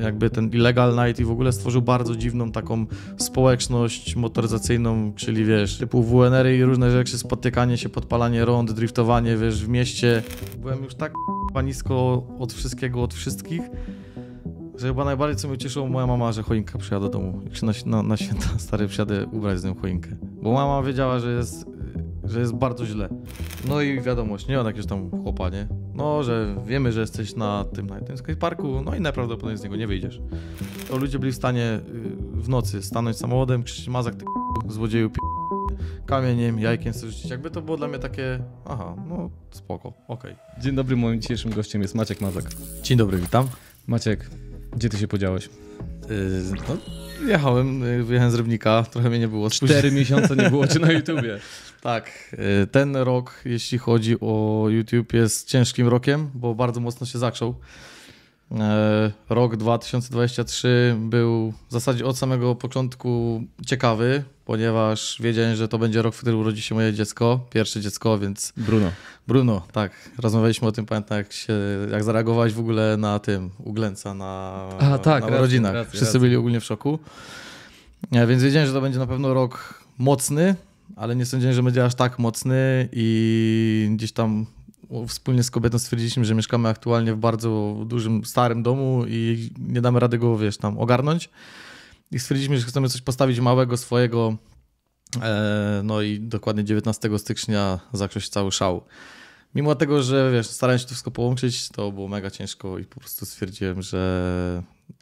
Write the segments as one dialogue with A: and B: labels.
A: jakby ten Illegal Night i w ogóle stworzył bardzo dziwną taką społeczność motoryzacyjną, czyli wiesz, typu WNR y i różne rzeczy, spotykanie się, podpalanie rond, driftowanie, wiesz, w mieście. Byłem już tak nisko od wszystkiego, od wszystkich, że chyba najbardziej co mnie cieszyło moja mama, że choinka przyjada do domu. Jak się na, na, na święta stary przyjadę ubrać z nią choinkę. Bo mama wiedziała, że jest że jest bardzo źle. No i wiadomość, nie on jakiegoś tam chłopa, nie? No, że wiemy, że jesteś na tym, na tym skateparku, no i najprawdopodobniej z niego nie wyjdziesz. To ludzie byli w stanie y, w nocy stanąć samochodem, krzyczeć mazak ty k***, złodzieju p***, kamieniem, jajkiem chcę rzucić. Jakby to było dla mnie takie, aha, no spoko, okej. Okay. Dzień dobry, moim dzisiejszym gościem jest Maciek Mazak. Dzień dobry, witam. Maciek, gdzie ty się podziałeś? Yy, no, jechałem, y, wyjechałem z Rybnika, trochę mnie nie było. Cztery miesiące nie było cię na YouTubie. Tak, y, ten rok, jeśli chodzi o YouTube, jest ciężkim rokiem, bo bardzo mocno się zaczął. E, rok 2023 był w zasadzie od samego początku ciekawy, ponieważ wiedziałem, że to będzie rok, w którym urodzi się moje dziecko, pierwsze dziecko, więc. Bruno. Bruno, tak. Rozmawialiśmy o tym, pamiętam, jak, się, jak zareagowałeś w ogóle na tym, uglęca na, A, tak, na urodzinach. Wszyscy byli ogólnie w szoku. E, więc wiedziałem, że to będzie na pewno rok mocny, ale nie sądziłem, że będzie aż tak mocny i gdzieś tam wspólnie z kobietą stwierdziliśmy, że mieszkamy aktualnie w bardzo dużym, starym domu i nie damy rady go, wiesz, tam ogarnąć. I stwierdziliśmy, że chcemy coś postawić małego, swojego. E, no i dokładnie 19 stycznia zakrzeć cały szał. Mimo tego, że wiesz, starałem się to wszystko połączyć, to było mega ciężko i po prostu stwierdziłem, że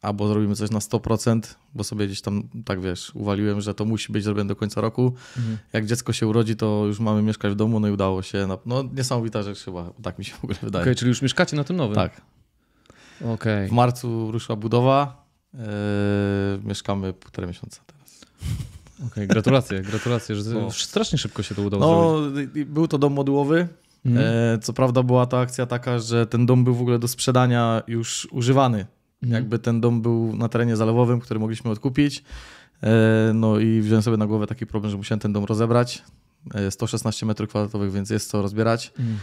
A: albo zrobimy coś na 100%, bo sobie gdzieś tam, tak wiesz, uwaliłem, że to musi być zrobione do końca roku. Mhm. Jak dziecko się urodzi, to już mamy mieszkać w domu, no i udało się. Na... No, no niesamowita rzecz chyba, tak mi się w ogóle wydaje. Okej, okay, czyli
B: już mieszkacie na tym nowym? Tak. Okay. W
A: marcu ruszyła budowa, yy, mieszkamy półtora miesiąca teraz. Okej, okay, gratulacje, gratulacje, że no. strasznie
B: szybko się to udało
A: No, zrobić. był to dom modułowy, mhm. e, Co prawda była ta akcja taka, że ten dom był w ogóle do sprzedania już używany. Mhm. Jakby ten dom był na terenie zalewowym, który mogliśmy odkupić. E, no i wziąłem sobie na głowę taki problem, że musiałem ten dom rozebrać. 116 e, metrów kwadratowych, więc jest co rozbierać. Mm.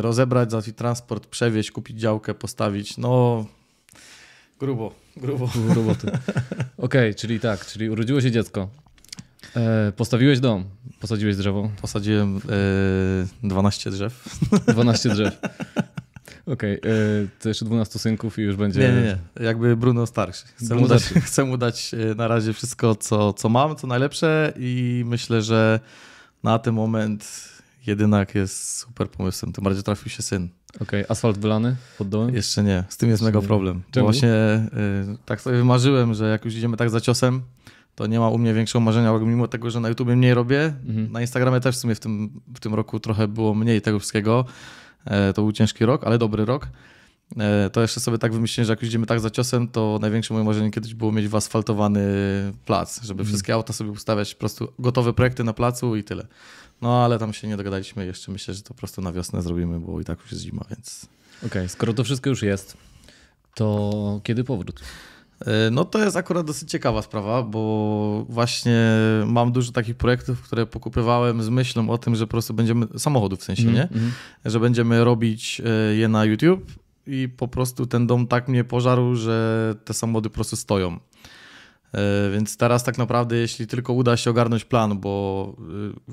A: Rozebrać, załatwić transport, przewieźć, kupić działkę, postawić. No, grubo,
B: grubo. Grubo Okej, okay, czyli tak, czyli urodziło się dziecko. Postawiłeś dom, posadziłeś drzewo. Posadziłem 12 drzew.
A: 12 drzew.
B: Okej, okay, e, to jeszcze 12 synków i już będzie... Nie, nie,
A: nie. Jakby Bruno starszy. Chcę, Bruno mu dać, starszy. chcę mu dać e, na razie wszystko, co, co mam, co najlepsze i myślę, że na ten moment jedynak jest super pomysłem. Tym bardziej trafił się syn. Okej, okay. asfalt wylany pod dołem? Jeszcze nie, z tym jest mega problem. Czemu? Właśnie e, tak sobie wymarzyłem, że jak już idziemy tak za ciosem, to nie ma u mnie większego marzenia, mimo tego, że na YouTube mniej robię. Mhm. Na Instagramie też w sumie w tym, w tym roku trochę było mniej tego wszystkiego. E, to był ciężki rok, ale dobry rok. E, to jeszcze sobie tak wymyśliłem, że jak idziemy tak za ciosem, to największe moje marzenie kiedyś było mieć asfaltowany plac, żeby mm. wszystkie auta sobie ustawiać, po prostu gotowe projekty na placu i tyle. No ale tam się nie dogadaliśmy jeszcze. Myślę, że to po prostu na wiosnę zrobimy, bo i tak już jest zima, więc. Okej, okay, skoro to wszystko już jest, to kiedy powrót? E, no to jest akurat dosyć ciekawa sprawa, bo właśnie mam dużo takich projektów, które pokupywałem z myślą o tym, że po prostu będziemy, samochodów w sensie, mm, nie? Mm. Że będziemy robić e, je na YouTube i po prostu ten dom tak mnie pożarł, że te samochody po prostu stoją. E, więc teraz tak naprawdę, jeśli tylko uda się ogarnąć plan, bo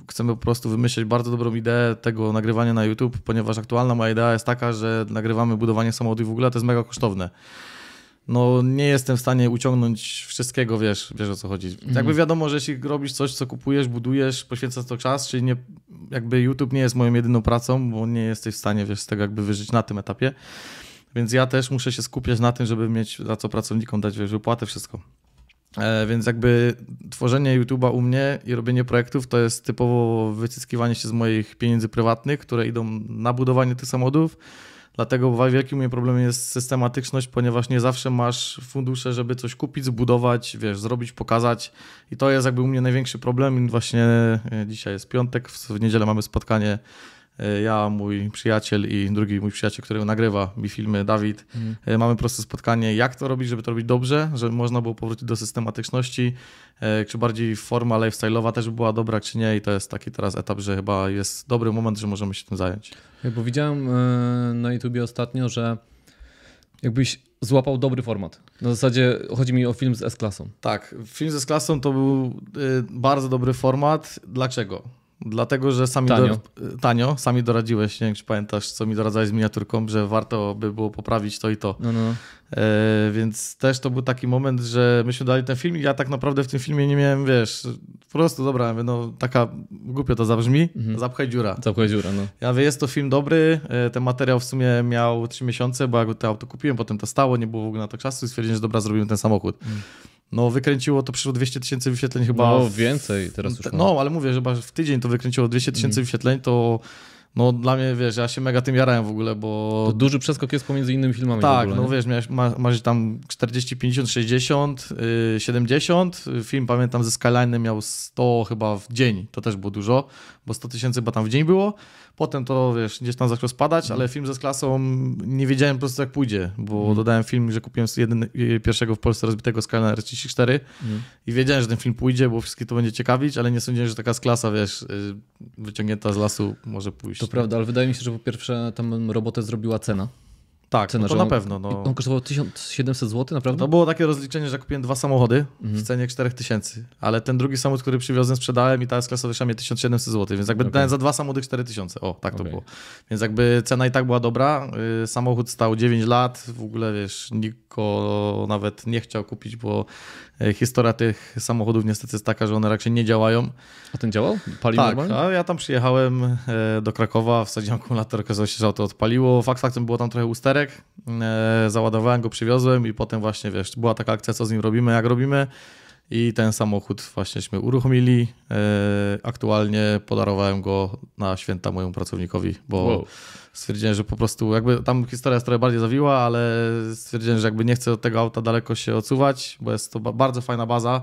A: chcemy po prostu wymyślić bardzo dobrą ideę tego nagrywania na YouTube, ponieważ aktualna moja idea jest taka, że nagrywamy budowanie samochodu i w ogóle to jest mega kosztowne no nie jestem w stanie uciągnąć wszystkiego, wiesz, wiesz o co chodzi. Mm. Jakby wiadomo, że jeśli robisz coś, co kupujesz, budujesz, poświęcasz to czas, czyli nie, jakby YouTube nie jest moją jedyną pracą, bo nie jesteś w stanie, wiesz, z tego jakby wyżyć na tym etapie. Więc ja też muszę się skupiać na tym, żeby mieć za co pracownikom dać, wiesz, wypłatę, wszystko. E, więc jakby tworzenie YouTube'a u mnie i robienie projektów to jest typowo wycyskiwanie się z moich pieniędzy prywatnych, które idą na budowanie tych samochodów, Dlatego wielkim moim problemem jest systematyczność, ponieważ nie zawsze masz fundusze, żeby coś kupić, zbudować, wiesz, zrobić, pokazać. I to jest jakby u mnie największy problem. I właśnie e, dzisiaj jest piątek, w niedzielę mamy spotkanie E, ja, mój przyjaciel i drugi mój przyjaciel, który nagrywa mi filmy, Dawid, mm. e, mamy proste spotkanie, jak to robić, żeby to robić dobrze, żeby można było powrócić do systematyczności, e, czy bardziej forma lifestyle'owa też była dobra, czy nie i to jest taki teraz etap, że chyba jest dobry moment, że możemy się tym zająć.
B: Ja, widziałem na YouTubie ostatnio, że jakbyś złapał dobry format. Na zasadzie chodzi mi o film z S-klasą.
A: Tak, film z S-klasą to był bardzo dobry format. Dlaczego? Dlatego, że sami tanio. tanio, sami doradziłeś, nie wiem czy pamiętasz, co mi doradzałeś z miniaturką, że warto by było poprawić to i to. No, no. E, więc też to był taki moment, że myśmy dali ten film ja tak naprawdę w tym filmie nie miałem, wiesz, po prostu dobra, no taka głupio to zabrzmi, mhm. zapchaj dziura. Zapchaj dziura, no. Ja wiem, jest to film dobry, e, ten materiał w sumie miał 3 miesiące, bo jak go to auto kupiłem, potem to stało, nie było w ogóle na to czasu i stwierdziłem, że dobra, zrobimy ten samochód. Mhm. No, wykręciło to przyszło 200 tysięcy wyświetleń chyba. No, więcej teraz już. No, ale mówię, że chyba w tydzień to wykręciło 200 tysięcy mhm. wyświetleń, to no dla mnie, wiesz, ja się mega tym jarałem w ogóle, bo... To duży przeskok jest pomiędzy innymi filmami Tak, ogóle, no wiesz, miałeś, masz tam 40, 50, 60, 70. Film, pamiętam, ze Skyline miał 100 chyba w dzień, to też było dużo bo 100 tysięcy chyba tam w dzień było. Potem to, wiesz, gdzieś tam zaczął spadać, ale film ze klasą nie wiedziałem po prostu jak pójdzie, bo mm. dodałem film, że kupiłem jeden, e, pierwszego w Polsce rozbitego r 34 mm. i wiedziałem, że ten film pójdzie, bo wszystkie to będzie ciekawić, ale nie sądziłem, że taka klasa, wiesz, e, wyciągnięta z lasu może pójść. To prawda,
B: ale wydaje mi się, że po pierwsze tam robotę zrobiła cena.
A: Tak, cena, no to na on, pewno. No. On
B: kosztował 1700 zł, naprawdę? To
A: było takie rozliczenie, że kupiłem dwa samochody mhm. w cenie 4000, ale ten drugi samochód, który przywiozłem, sprzedałem i ta S-klasa wyszła 1700 zł, więc jakby okay. dałem za dwa samochody 4000. O, tak okay. to było. Więc jakby cena i tak była dobra. Y, samochód stał 9 lat, w ogóle wiesz, nikt nawet nie chciał kupić, bo y, historia tych samochodów niestety jest taka, że one raczej nie działają. A ten działał? Palił tak, normalnie? a ja tam przyjechałem y, do Krakowa, wsadziłem akumulator, okazało się, że auto odpaliło. Fakt faktem było tam trochę usterek, E, załadowałem go, przywiozłem i potem właśnie, wiesz, była taka akcja, co z nim robimy, jak robimy i ten samochód właśnieśmy uruchomili. E, aktualnie podarowałem go na święta mojemu pracownikowi, bo wow. stwierdziłem, że po prostu jakby tam historia jest trochę bardziej zawiła, ale stwierdziłem, że jakby nie chcę od tego auta daleko się odsuwać, bo jest to bardzo fajna baza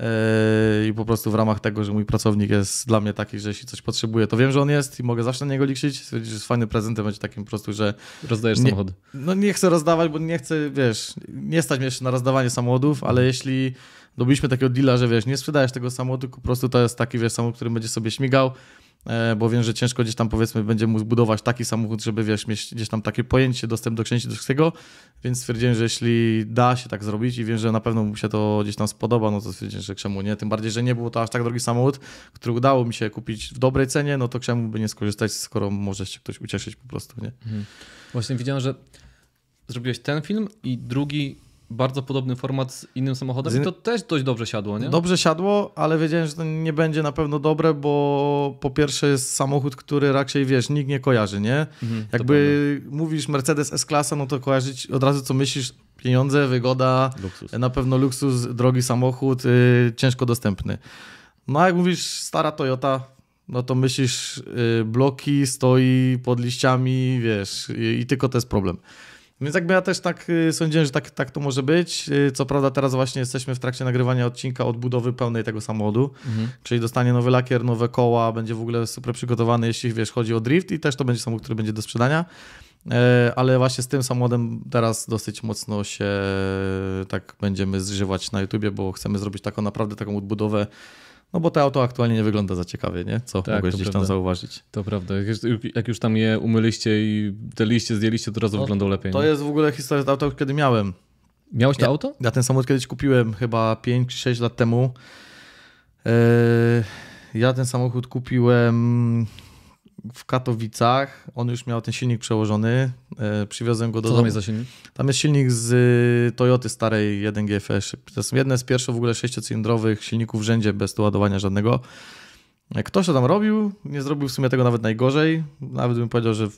A: Yy, i po prostu w ramach tego, że mój pracownik jest dla mnie taki, że jeśli coś potrzebuje, to wiem, że on jest i mogę zawsze na niego liczyć. Stwierdzić, że jest fajny prezentem będzie takim po prostu, że... Rozdajesz nie, samochody. No nie chcę rozdawać, bo nie chcę, wiesz, nie stać mnie jeszcze na rozdawanie samochodów, ale jeśli dobiliśmy takiego deala, że wiesz, nie sprzedajesz tego samochodu, tylko po prostu to jest taki wiesz, samochód, który będzie sobie śmigał, e, bo wiem, że ciężko gdzieś tam powiedzmy będzie mógł zbudować taki samochód, żeby wiesz, mieć gdzieś tam takie pojęcie, dostęp do księcia, do wszystkiego, więc stwierdziłem, że jeśli da się tak zrobić i wiem, że na pewno mu się to gdzieś tam spodoba, no to stwierdziłem, że czemu nie, tym bardziej, że nie było to aż tak drogi samochód, który udało mi się kupić w dobrej cenie, no to czemu by nie skorzystać, skoro może się ktoś ucieszyć po prostu,
B: nie? Mhm. Właśnie widziałem, że zrobiłeś ten film i drugi bardzo podobny format z innym samochodem z in... i to też dość dobrze siadło, nie? Dobrze
A: siadło, ale wiedziałem, że to nie będzie na pewno dobre, bo po pierwsze jest samochód, który raczej, wiesz, nikt nie kojarzy, nie? Mhm, Jakby mówisz Mercedes S-klasa, no to kojarzyć od razu co myślisz, pieniądze, wygoda, luksus. na pewno luksus, drogi samochód, yy, ciężko dostępny. No a jak mówisz stara Toyota, no to myślisz yy, bloki, stoi pod liściami, wiesz, i, i tylko to jest problem. No więc jakby ja też tak y, sądziłem, że tak, tak to może być. Y, co prawda teraz właśnie jesteśmy w trakcie nagrywania odcinka odbudowy pełnej tego samochodu, mhm. czyli dostanie nowy lakier, nowe koła, będzie w ogóle super przygotowany, jeśli wiesz, chodzi o drift i też to będzie samochód, który będzie do sprzedania. E, ale właśnie z tym samochodem teraz dosyć mocno się tak będziemy zżywać na YouTubie, bo chcemy zrobić taką naprawdę taką odbudowę no bo to auto aktualnie nie wygląda za ciekawie, nie? Co tak, mogłeś gdzieś prawda. tam zauważyć.
B: To prawda. Jak już, jak już tam je umyliście i te liście zdjęliście, to od razu no, wyglądał lepiej. To nie? jest w ogóle
A: historia z auta, kiedy
B: miałem. Miałeś to ja, auto?
A: Ja ten samochód kiedyś kupiłem chyba 5-6 lat temu. Yy, ja ten samochód kupiłem w Katowicach. On już miał ten silnik przełożony. E, przywiozłem go do Co tam jest za silnik? Tam jest silnik z y, Toyoty starej 1 GFS. To są jedne z pierwszych w ogóle sześciocylindrowych silników w rzędzie bez ładowania żadnego. E, ktoś to tam robił, nie zrobił w sumie tego nawet najgorzej. Nawet bym powiedział, że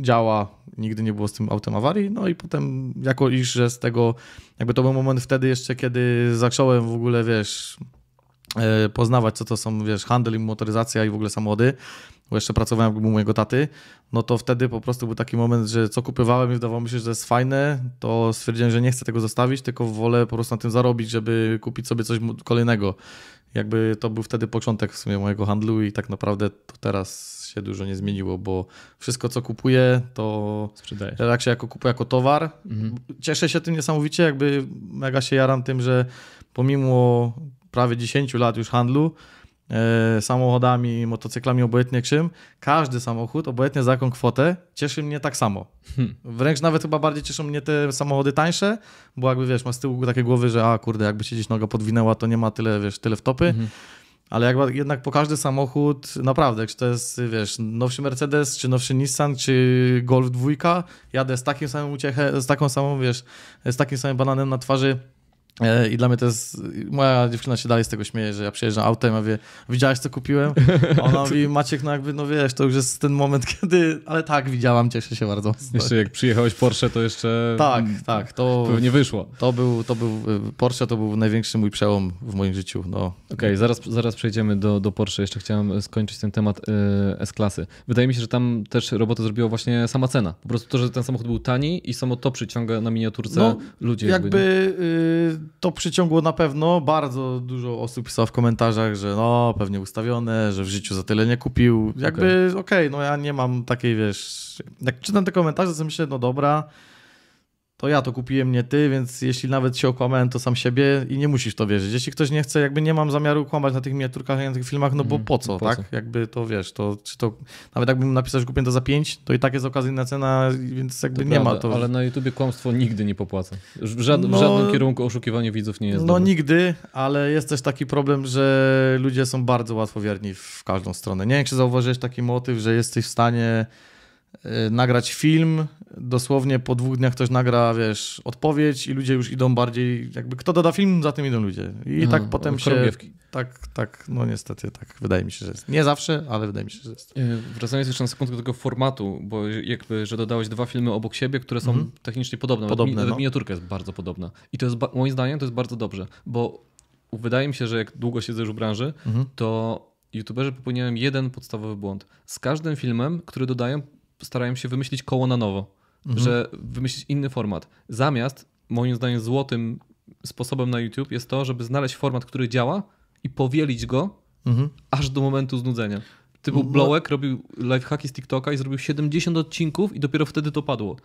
A: działa, nigdy nie było z tym autem awarii. No i potem, jako iż, że z tego, jakby to był moment wtedy jeszcze, kiedy zacząłem w ogóle, wiesz, e, poznawać, co to są, wiesz, handel i motoryzacja i w ogóle samochody, bo jeszcze pracowałem u mojego taty, no to wtedy po prostu był taki moment, że co kupywałem i wydawało mi się, że jest fajne, to stwierdziłem, że nie chcę tego zostawić, tylko wolę po prostu na tym zarobić, żeby kupić sobie coś kolejnego. Jakby to był wtedy początek w sumie mojego handlu i tak naprawdę to teraz się dużo nie zmieniło, bo wszystko co kupuję, to sprzedaję. się jako kupuję jako towar, mhm. cieszę się tym niesamowicie, jakby mega się jaram tym, że pomimo prawie 10 lat już handlu, E, samochodami, motocyklami, obojętnie czym, każdy samochód, obojętnie za jaką kwotę, cieszy mnie tak samo. Hmm. Wręcz nawet chyba bardziej cieszą mnie te samochody tańsze, bo jakby wiesz, ma z tyłu takie głowy, że a kurde, jakby się gdzieś noga podwinęła, to nie ma tyle, wiesz, tyle wtopy. Hmm. Ale jakby jednak po każdy samochód, naprawdę, czy to jest, wiesz, nowszy Mercedes, czy nowszy Nissan, czy Golf 2, jadę z takim samym uciechę, z taką samą, wiesz, z takim samym bananem na twarzy, E, I dla mnie to jest. Moja dziewczyna się dalej z tego śmieje, że ja przyjeżdżam, autem, a wie, widziałaś co kupiłem? Ona mówi, Maciek, no jakby, no wiesz, to już jest ten moment, kiedy. Ale tak, widziałam,
B: cieszę się bardzo. Jeszcze jak przyjechałeś Porsche, to jeszcze. Tak, tak. To pewnie wyszło. To był, to był. Y, Porsche to był największy mój przełom w moim życiu. No. Okej, okay, zaraz, zaraz przejdziemy do, do Porsche. Jeszcze chciałem skończyć ten temat y, S-klasy. Wydaje mi się, że tam też robotę zrobiła właśnie sama cena. Po prostu to, że ten samochód był tani i samo to przyciąga na miniaturce no, ludzi. Jakby,
A: jakby to przyciągło na pewno bardzo dużo
B: osób pisało w komentarzach, że no, pewnie
A: ustawione, że w życiu za tyle nie kupił. Jakby okej, okay. okay, no ja nie mam takiej, wiesz, jak czytam te komentarze, to myślę, no dobra, to ja to kupiłem, nie ty, więc jeśli nawet się okłamałem, to sam siebie i nie musisz to wierzyć. Jeśli ktoś nie chce, jakby nie mam zamiaru kłamać na tych miniaturkach, na tych filmach, no bo mm, po co, po tak? Co? Tak? Jakby to wiesz, to czy to, nawet jakbym napisał, że kupię to za 5, to i tak jest okazyjna cena, więc jakby to nie prawda, ma to. Ale na
B: YouTubie kłamstwo nigdy nie popłaca. W, żad, no, w żadnym kierunku oszukiwanie widzów nie jest No dobre.
A: nigdy, ale jest też taki problem, że ludzie są bardzo łatwowierni w każdą stronę. Nie wiem, czy zauważyłeś taki motyw, że jesteś w stanie Y, nagrać film, dosłownie po dwóch dniach ktoś nagra, wiesz, odpowiedź i ludzie już idą bardziej, jakby kto doda film, za tym idą ludzie. I no, tak potem się... Tak, tak, no niestety tak, wydaje mi się, że jest. Nie
B: zawsze, ale wydaje mi się, że jest. Y, wracając jeszcze na sekundę do tego formatu, bo jakby, że dodałeś dwa filmy obok siebie, które są mm -hmm. technicznie podobne. Podobne, Nawet no. miniaturka jest bardzo podobna. I to jest, moim zdaniem, to jest bardzo dobrze, bo wydaje mi się, że jak długo siedzę już w branży, mm -hmm. to youtuberzy popełniają jeden podstawowy błąd. Z każdym filmem, który dodają, starałem się wymyślić koło na nowo, mhm. że wymyślić inny format. Zamiast, moim zdaniem, złotym sposobem na YouTube jest to, żeby znaleźć format, który działa i powielić go mhm. aż do momentu znudzenia. Typu no. Blowek robił lifehacki z TikToka i zrobił 70 odcinków i dopiero wtedy to padło.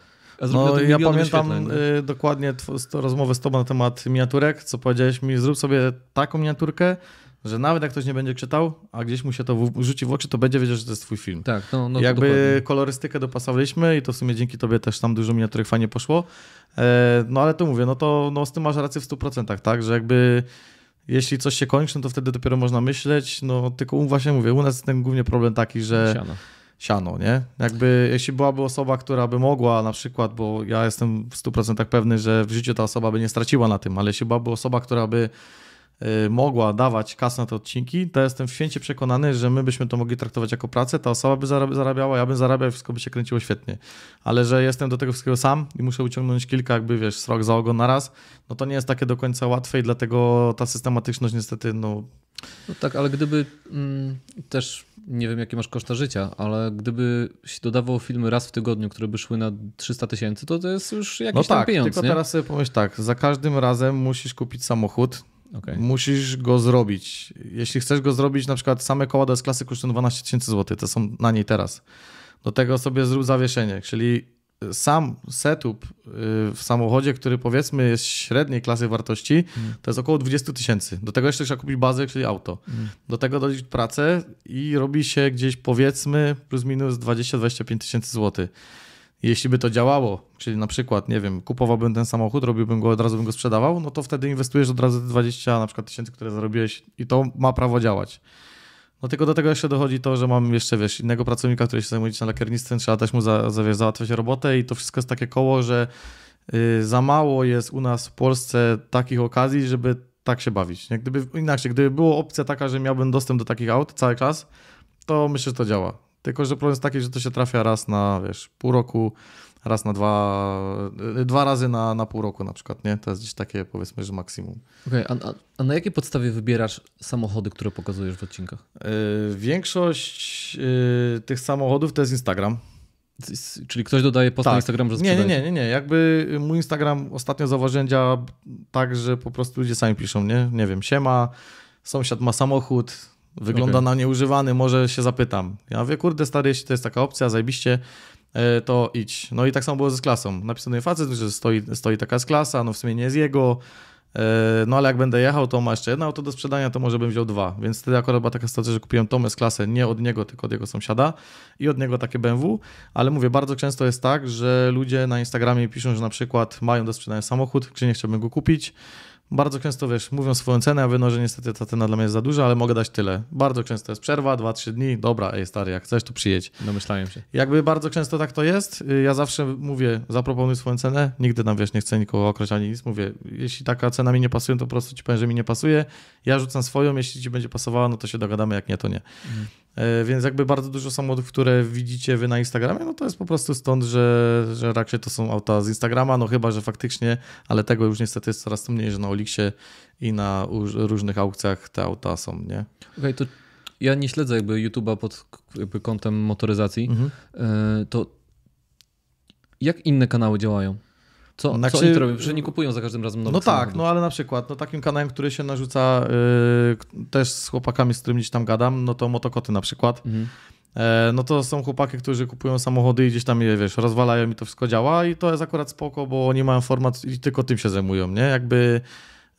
B: no, ja pamiętam no.
A: y, dokładnie rozmowę z tobą na temat miniaturek, co powiedziałeś mi, zrób sobie taką miniaturkę, że nawet jak ktoś nie będzie czytał, a gdzieś mu się to rzuci w oczy, to będzie wiedział, że to jest twój film. Tak, no, no Jakby dokładnie. kolorystykę dopasowaliśmy i to w sumie dzięki tobie też tam dużo miniatury fajnie poszło. E, no ale to mówię, no to no, z tym masz rację w 100%, tak? Że jakby jeśli coś się kończy, no to wtedy dopiero można myśleć. No tylko właśnie mówię, u nas jest ten głównie problem taki, że... Siano siano, nie? Jakby jeśli byłaby osoba, która by mogła na przykład, bo ja jestem w 100% pewny, że w życiu ta osoba by nie straciła na tym, ale jeśli byłaby osoba, która by Y, mogła dawać kas na te odcinki, to jestem święcie przekonany, że my byśmy to mogli traktować jako pracę, ta osoba by zarabiała, ja bym zarabiał, wszystko by się kręciło świetnie. Ale że jestem do tego wszystkiego sam i muszę uciągnąć kilka, jakby wiesz, srok za ogon na raz, no to nie jest takie do końca łatwe i dlatego ta systematyczność niestety,
B: no... no tak, ale gdyby mm, też, nie wiem jakie masz koszta życia, ale gdyby się dodawało filmy raz w tygodniu, które by szły na 300 tysięcy, to to jest już jakiś no tak, pieniądz, tylko nie? teraz
A: sobie pomyśl tak, za każdym razem musisz kupić samochód, Okay. Musisz go zrobić. Jeśli chcesz go zrobić, na przykład same koła z klasy kosztują 12 tysięcy złotych, to są na niej teraz. Do tego sobie zrób zawieszenie, czyli y, sam setup y, w samochodzie, który powiedzmy jest średniej klasy wartości, mm. to jest około 20 tysięcy. Do tego jeszcze trzeba kupić bazę, czyli auto. Mm. Do tego dodać pracę i robi się gdzieś powiedzmy plus minus 20-25 tysięcy złotych. Jeśli by to działało, czyli na przykład, nie wiem, kupowałbym ten samochód, robiłbym go, od razu bym go sprzedawał, no to wtedy inwestujesz od razu 20 na przykład tysięcy, które zarobiłeś i to ma prawo działać. No tylko do tego jeszcze dochodzi to, że mam jeszcze, wiesz, innego pracownika, który się zajmuje na lakiernictwem, trzeba też mu za, za, wiesz, załatwiać robotę i to wszystko jest takie koło, że y, za mało jest u nas w Polsce takich okazji, żeby tak się bawić. Jak gdyby inaczej, gdyby była opcja taka, że miałbym dostęp do takich aut cały czas, to myślę, że to działa. Tylko, że problem jest taki, że to się trafia raz na, wiesz, pół roku, raz na dwa, y, dwa razy na, na pół roku na przykład, nie? To jest gdzieś takie, powiedzmy,
B: że maksimum. Okej, okay, a, a, na jakiej podstawie wybierasz samochody, które pokazujesz w odcinkach?
A: Yy, większość yy, tych samochodów to jest Instagram. Czyli ktoś dodaje post tak. na Instagram, że sprzedaje? Nie, nie, nie, nie, Jakby mój Instagram ostatnio zauważyłem działa tak, że po prostu ludzie sami piszą, nie? Nie wiem, siema, sąsiad ma samochód, Wygląda okay. na nieużywany, może się zapytam. Ja mówię, kurde stary, jeśli to jest taka opcja, zajebiście, e, to idź. No i tak samo było z klasą. Napisany facet, że stoi, stoi taka z klasa, no w sumie nie jest jego, e, no ale jak będę jechał, to ma jeszcze jedno auto do sprzedania, to może bym wziął dwa. Więc wtedy akurat była taka sytuacja, że kupiłem Tomę z klasę, nie od niego, tylko od jego sąsiada i od niego takie BMW. Ale mówię, bardzo często jest tak, że ludzie na Instagramie piszą, że na przykład mają do sprzedania samochód, czy nie chciałbym go kupić. Bardzo często, wiesz, mówią swoją cenę, a wy no, że niestety ta cena dla mnie jest za duża, ale mogę dać tyle. Bardzo często jest przerwa, 2-3 dni, dobra, ej stary, jak chcesz, to przyjedź. Domyślałem się. Jakby bardzo często tak to jest, y, ja zawsze mówię, zaproponuj swoją cenę, nigdy tam, wiesz, nie chcę nikogo ani nic, mówię, jeśli taka cena mi nie pasuje, to po prostu ci powiem, że mi nie pasuje, ja rzucam swoją, jeśli ci będzie pasowała, no to się dogadamy, jak nie, to nie. Mhm. E, więc jakby bardzo dużo samochodów, które widzicie wy na Instagramie, no to jest po prostu stąd, że, że raczej to są auta z Instagrama, no chyba, że faktycznie, ale tego już niestety jest coraz mniej, że na Olixie i na różnych aukcjach te auta są, nie?
B: Okej, okay, to ja nie śledzę jakby YouTube'a pod jakby kątem motoryzacji, mhm. E, to jak inne kanały działają? Co, znaczy, co oni robią? Przecież nie kupują za każdym razem nowych No tak, no
A: ale na przykład no takim kanałem, który się narzuca yy, też z chłopakami, z którymi gdzieś tam gadam, no to motokoty na przykład. Mhm. E, no to są chłopaki, którzy kupują samochody i gdzieś tam je, wiesz, rozwalają i to wszystko działa i to jest akurat spoko, bo oni mają format i tylko tym się zajmują, nie? Jakby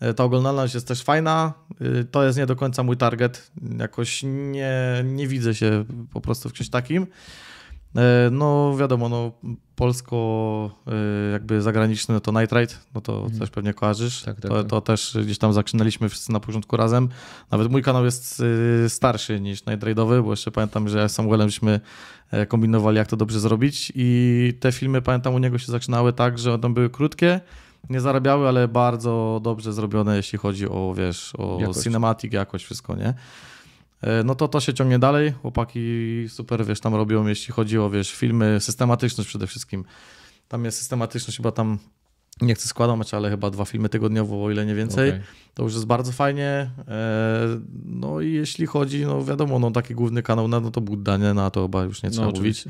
A: e, ta oglądalność jest też fajna. Y, to jest nie do końca mój target. Jakoś nie, nie widzę się po prostu w czymś takim. E, no wiadomo, no polsko e, jakby zagraniczny no to Night Ride, no to mhm. też pewnie kojarzysz. Tak, tak, to, tak. to też gdzieś tam zaczynaliśmy wszyscy na początku razem. Nawet mój kanał jest e, starszy niż Night Ride'owy, bo jeszcze pamiętam, że z Samuelemśmy kombinowali jak to dobrze zrobić i te filmy pamiętam u niego się zaczynały tak, że one były krótkie, nie zarabiały, ale bardzo dobrze zrobione, jeśli chodzi o, wiesz, o jakość. cinematic, jakoś wszystko, nie? E, no to to się ciągnie dalej. Chłopaki super, wiesz, tam robią, jeśli chodzi o, wiesz, filmy, systematyczność przede wszystkim. Tam jest systematyczność, chyba tam nie chcę składać, ale chyba dwa filmy tygodniowo, o ile nie więcej. Okay. To już jest bardzo fajnie. E, no i jeśli chodzi, no wiadomo, no taki główny kanał, no, no to Budda, nie? No to chyba już nie no, trzeba no, mówić.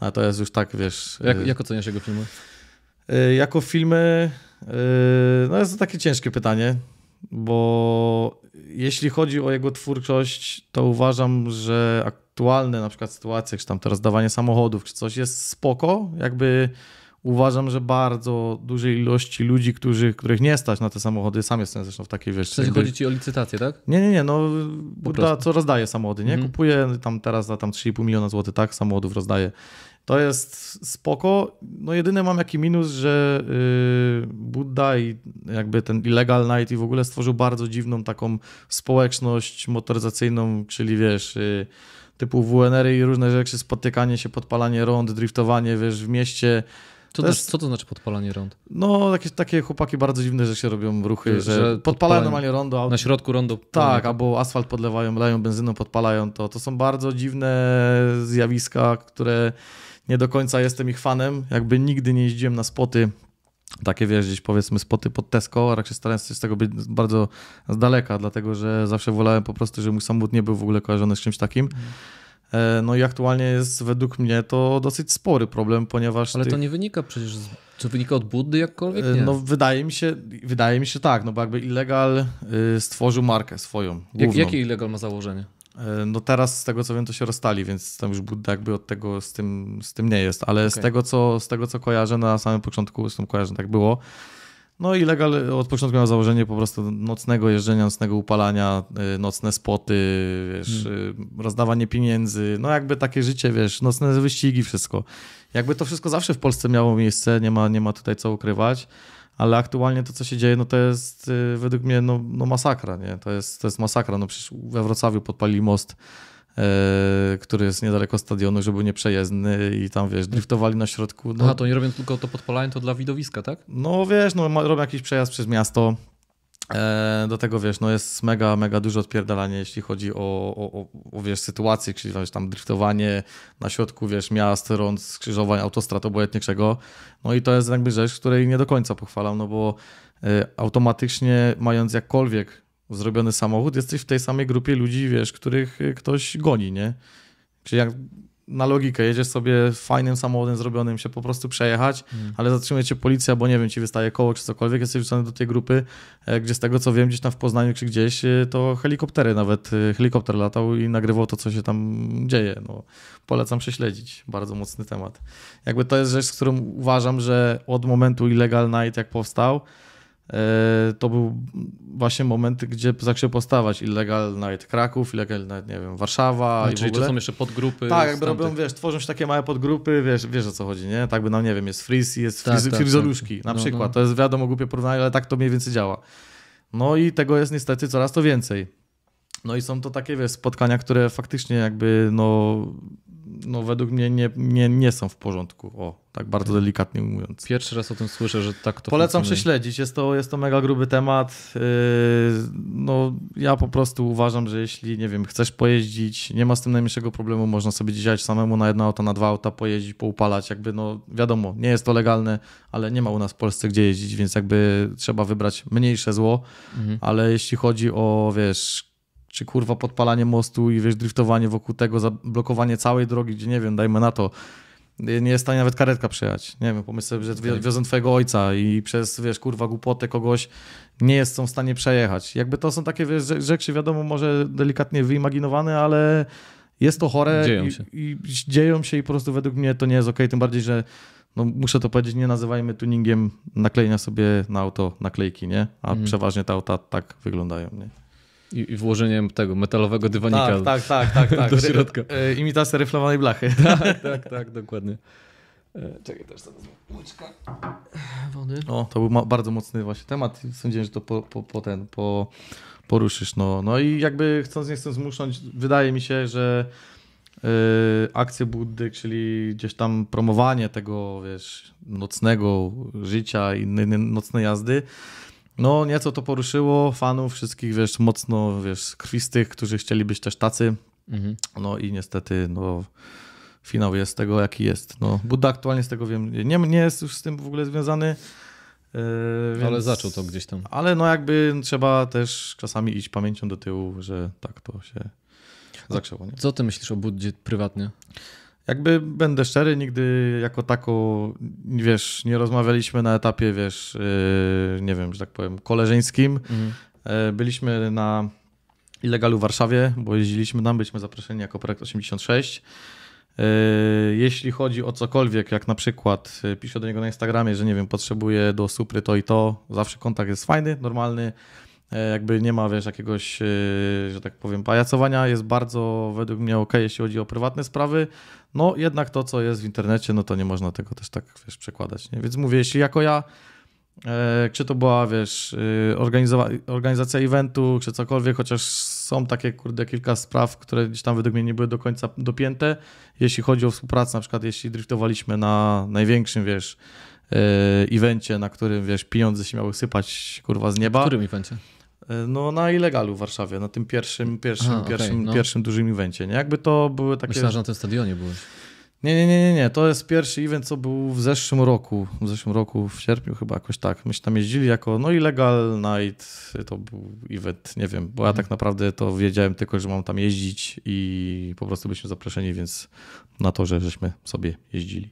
A: A to jest już tak, wiesz... Jak, e, jak
B: oceniasz jego filmy?
A: Jako filmy... No jest to takie ciężkie pytanie, bo jeśli chodzi o jego twórczość, to uważam, że aktualne na przykład sytuacje, czy tam to rozdawanie samochodów, czy coś jest spoko, jakby uważam, że bardzo dużej ilości ludzi, którzy, których nie stać na te samochody, sam jestem zresztą w takiej wiesz. W sensie jakby... chodzi
B: ci o licytację, tak?
A: Nie, nie, nie, no da, co rozdaje samochody, nie? Mhm. Kupuje tam teraz za tam 3,5 miliona złotych, tak, samochodów rozdaje to jest spoko. No jedyny mam jaki minus, że y, Buddha i jakby ten Illegal Night i w ogóle stworzył bardzo dziwną taką społeczność motoryzacyjną, czyli wiesz, y, typu WNR -y i różne rzeczy, spotykanie się, podpalanie rąd, driftowanie, wiesz, w
B: mieście. To to znaczy- jest, co to, znaczy podpalanie rąd?
A: No, takie, takie chłopaki bardzo dziwne, że się robią ruchy, że, że podpalają normalnie rondo. Na środku rondo. Tak, albo asfalt podlewają, leją benzyną, podpalają to. To są bardzo dziwne zjawiska, które nie do końca jestem ich fanem, jakby nigdy nie jeździłem na spoty takie wiesz, gdzieś powiedzmy spoty pod Tesco, a raczej starałem się z tego być bardzo z daleka, dlatego że zawsze wolałem po prostu, żeby mój samochód nie był w ogóle kojarzony z czymś takim. Mhm. E, no i aktualnie jest według mnie to dosyć spory problem, ponieważ... Ale tych... to nie wynika przecież, z... czy wynika od Buddy jakkolwiek? E, nie. No wydaje mi się, wydaje mi się tak, no bo jakby Illegal y, stworzył markę swoją, Jak, jakie
B: Illegal ma założenie?
A: E, no teraz z tego co wiem, to się rozstali, więc tam już Buddha jakby od tego z tym, z tym nie jest, ale okay. z, tego, co, z tego co kojarzę na samym początku, z tym kojarzę, tak było. No i legal od początku miał założenie po prostu nocnego jeżdżenia, nocnego upalania, e, nocne spoty, wiesz, hmm. E, rozdawanie pieniędzy, no jakby takie życie, wiesz, nocne wyścigi, wszystko. Jakby to wszystko zawsze w Polsce miało miejsce, nie ma, nie ma tutaj co ukrywać ale aktualnie to, co się dzieje, no to jest y, według mnie no, no masakra, nie? To jest, to jest masakra. No przecież we Wrocławiu podpalili most e, który jest niedaleko stadionu, żeby nie przejezdny i tam wiesz, driftowali na środku.
B: No. Aha, to nie robią tylko to podpalanie, to dla widowiska, tak?
A: No wiesz, no robią jakiś przejazd przez miasto, tak. E, do tego wiesz, no jest mega, mega dużo odpierdalanie, jeśli chodzi o, o, o wiesz, sytuację, czyli wiesz, tam driftowanie na środku, wiesz, miast, rąd, skrzyżowań, autostrad, obojętnie czego. No i to jest jakby rzecz, której nie do końca pochwalam, no bo e, automatycznie mając jakkolwiek zrobiony samochód, jesteś w tej samej grupie ludzi, wiesz, których e, ktoś goni, nie? Czyli jak na logikę. Jedziesz sobie fajnym samochodem zrobionym, się po prostu przejechać, mm. ale zatrzymuje cię policja, bo nie wiem, ci wystaje koło czy cokolwiek, jesteś wrzucony do tej grupy, e, gdzie z tego co wiem, gdzieś tam w Poznaniu czy gdzieś, e, to helikoptery nawet, e, helikopter latał i nagrywał to, co się tam dzieje. No, polecam prześledzić, bardzo mocny temat. Jakby to jest rzecz, z którą uważam, że od momentu Illegal Night jak powstał, E, to był właśnie moment, gdzie zaczął postawać Illegal Night Kraków, Illegal Night, nie wiem, Warszawa no, i czyli w ogóle. to są jeszcze podgrupy. Tak, jakby robią, wiesz, tworzą się takie małe podgrupy, wiesz, wiesz o co chodzi, nie? Tak by, no nie wiem, jest Freeze i jest tak, tak, Frizoluszki, tak. na no, no. przykład. No. To jest wiadomo głupie porównanie, ale tak to mniej więcej działa. No i tego jest niestety coraz to więcej. No i są to takie, wiesz, spotkania, które faktycznie jakby, no no według mnie nie, nie, nie są w porządku. O, tak bardzo delikatnie mówiąc. Pierwszy raz o tym słyszę, że tak to Polecam prześledzić. Jest to, jest to mega gruby temat. Yy, no, ja po prostu uważam, że jeśli, nie wiem, chcesz pojeździć, nie ma z tym najmniejszego problemu, można sobie dzisiaj samemu na jedno auto, na dwa auta pojeździć, poupalać. Jakby, no wiadomo, nie jest to legalne, ale nie ma u nas w Polsce gdzie jeździć, więc jakby trzeba wybrać mniejsze zło. Mhm. Ale jeśli chodzi o, wiesz, czy kurwa podpalanie mostu i wiesz, driftowanie wokół tego, zablokowanie całej drogi, gdzie nie wiem, dajmy na to, nie jest w stanie nawet karetka przejechać, Nie wiem, pomyśl sobie, że tak. wiozą twojego ojca i przez, wiesz, kurwa głupotę kogoś nie jest w stanie przejechać. Jakby to są takie, wiesz, rzeczy, wiadomo, może delikatnie wyimaginowane, ale jest to chore dzieją się. I, i dzieją się i po prostu według mnie to nie jest ok, tym bardziej, że no muszę to powiedzieć, nie nazywajmy tuningiem naklejenia sobie na auto naklejki, nie? A mm. przeważnie
B: te auta tak wyglądają, nie? I, I, włożeniem tego metalowego dywanika. Tak, tak, tak, tak. tak. Do środka. E, e, imitacja ryflowanej blachy. Tak, tak, tak, dokładnie. E, czekaj, też to łyczka
A: wody. O, to był bardzo mocny właśnie temat. Sądziłem, że to po, po, po ten, po, poruszysz. No. no i jakby chcąc, nie chcąc zmuszać, wydaje mi się, że yy, akcje Buddy, czyli gdzieś tam promowanie tego, wiesz, nocnego życia i nocnej jazdy, no, nieco to poruszyło fanów wszystkich, wiesz, mocno, wiesz, krwistych, którzy chcieliby być też tacy. Mhm. No i niestety, no, finał jest tego, jaki jest. No, Buda aktualnie z tego wiem, nie, nie jest już z tym w ogóle związany. Yy, więc... Ale zaczął to gdzieś tam. Ale no jakby trzeba też czasami iść pamięcią do tyłu, że tak to się zakrzyło. Nie? Co ty myślisz o Buddzie prywatnie? Jakby będę szczery, nigdy jako tako, wiesz, nie rozmawialiśmy na etapie, wiesz, yy, nie wiem, że tak powiem, koleżeńskim. Mhm. Yy, byliśmy na Ilegalu w Warszawie, bo jeździliśmy tam, byliśmy zaproszeni jako projekt 86. Yy, jeśli chodzi o cokolwiek, jak na przykład yy, piszę do niego na Instagramie, że nie wiem, potrzebuję do supry to i to, zawsze kontakt jest fajny, normalny. E, jakby nie ma, wiesz, jakiegoś, e, że tak powiem, pajacowania, jest bardzo według mnie ok, jeśli chodzi o prywatne sprawy, no jednak to, co jest w internecie, no to nie można tego też tak, wiesz, przekładać, nie? Więc mówię, jeśli jako ja, e, czy to była, wiesz, organizacja eventu, czy cokolwiek, chociaż są takie, kurde, kilka spraw, które gdzieś tam według mnie nie były do końca dopięte, jeśli chodzi o współpracę, na przykład jeśli driftowaliśmy na największym, wiesz, evencie, na którym, wiesz, pieniądze się miały sypać, kurwa, z nieba. W którym evencie? E, no na Ilegalu w Warszawie, na tym pierwszym, pierwszym, Aha, pierwszym, okay, no. pierwszym dużym evencie. Nie?
B: Jakby to były takie... Myślałem, że na tym stadionie byłeś.
A: Nie, nie, nie, nie, nie. To jest pierwszy event, co był w zeszłym roku. W zeszłym roku, w sierpniu chyba, jakoś tak. Myśmy tam jeździli jako no Illegal Night. To był event, nie wiem, bo ja mhm. tak naprawdę to wiedziałem tylko, że mam tam jeździć i po prostu byliśmy zaproszeni, więc na to, że żeśmy sobie jeździli.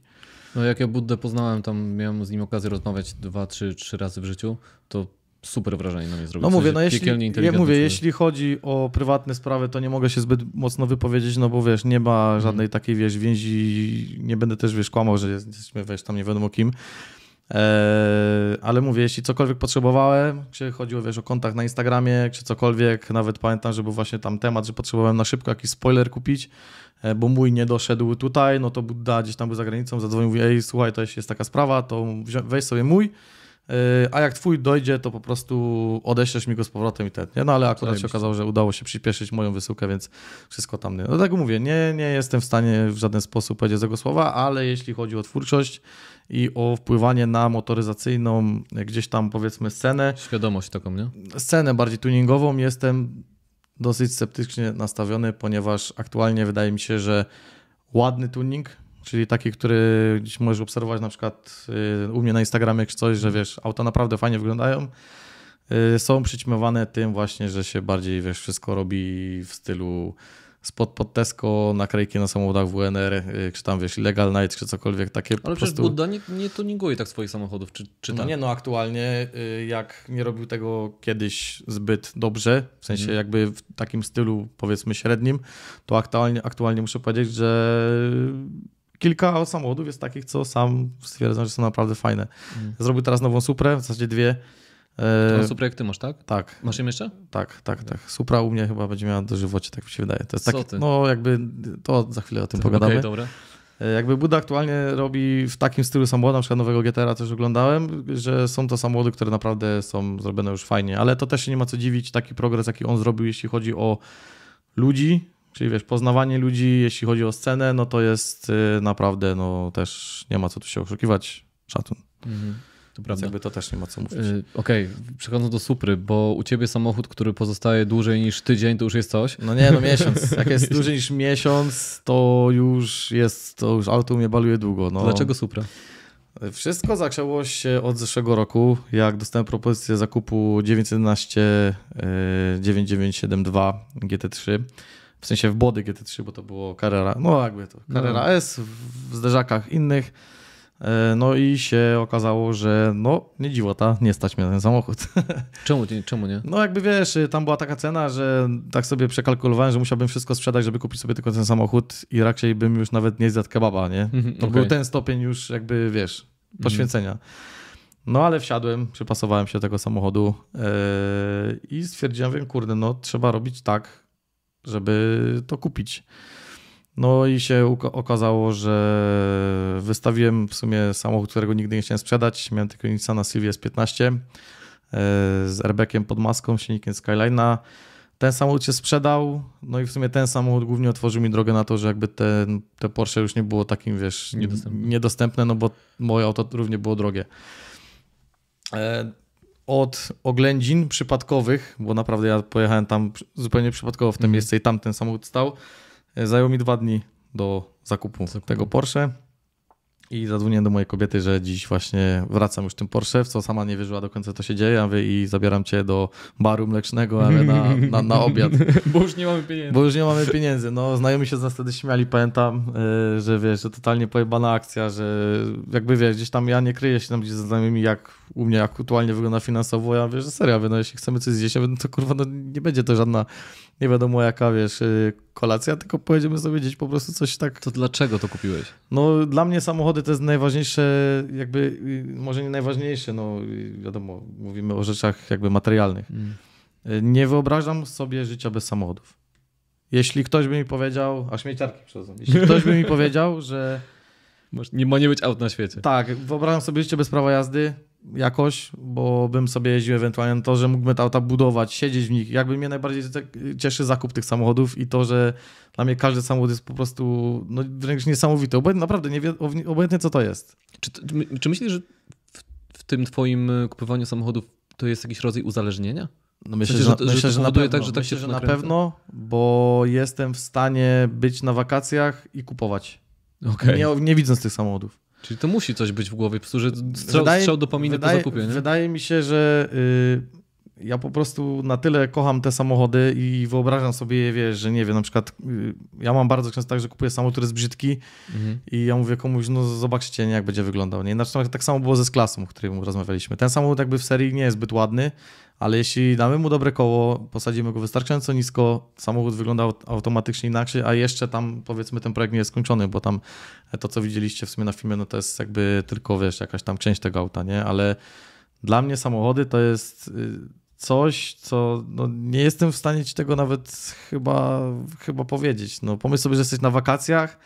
B: No jak ja Buddę poznałem, tam miałem z nim okazję rozmawiać dwa, trzy, trzy razy w życiu, to super wrażenie na mnie zrobił. No mówię, no jeśli, ja mówię,
A: jeśli chodzi o prywatne sprawy, to nie mogę się zbyt mocno wypowiedzieć, no bo wiesz, nie ma mhm. żadnej takiej, wiesz, więzi, nie będę też, wiesz, kłamał, że jesteśmy, wiesz, tam nie wiadomo kim. E, ale mówię, jeśli cokolwiek potrzebowałem, czy chodziło, wiesz, o kontakt na Instagramie, czy cokolwiek, nawet pamiętam, że był właśnie tam temat, że potrzebowałem na szybko jakiś spoiler kupić, e, bo mój nie doszedł tutaj, no to Buddha gdzieś tam był za granicą, zadzwonił, mówi, ej, słuchaj, to jest taka sprawa, to weź sobie mój, Yy, a jak twój dojdzie, to po prostu odeślesz mi go z powrotem i ten. Nie? No ale akurat się okazało, że udało się przyspieszyć moją wysyłkę, więc wszystko tam. Nie. No tak mówię, nie, nie jestem w stanie w żaden sposób powiedzieć tego słowa, ale jeśli chodzi o twórczość i o wpływanie na motoryzacyjną e, gdzieś tam powiedzmy scenę. Świadomość taką, nie? Scenę bardziej tuningową jestem dosyć sceptycznie nastawiony, ponieważ aktualnie wydaje mi się, że ładny tuning Czyli taki, który gdzieś możesz obserwować na przykład y, u mnie na Instagramie czy coś, że mhm. wiesz, auta naprawdę fajnie wyglądają, y, są przyćmiowane tym właśnie, że się bardziej, wiesz, wszystko robi w stylu spod pod Tesco, naklejki na samochodach WNR, y, czy tam wiesz, Legal Night, czy cokolwiek takie. Ale po przecież prostu... Buddha nie, nie tuninguje tak swoich samochodów, czy, czy no tak? No nie, no aktualnie jak nie robił tego kiedyś zbyt dobrze, w sensie mhm. jakby w takim stylu powiedzmy średnim, to aktualnie, aktualnie muszę powiedzieć, że kilka samochodów jest takich, co sam stwierdzam, że są naprawdę fajne. Mm. Zrobił teraz nową Suprę, w zasadzie dwie. Tą e, Suprę
B: jak ty masz, tak? Tak. Masz ją jeszcze?
A: Tak, tak, tak. Supra u mnie chyba będzie miała dożywocie, tak mi się wydaje. To jest taki, no jakby, to za chwilę o tym pogadamy. Okay, dobra. E, jakby Buda aktualnie robi w takim stylu samochodu, na przykład nowego GTR też oglądałem, że są to samochody, które naprawdę są zrobione już fajnie, ale to też się nie ma co dziwić, taki progres, jaki on zrobił, jeśli chodzi o ludzi, Czyli wiesz, poznawanie ludzi, jeśli chodzi o scenę, no to jest y, naprawdę, no też nie ma co tu się oszukiwać, szatun. Mhm. To prawda. Więc jakby to też nie ma co
B: mówić. Y, okej, okay. przechodząc do Supry, bo u ciebie samochód, który pozostaje dłużej niż tydzień, to już jest coś? No nie, no miesiąc. Jak jest dłużej niż miesiąc, to już jest, to już auto mnie baluje długo. No. Dlaczego Supra?
A: Wszystko zaczęło się od zeszłego roku, jak dostałem propozycję zakupu 911 9972 GT3 w sensie w body, GT3, bo to było Carrera, no jakby to Carrera no. S w zderzakach innych. E, no i się okazało, że no nie dziwota, nie stać mnie na ten samochód. Czemu, czemu nie? No jakby wiesz, y, tam była taka cena, że tak sobie przekalkulowałem, że musiałbym wszystko sprzedać, żeby kupić sobie tylko ten samochód i raczej bym już nawet nie zjadł kebaba, nie? Mhm, to okay. był ten stopień już jakby, wiesz, mhm. poświęcenia. No ale wsiadłem, przypasowałem się do tego samochodu yy, i stwierdziłem, wiem, kurde, no trzeba robić tak, żeby to kupić. No i się okazało, że wystawiłem w sumie samochód, którego nigdy nie chciałem sprzedać. Miałem tylko Nissana Silvia S15 e, z airbagiem pod maską, silnikiem Skyline'a. Ten samochód się sprzedał, no i w sumie ten samochód głównie otworzył mi drogę na to, że jakby te, te Porsche już nie było takim, wiesz, niedostępne, niedostępne no bo moje auto równie było drogie. E, od oględzin przypadkowych, bo naprawdę ja pojechałem tam zupełnie przypadkowo w tym mhm. mm. miejsce i tam ten samochód stał. E, zajęło mi dwa dni do zakupu, zakupu. tego Porsche. I zadzwonię do mojej kobiety, że dziś właśnie wracam już tym Porsche, w co sama nie wierzyła do końca, co się dzieje. Ja mówię, i zabieram cię do baru mlecznego, ale na, na, na obiad. Bo już nie mamy pieniędzy. Bo już nie mamy pieniędzy. No, znajomi się z nas wtedy śmiali, pamiętam, y, że wiesz, że totalnie pojebana akcja, że jakby wiesz, gdzieś tam ja nie kryję się tam gdzieś ze znajomymi, jak u mnie aktualnie wygląda finansowo. Ja wiem, że serio, ja no jeśli chcemy coś zjeść, ja no to kurwa, no nie będzie to żadna nie wiadomo jaka, wiesz, y, kolacja, tylko pojedziemy sobie gdzieś po prostu coś tak... To dlaczego to kupiłeś? No dla mnie samochody to jest najważniejsze, jakby, y, może nie najważniejsze, no y, wiadomo, mówimy o rzeczach jakby materialnych. Mm. Nie wyobrażam sobie życia bez samochodów. Jeśli ktoś by mi powiedział, a śmieciarki, przepraszam, jeśli ktoś by mi powiedział, że... Nie ma nie być aut na świecie. Tak, wyobrażam sobie życie bez prawa jazdy, jakoś, bo bym sobie jeździł ewentualnie to, że mógłbym te auta budować, siedzieć w nich. Jakby mnie najbardziej cieszy zakup tych samochodów i to, że dla mnie każdy
B: samochód jest po prostu no, wręcz niesamowity. Obojętnie, naprawdę, nie wie, obojętnie co to jest. Czy, czy myślisz, że w, w tym twoim e, kupowaniu samochodów to jest jakiś rodzaj uzależnienia? No myślę, że, że, tak, tak
A: myślę, że na pewno, tak, że tak myślę, że na pewno,
B: bo jestem w stanie
A: być na wakacjach i kupować. Okay. Nie,
B: nie widząc tych samochodów. Czyli to musi coś być w głowie, psturze strzał, wydaje, strzał dopaminy wydaje, po zakupie, nie?
A: Wydaje mi się, że... Y, ja po prostu na tyle kocham te samochody i wyobrażam sobie, wiesz, że nie wiem, na przykład y, ja mam bardzo często tak, że kupuję samochód, który jest brzydki mhm. i ja mówię komuś, no zobaczcie, nie, jak będzie wyglądał. Nie? Znaczy, no, tak samo było ze Sklasą, o którym rozmawialiśmy. Ten samochód jakby w serii nie jest zbyt ładny, ale jeśli damy mu dobre koło, posadzimy go wystarczająco nisko, samochód wygląda automatycznie inaczej, a jeszcze tam powiedzmy ten projekt nie jest skończony, bo tam to, co widzieliście w sumie na filmie, no to jest jakby tylko, wiesz, jakaś tam część tego auta, nie? Ale dla mnie samochody to jest y, coś, co no, nie jestem w stanie ci tego nawet chyba, chyba powiedzieć. No, pomyśl sobie, że jesteś na wakacjach,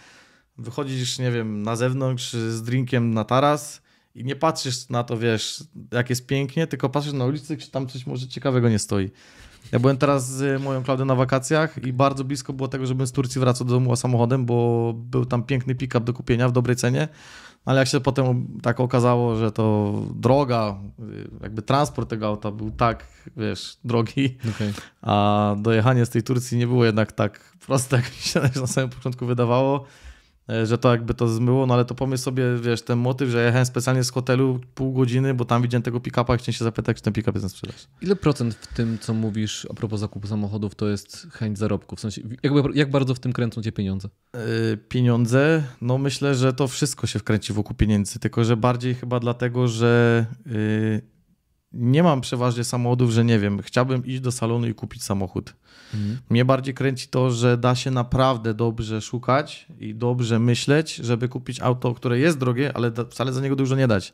A: wychodzisz, nie wiem, na zewnątrz z drinkiem na taras i nie patrzysz na to, wiesz, jak jest pięknie, tylko patrzysz na ulicy, czy tam coś może ciekawego nie stoi. Ja byłem teraz z moją Klaudią na wakacjach i bardzo blisko było tego, żebym z Turcji wracał do domu samochodem, bo był tam piękny pick-up do kupienia w dobrej cenie. No ale jak się potem tak okazało, że to droga, jakby transport tego auta był tak, wiesz, drogi, okay. a dojechanie z tej Turcji nie było jednak tak proste, jak mi się na samym początku wydawało, E, że to jakby to zmyło, no ale to pomyśl sobie, wiesz, ten motyw, że jechałem specjalnie z hotelu pół godziny, bo tam widziałem tego pick-upa, chciałem się zapytać, czy ten pick-up jest na sprzedaż.
B: Ile procent w tym, co mówisz a propos zakupu samochodów, to jest chęć zarobku? W sensie, jakby, jak bardzo w tym kręcą cię pieniądze?
A: Yy, pieniądze? No myślę, że to wszystko się wkręci wokół pieniędzy, tylko że bardziej chyba dlatego, że yy, nie mam przeważnie samochodów, że nie wiem, chciałbym iść do salonu i kupić samochód. Mhm. Mnie bardziej kręci to, że da się naprawdę dobrze szukać i dobrze myśleć, żeby kupić auto, które jest drogie, ale wcale za niego dużo nie dać.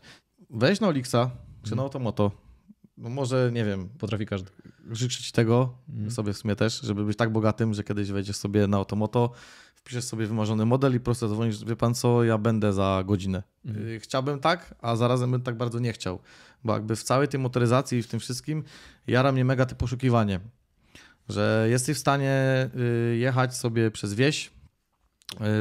A: Weź na Olixa mhm. czy na Automoto. No może, nie wiem, potrafi każdy życzyć tego mhm. sobie w sumie też, żeby być tak bogatym, że kiedyś wejdziesz sobie na Automoto, wpiszesz sobie wymarzony model i prosto dzwonisz, wie pan co, ja będę za godzinę. Mhm. Y, chciałbym tak, a zarazem bym tak bardzo nie chciał. Bo jakby w całej tej motoryzacji i w tym wszystkim jara mnie mega te poszukiwanie, że jesteś w stanie y, jechać sobie przez wieś,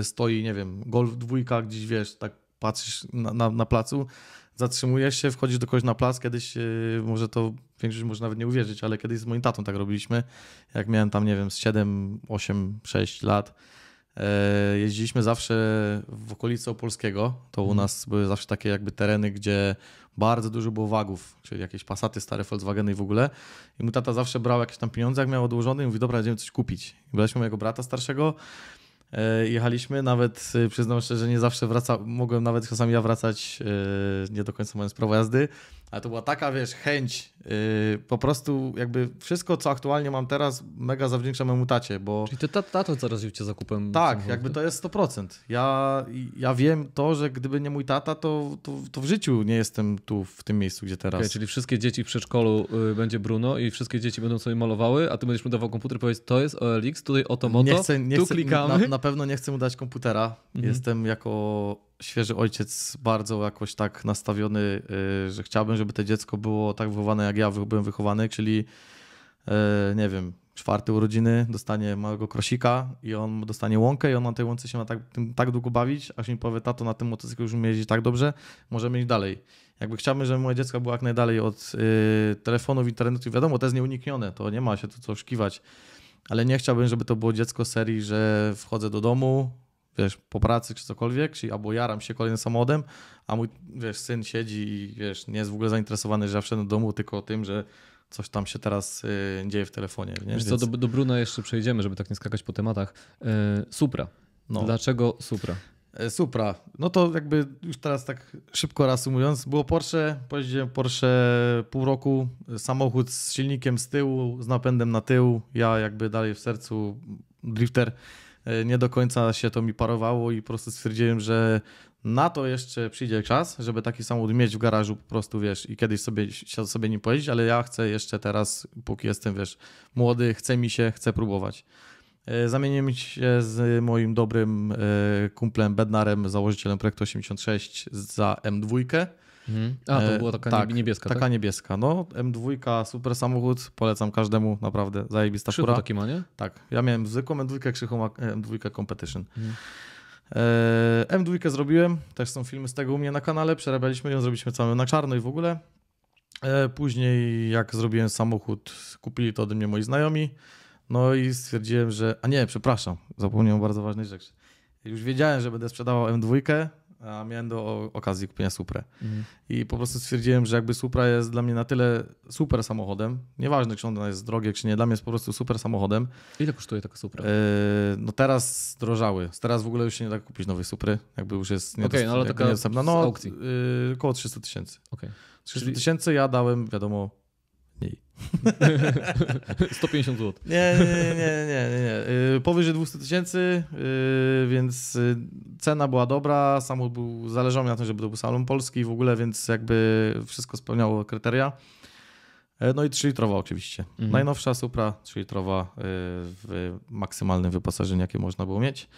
A: y, stoi, nie wiem, golf dwójka gdzieś, wiesz, tak patrzysz na, na, na placu, zatrzymujesz się, wchodzisz do kogoś na plac, kiedyś, y, może to większość może nawet nie uwierzyć, ale kiedyś z moim tatą tak robiliśmy, jak miałem tam, nie wiem, z 7, 8, 6 lat, E, jeździliśmy zawsze w okolicy Opolskiego. To u mhm. nas były zawsze takie jakby tereny, gdzie bardzo dużo było wagów, czyli jakieś pasaty, stare Volkswageny i w ogóle. I mu tata zawsze brał jakieś tam pieniądze, jak miał odłożone i mówi, dobra, będziemy coś kupić. I braliśmy mojego brata starszego, e, jechaliśmy, nawet e, przyznam szczerze, że nie zawsze wraca, mogłem nawet czasami ja wracać, nie do końca mając prawo jazdy, ale to była taka, wiesz, chęć, yy, po prostu jakby wszystko, co aktualnie mam teraz, mega zawdzięczam memu tacie, bo... Czyli to tato zaraził cię zakupem Tak, jakby tak? to jest 100%. Ja, ja wiem to, że gdyby nie mój tata, to, to, to w życiu nie jestem tu, w tym miejscu, gdzie teraz. Okay, czyli
B: wszystkie dzieci w przedszkolu yy, będzie Bruno i wszystkie dzieci będą sobie malowały, a ty będziesz mu dawał komputer i powiedz, to jest OLX, tutaj oto moto, nie chcę, nie tu chcę, klikamy. Na, na, pewno nie chcę mu dać komputera. Mhm. Jestem jako świeży ojciec bardzo jakoś tak
A: nastawiony, y, że chciałbym, żeby to dziecko było tak wychowane, jak ja byłem wychowany, czyli y, nie wiem, czwarty urodziny dostanie małego krosika i on dostanie łąkę i on na tej łące się ma tak, tak długo bawić, aż mi powie, tato, na tym motocyklu już umie tak dobrze, możemy iść dalej. Jakby chciałbym, żeby moje dziecko było jak najdalej od y, telefonów, internetu, i wiadomo, to jest nieuniknione, to nie ma się tu co szkiwać. ale nie chciałbym, żeby to było dziecko serii, że wchodzę do domu, wiesz, po pracy czy cokolwiek, czy albo jaram się kolejnym samochodem, a mój, wiesz, syn siedzi i, wiesz, nie jest w ogóle zainteresowany zawsze do domu, tylko o tym, że coś tam się teraz y, dzieje w telefonie. Nie? Wiesz Więc... co, do,
B: do Bruna jeszcze przejdziemy, żeby tak nie skakać po tematach. Yy, Supra. No. Dlaczego Supra?
A: E, Supra. No to jakby już teraz tak szybko reasumując, było Porsche, powiedziałem Porsche pół roku, samochód z silnikiem z tyłu, z napędem na tył, ja jakby dalej w sercu drifter. E, nie do końca się to mi parowało i po prostu stwierdziłem, że na to jeszcze przyjdzie czas, żeby taki samochód mieć w garażu po prostu, wiesz, i kiedyś sobie, sobie nim pojeździć, ale ja chcę jeszcze teraz, póki jestem, wiesz, młody, chce mi się, chcę próbować. E, zamieniłem się z moim dobrym e, kumplem Bednarem, założycielem Projektu 86 za M2. Mhm. A, to e, była taka tak, niebieska, Taka tak? niebieska, no. M2, super samochód, polecam każdemu, naprawdę, zajebista Krzychu taki ma, nie? Tak, ja miałem zwykłą M2, Krzychu ma e, M2 Competition. Mhm. E, M2 zrobiłem, też są filmy z tego u mnie na kanale, przerabialiśmy ją, zrobiliśmy całą na czarno i w ogóle. Później jak zrobiłem samochód, kupili to ode mnie moi znajomi. No i stwierdziłem, że... A nie, przepraszam, zapomniałem bardzo ważnej rzeczy. Już wiedziałem, że będę sprzedawał M2, a miałem do okazji kupienia Supra. Mhm. I po prostu stwierdziłem, że jakby Supra jest dla mnie na tyle super samochodem, nieważne czy ona jest drogie czy nie, dla mnie jest po prostu super samochodem. Ile kosztuje taka Supra? Yy, no teraz drożały, teraz w ogóle już się nie da kupić nowej Supry, jakby już jest niedost... okay, no, ale taka niedostępna. No,
B: aukcji. Yy,
A: około 300 tysięcy. Okay. 300 tysięcy ja dałem, wiadomo, mniej. 150 zł. Nie, nie, nie, nie, nie. Y, powyżej 200 tysięcy, y, więc y, cena była dobra, samochód był, zależało mi na tym, żeby to był salon polski w ogóle, więc jakby wszystko spełniało kryteria. E, no i 3-litrowa oczywiście. Mhm. Najnowsza Supra 3-litrowa w maksymalnym wyposażeniu, jakie można było mieć.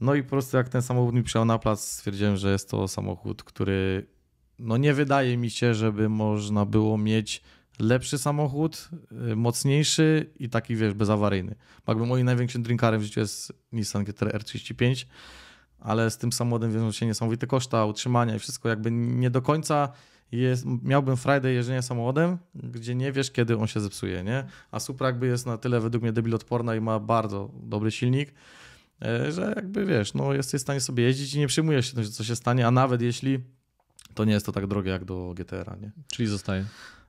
A: No i po prostu jak ten samochód mi przyjął na plac, stwierdziłem, że jest to samochód, który no nie wydaje mi się, żeby można było mieć lepszy samochód, y, mocniejszy i taki, wiesz, bezawaryjny. Bo jakby moim największym drinkarem w życiu jest Nissan GT-R 35, ale z tym samochodem wiążą się niesamowite koszta utrzymania i wszystko. Jakby nie do końca jest, miałbym Friday jeżdżenia samochodem, gdzie nie wiesz, kiedy on się zepsuje, nie? A Supra jakby jest na tyle według mnie debilotporna i ma bardzo dobry silnik, e, że jakby wiesz, no jesteś w stanie sobie jeździć i nie przyjmujesz się co się stanie, a nawet jeśli to nie jest to tak drogie jak do GTR-a, nie? Czyli zostaje.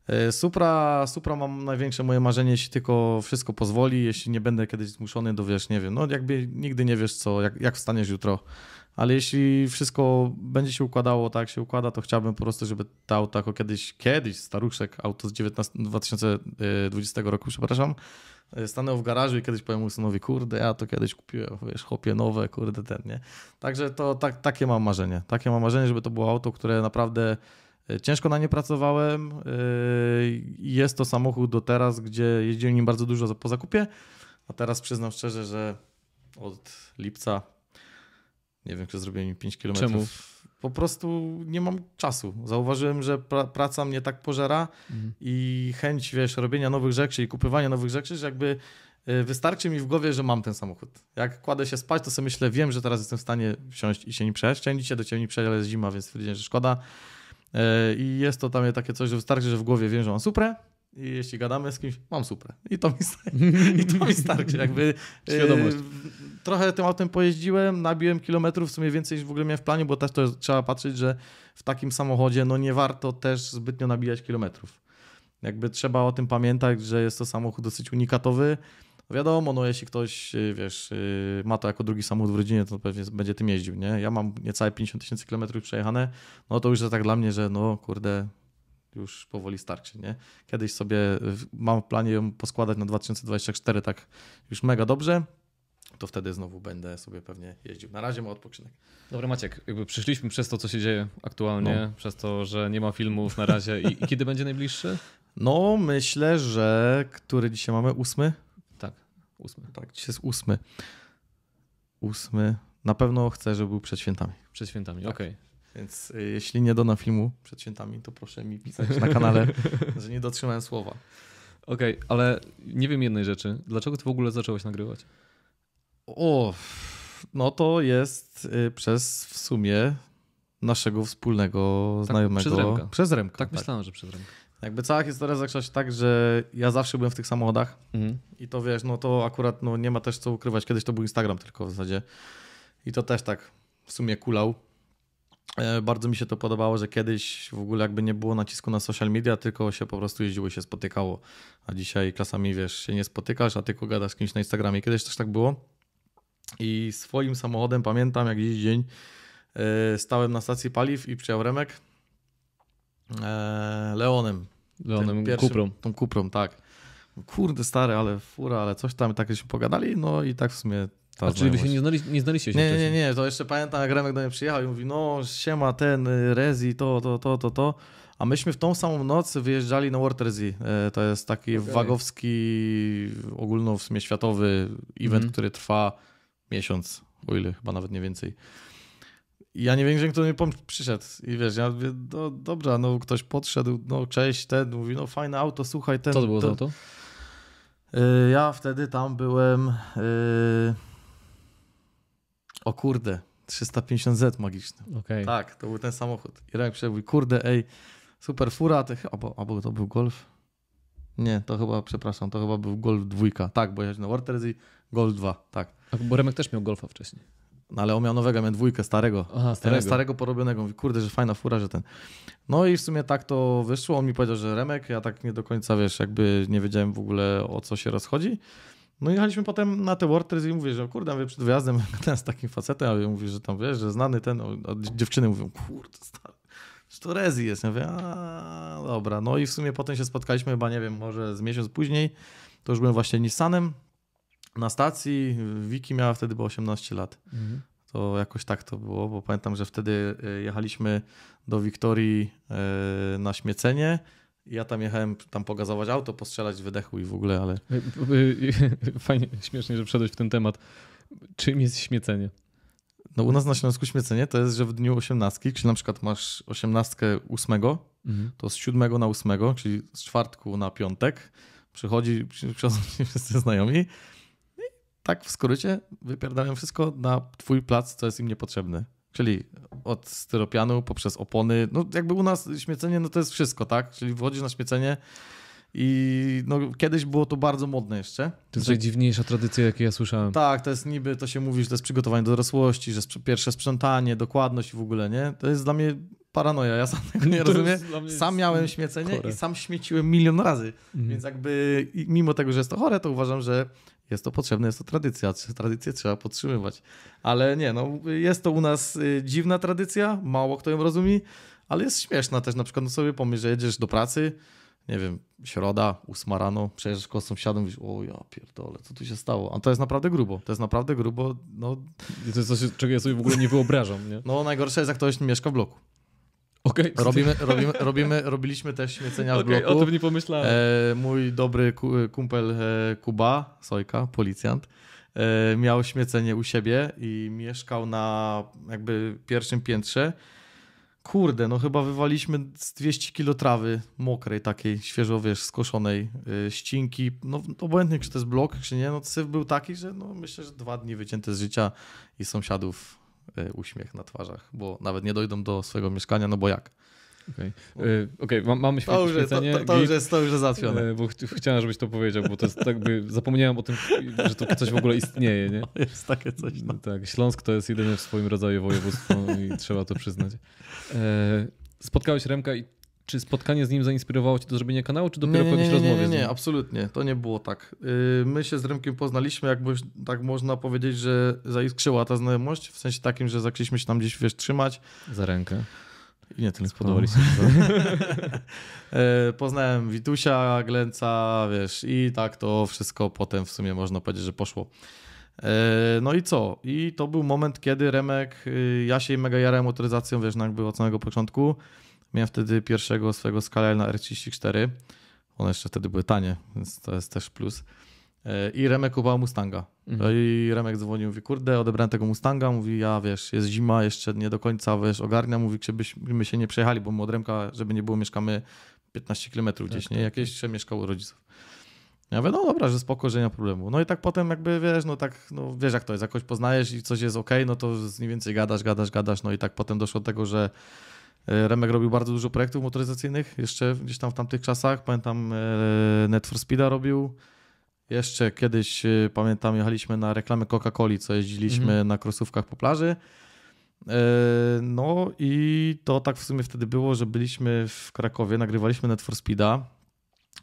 A: E, Supra, Supra mam największe moje marzenie, jeśli tylko wszystko pozwoli, jeśli nie będę kiedyś zmuszony do, wiesz, nie wiem, no jakby nigdy nie wiesz co, jak, jak wstaniesz jutro, ale jeśli wszystko będzie się układało tak się układa, to chciałbym po prostu, żeby ta auto jako kiedyś, kiedyś staruszek, auto z 19, 2020 e, roku, przepraszam, e, stanęło w garażu i kiedyś powiem mu synowi, kurde, ja to kiedyś kupiłem, wiesz, chopie nowe, kurde, ten, nie? Także to tak, takie mam marzenie, takie mam marzenie, żeby to było auto, które naprawdę E, ciężko na nie pracowałem. E, jest to samochód do teraz, gdzie jeździłem nim bardzo dużo po zakupie, a teraz przyznam szczerze, że od lipca nie wiem, czy zrobiłem 5 km. Czemu? Po prostu nie mam czasu. Zauważyłem, że pra praca mnie tak pożera mhm. i chęć, wiesz, robienia nowych rzeczy i kupywania nowych rzeczy, że jakby e, wystarczy mi w głowie, że mam ten samochód. Jak kładę się spać, to sobie myślę, wiem, że teraz jestem w stanie wsiąść i się nie przeoszczędzić. Ja do ciebie nie ale jest zima, więc stwierdziłem, że szkoda. E, I jest to tam takie coś, że wystarczy, że w głowie wiem, że mam suprę, i jeśli gadamy z kimś, mam suprę. I to mi, i to mi starczy. Jakby, e, Świadomość. trochę tym autem pojeździłem, nabiłem kilometrów, w sumie więcej niż w ogóle miałem w planie, bo też to trzeba patrzeć, że w takim samochodzie no nie warto też zbytnio nabijać kilometrów. Jakby trzeba o tym pamiętać, że jest to samochód dosyć unikatowy wiadomo, no jeśli ktoś, y, wiesz, y, ma to jako drugi samochód w rodzinie, to pewnie będzie tym jeździł, nie? Ja mam niecałe 50 tysięcy kilometrów przejechane, no to już jest tak dla mnie, że no kurde, już powoli starczy, nie? Kiedyś sobie mam w planie ją poskładać na 2024 tak już mega dobrze,
B: to wtedy znowu będę sobie pewnie jeździł. Na razie mam odpoczynek. Dobra Maciek, jakby przyszliśmy przez to, co się dzieje aktualnie, no. przez to, że nie ma filmów na razie. I, i kiedy będzie najbliższy?
A: No myślę, że który dzisiaj mamy? Ósmy? Ósmy. Tak, dzisiaj jest ósmy. Ósmy. Na pewno chcę, żeby był przed świętami. Przed świętami,
B: tak. okej. Okay. Więc y, jeśli nie na filmu przed świętami, to proszę mi pisać na kanale, że nie dotrzymałem słowa. Okej, okay, ale nie wiem jednej rzeczy. Dlaczego ty w ogóle zacząłeś nagrywać? O,
A: no to jest y, przez w sumie naszego wspólnego tak, znajomego. Przez Remka. Przez Remka. Tak, tak myślałem, że przez Remka. Jakby cała historia zaczęła się tak, że ja zawsze byłem w tych samochodach mhm. i to wiesz, no to akurat no, nie ma też co ukrywać. Kiedyś to był Instagram tylko w zasadzie i to też tak w sumie kulał. E, bardzo mi się to podobało, że kiedyś w ogóle jakby nie było nacisku na social media, tylko się po prostu jeździło i się spotykało. A dzisiaj czasami wiesz, się nie spotykasz, a tylko gadasz z kimś na Instagramie. Kiedyś też tak było. I swoim samochodem pamiętam, jak dziś dzień e, stałem na stacji paliw i przyjął Remek e, Leonem. Leonem Kuprą. Tą Kuprą, tak. Kurde, stary, ale fura, ale coś tam, tak się pogadali, no i tak w sumie ta A czyli wy się nie,
B: znali, nie znaliście
A: się Nie, nie, nie, to jeszcze pamiętam, jak Remek do mnie przyjechał i mówi, no siema ten, y, Rezi, to, to, to, to, to. A myśmy w tą samą noc wyjeżdżali na Waterzy. To jest taki okay. wagowski, ogólno w sumie światowy event, mm. który trwa miesiąc, o ile chyba nawet nie więcej ja nie wiem, kto mnie przyszedł. I wiesz, ja mówię, no dobra, no ktoś podszedł, no cześć, ten mówi, no fajne auto, słuchaj, ten. Co to było to za auto? Y, ja wtedy tam byłem. Y, o kurde, 350Z magiczny. Okay. Tak, to był ten samochód. I Remek mówi, kurde, ej, super fura, to albo, albo to był Golf. Nie, to chyba, przepraszam, to chyba był Golf dwójka. Tak, bo ja na Warters Golf 2, tak. A, bo Remek też miał Golfa wcześniej. No ale on miał nowego, miał dwójkę starego. Aha, e, starego. starego porobionego. Mówi, kurde, że fajna fura, że ten. No i w sumie tak to wyszło. On mi powiedział, że Remek, ja tak nie do końca, wiesz, jakby nie wiedziałem w ogóle o co się rozchodzi. No i jechaliśmy potem na te Warters i mówię, że kurde, mówię, przed wyjazdem ten z takim facetem, a on mówi, że tam wiesz, że znany ten, a dziewczyny mówią, kurde, stary, że to Rezi jest. Ja mówię, a dobra. No i w sumie potem się spotkaliśmy chyba, nie wiem, może z miesiąc później, to już byłem właśnie Nissanem, na stacji Wiki miała wtedy było 18 lat. Mhm. To jakoś tak to było, bo pamiętam, że wtedy e, jechaliśmy do Wiktorii e, na śmiecenie. Ja tam jechałem tam pogazować auto, postrzelać wydechu i w ogóle, ale...
B: E, fajnie, śmiesznie, że wszedłeś w ten temat. Czym jest śmiecenie?
A: No u nas na Śląsku śmiecenie to jest, że w dniu 18, czyli na przykład masz 18 8, mhm. to z 7 na 8, czyli z czwartku na piątek przychodzi, przychodzą wszyscy znajomi, tak w skrócie wypierdają wszystko na twój plac, co jest im niepotrzebne. Czyli od styropianu poprzez opony, no jakby u nas śmiecenie no to jest wszystko, tak? Czyli wchodzisz na śmiecenie i no, kiedyś było to bardzo modne jeszcze.
B: To jest że... najdziwniejsza tradycja, jakiej ja słyszałem.
A: Tak, to jest niby, to się mówi, że to jest przygotowanie do dorosłości, że pierwsze sprzątanie, dokładność i w ogóle, nie? To jest dla mnie paranoja, ja sam tego nie to rozumiem. Sam miałem śmiecenie chore. i sam śmieciłem milion razy, mhm. więc jakby mimo tego, że jest to chore, to uważam, że jest to potrzebne, jest to tradycja, tradycję trzeba podtrzymywać. Ale nie, no jest to u nas y, dziwna tradycja, mało kto ją rozumie, ale jest śmieszna też. Na przykład no sobie pomyśl, że jedziesz do pracy, nie wiem, środa, ósma rano, przejeżdżasz koło sąsiadu i mówisz, o ja pierdolę, co tu się stało? A to jest naprawdę grubo, to jest naprawdę grubo, no. To jest coś, czego ja sobie w ogóle nie wyobrażam, nie? No najgorsze jest, jak ktoś mieszka w bloku. Okay. Robimy, robimy, robimy, robiliśmy też śmiecenia okay, w bloku. o tym nie pomyślałem. E, mój dobry kumpel e, Kuba, Sojka, policjant, e, miał śmiecenie u siebie i mieszkał na jakby pierwszym piętrze. Kurde, no chyba wywaliśmy z 200 kilo trawy mokrej, takiej świeżo, wiesz, skoszonej, yy, ścinki. No obojętnie, czy to jest blok, czy nie, no syf był taki, że no, myślę, że dwa dni wycięte z życia i sąsiadów E, uśmiech na twarzach, bo nawet nie dojdą do swojego mieszkania, no bo jak?
B: Okej, okay. E, okay. mamy to już, to, to, to, już jest, to już jest załatwione. E, bo ch chciałem, żebyś to powiedział, bo to jest tak by, zapomniałem o tym, że to coś w ogóle istnieje, nie? Jest takie coś. No. Tak, Śląsk to jest jedyne w swoim rodzaju województwo i trzeba to przyznać. Spotkałeś Remka i czy spotkanie z nim zainspirowało cię do zrobienia kanału, czy dopiero nie, nie, po jakiejś nie, rozmowie? Nie, nie, nie, absolutnie. To nie było
A: tak. Y, my się z Remkiem poznaliśmy, jakby tak można powiedzieć, że zaiskrzyła ta znajomość, w sensie takim, że zaczęliśmy się tam gdzieś, wiesz, trzymać.
B: Za rękę. I nie tylko. Spodobali się.
A: E, poznałem Witusia, Glęca, wiesz, i tak to wszystko potem w sumie można powiedzieć, że poszło. E, no i co? I to był moment, kiedy Remek, y, ja się mega jarałem motoryzacją, wiesz, no jakby od samego początku. Miałem wtedy pierwszego swojego na R34. One jeszcze wtedy były tanie, więc to jest też plus. E, I Remek kupował Mustanga. No mhm. I Remek dzwonił, mówi, kurde, odebrałem tego Mustanga, mówi, ja wiesz, jest zima, jeszcze nie do końca, wiesz, ogarnia, mówi, żebyśmy się nie przejechali, bo my od Remka, żeby nie było, mieszkamy 15 km tak, gdzieś, tak, nie? Jakieś jeszcze tak. mieszkało u rodziców. Ja mówię, no dobra, że spoko, że nie ma problemu. No i tak potem jakby, wiesz, no tak, no wiesz jak to jest, jakoś poznajesz i coś jest ok, no to mniej więcej gadasz, gadasz, gadasz, no i tak potem doszło do tego, że E, Remek robił bardzo dużo projektów motoryzacyjnych jeszcze gdzieś tam w tamtych czasach. Pamiętam e, Net for Speeda robił. Jeszcze kiedyś, e, pamiętam, jechaliśmy na reklamę Coca-Coli, co jeździliśmy mhm. na krosówkach po plaży. No i to tak w sumie wtedy było, że byliśmy w Krakowie, nagrywaliśmy Net for Speeda,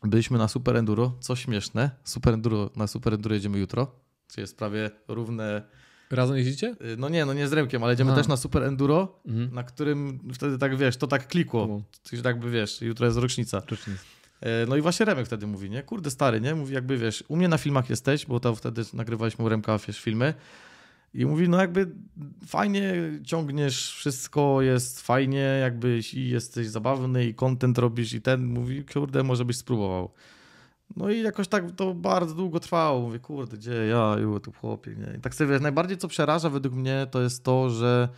A: byliśmy na Super Enduro, co śmieszne, Super Enduro, na Super Enduro jedziemy jutro,
B: czyli jest prawie równe Razem jeździcie?
A: Y, no nie, no nie z Remkiem, ale jedziemy też na Super Enduro, mhm. na którym wtedy tak, wiesz, to tak klikło. Coś tak by, wiesz, jutro jest rocznica. rocznica. Y, no i właśnie Remek wtedy mówi, nie? Kurde, stary, nie? Mówi, jakby, wiesz, u mnie na filmach jesteś, bo to wtedy nagrywaliśmy u Remka, wiesz, filmy. I mówi, no jakby fajnie ciągniesz, wszystko jest fajnie, jakbyś i jesteś zabawny i content robisz i ten. Mówi, kurde, może byś spróbował. No i jakoś tak to bardzo długo trwało. Mówię, kurde, gdzie ja, YouTube chłopie, nie? I tak sobie wiesz, najbardziej co przeraża według mnie to jest to, że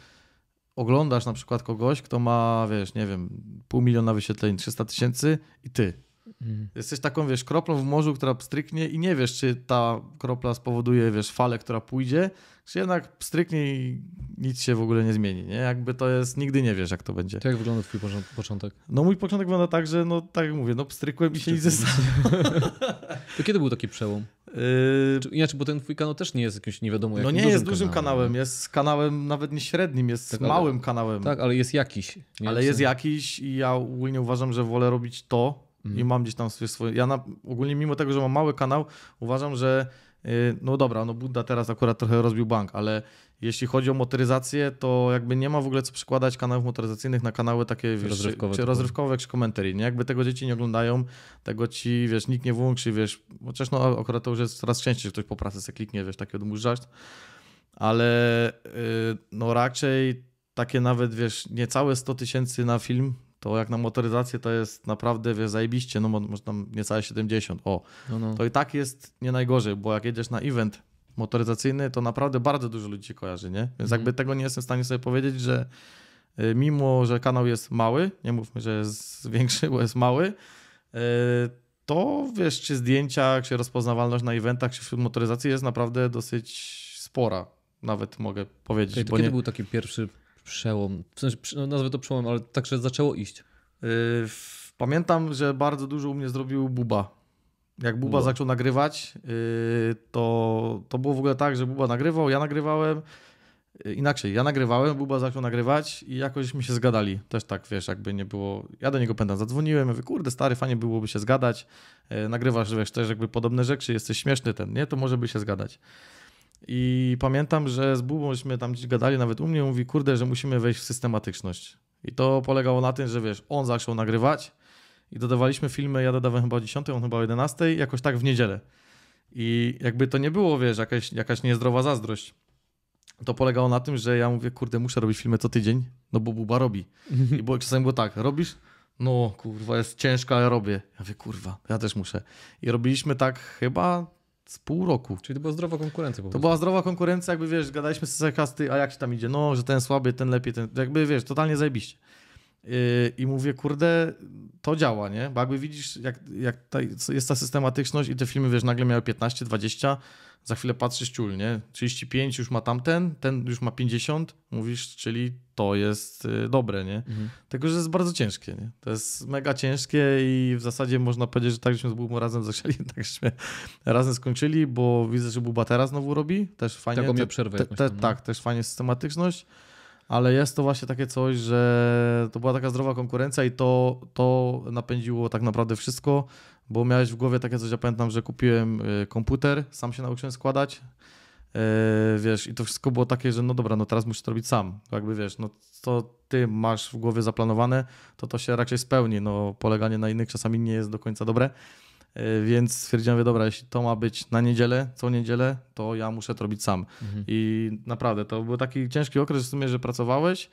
A: oglądasz na przykład kogoś, kto ma, wiesz, nie wiem, pół miliona wyświetleń, 300 tysięcy i ty. Mm. Jesteś taką, wiesz, kroplą w morzu, która pstryknie i nie wiesz, czy ta kropla spowoduje, wiesz, falę, która pójdzie, czy jednak pstryknie i nic się w ogóle nie zmieni, nie? Jakby to jest, nigdy nie wiesz, jak to będzie. To jak wygląda twój początek? No mój początek wygląda tak, że no tak jak mówię, no pstrykłem i się nic nie To kiedy był taki
B: przełom? Yy... Inaczej, bo ten twój kanał też nie jest jakimś nie wiadomo no jakim No nie jest dużym kanałem.
A: kanałem, jest kanałem nawet nie średnim, jest tak, małym ale, kanałem. Tak, ale jest
B: jakiś. Ale jest
A: jakiś i ja ogólnie uważam, że wolę robić to, Mm. I mam gdzieś tam swoje. swoje ja na, ogólnie, mimo tego, że mam mały kanał, uważam, że y, no dobra, no Buddha teraz akurat trochę rozbił bank, ale jeśli chodzi o motoryzację, to jakby nie ma w ogóle co przykładać kanałów motoryzacyjnych na kanały takie wiesz, rozrywkowe, czy, rozrywkowe, czy komentarii. Nie? Jakby tego dzieci nie oglądają, tego ci, wiesz, nikt nie włączy, wiesz, chociaż no akurat to już jest coraz częściej, że ktoś po pracy se kliknie, wiesz, takie odmurzacz, ale y, no raczej takie nawet, wiesz, niecałe 100 tysięcy na film to jak na motoryzację to jest naprawdę, wie, zajebiście, no może tam niecałe 70, o. No, no. To i tak jest nie najgorzej, bo jak jedziesz na event motoryzacyjny, to naprawdę bardzo dużo ludzi się kojarzy, nie? Więc mm. jakby tego nie jestem w stanie sobie powiedzieć, że y, mimo, że kanał jest mały, nie mówmy, że jest większy, bo jest mały, y, to wiesz, czy zdjęcia, czy
B: rozpoznawalność na eventach, czy wśród motoryzacji jest naprawdę dosyć spora, nawet mogę powiedzieć. Okay, to kiedy nie... był taki pierwszy przełom, w sensie, no, nazwę to przełom, ale także zaczęło iść.
A: Yy, pamiętam, że bardzo dużo u mnie zrobił Buba. Jak Buba, zaczął nagrywać, yy, to, to było w ogóle tak, że Buba nagrywał, ja nagrywałem. Yy, inaczej, ja nagrywałem, Buba zaczął nagrywać i jakoś mi się zgadali. Też tak, wiesz, jakby nie było... Ja do niego pamiętam, zadzwoniłem, mówię, kurde stary, fajnie byłoby się zgadać. Yy, nagrywasz, wiesz, też jakby podobne rzeczy, jesteś śmieszny ten, nie? To może by się zgadać. I pamiętam, że z Bubąśmy tam gdzieś gadali, nawet u mnie mówi, kurde, że musimy wejść w systematyczność. I to polegało na tym, że wiesz, on zaczął nagrywać i dodawaliśmy filmy, ja dodawałem chyba o 10, on chyba o 11, jakoś tak w niedzielę. I jakby to nie było, wiesz, jakaś, jakaś niezdrowa zazdrość. To polegało na tym, że ja mówię, kurde, muszę robić filmy co tydzień, no bo Buba robi. I było czasem było tak, robisz? No kurwa, jest ciężko, ale robię. Ja mówię, kurwa, ja też muszę. I robiliśmy tak chyba z pół roku. Czyli to była zdrowa konkurencja. to była zdrowa konkurencja, jakby wiesz, gadaliśmy z kasty, a jak się tam idzie? No, że ten słaby, ten lepiej, ten. Jakby wiesz, totalnie zajebiście. Yy, I mówię, kurde, to działa, nie? Bo jakby widzisz, jak, jak ta, jest ta systematyczność i te filmy, wiesz, nagle miały 15, 20, za chwilę patrzysz ciul, nie? 35 już ma tamten, ten już ma 50, mówisz, czyli to jest y, dobre, nie? Mhm. Tylko, że jest bardzo ciężkie, nie? To jest mega ciężkie i w zasadzie można powiedzieć, że tak żeśmy z Bubą razem zaczęli, tak żeśmy razem skończyli, bo widzę, że Buba teraz znowu robi, też fajnie. Tego mnie przerwę. Te, te, no. Tak, też fajnie systematyczność ale jest to właśnie takie coś, że to była taka zdrowa konkurencja i to, to napędziło tak naprawdę wszystko, bo miałeś w głowie takie coś, ja pamiętam, że kupiłem y, komputer, sam się nauczyłem składać, y, wiesz, i to wszystko było takie, że no dobra, no teraz musisz to robić sam, jakby wiesz, no to ty masz w głowie zaplanowane, to to się raczej spełni, no poleganie na innych czasami nie jest do końca dobre, E, więc stwierdziłem, dobra, jeśli to ma być na niedzielę, co niedzielę, to ja muszę to robić sam. Mhm. I naprawdę, to był taki ciężki okres w sumie, że pracowałeś,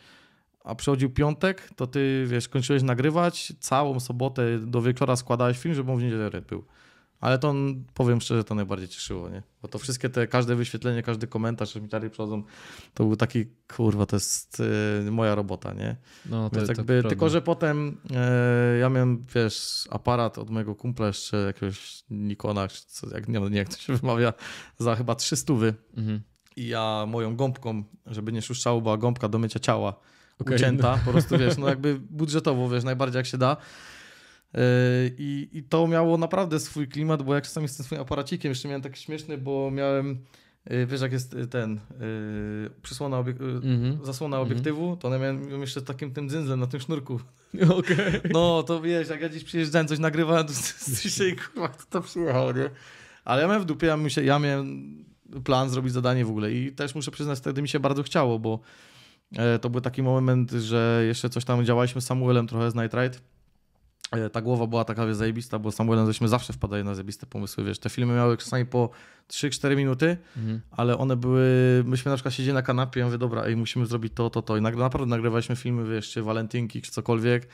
A: a przychodził piątek, to ty, wiesz, kończyłeś nagrywać, całą sobotę do wieczora składałeś film, żeby on w niedzielę był. Ale to powiem szczerze, to najbardziej cieszyło, nie? Bo to wszystkie te, każde wyświetlenie, każdy komentarz, że mi dalej przychodzą, to był taki, kurwa, to jest e, moja robota, nie? No, to, Więc tak jakby, tylko, że potem e, ja miałem, wiesz, aparat od mojego kumpla jeszcze, jakiegoś Nikona, co, jak, nie wiem, jak to się wymawia, za chyba trzy stówy. Mhm. I ja moją gąbką, żeby nie szuszczało, była gąbka do mycia ciała okay, ucięta, po prostu, wiesz, no jakby budżetowo, wiesz, najbardziej jak się da. E, I, I to miało naprawdę swój klimat, bo jak czasami z tym swoim aparacikiem, jeszcze miałem tak śmieszny, bo miałem, e, wiesz jak jest e, ten, przysłona obiek mm-hmm. zasłona mhm. obiektywu, mm -hmm. to ona miałem jeszcze takim tym dzyndzlem na tym sznurku. Okay. No to wiesz, jak ja gdzieś przyjeżdżałem, coś nagrywałem, to dzisiaj kurwa, to to przyjechał, nie? Ale ja miałem w dupie, ja, ja miałem plan zrobić zadanie w ogóle i też muszę przyznać, wtedy mi się bardzo chciało, bo to był taki moment, że jeszcze coś tam działaliśmy z Samuelem trochę z Night Ride E, ta głowa była taka wiesz, zajebista, bo z Samuelem żeśmy zawsze wpadali na zajebiste pomysły, wiesz, te filmy miały czasami po 3-4 minuty, mhm. ale one były, myśmy na przykład siedzieli na kanapie i ja mówię, dobra, ej, musimy zrobić to, to, to i naprawdę nagrywaliśmy filmy, wiesz, czy walentynki, czy cokolwiek,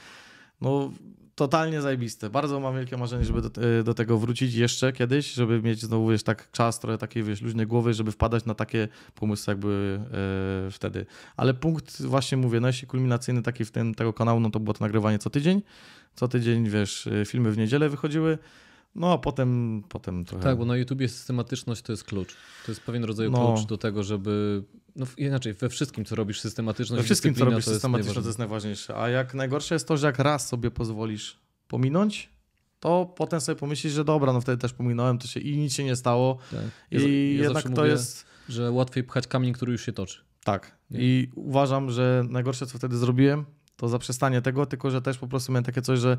A: no totalnie zajebiste, bardzo mam wielkie marzenie, żeby do, e, do, tego wrócić jeszcze kiedyś, żeby mieć znowu, wiesz, tak czas, trochę takiej, wiesz, luźnej głowy, żeby wpadać na takie pomysły, jak były yy, e, wtedy, ale punkt właśnie, mówię, jeśli kulminacyjny taki w tym, tego kanału, no to było to nagrywanie co tydzień,
B: co tydzień, wiesz, y, filmy w niedzielę wychodziły. No a potem, potem trochę. Tak, bo na YouTubie systematyczność to jest klucz. To jest pewien rodzaj no. klucz do tego, żeby. No inaczej, we wszystkim, co robisz, systematyczność. We wszystkim, co robisz, to systematyczność to jest najważniejsze. A jak najgorsze jest to, że jak raz sobie
A: pozwolisz pominąć, to potem sobie pomyślisz, że dobra, no wtedy też pominąłem to się i nic się nie stało. Tak. Ja, I ja jednak to mówię, jest.
B: Że łatwiej pchać kamień, który już się toczy. Tak.
A: Nie? I uważam, że najgorsze, co wtedy zrobiłem, to zaprzestanie tego, tylko że też po prostu miałem takie coś, że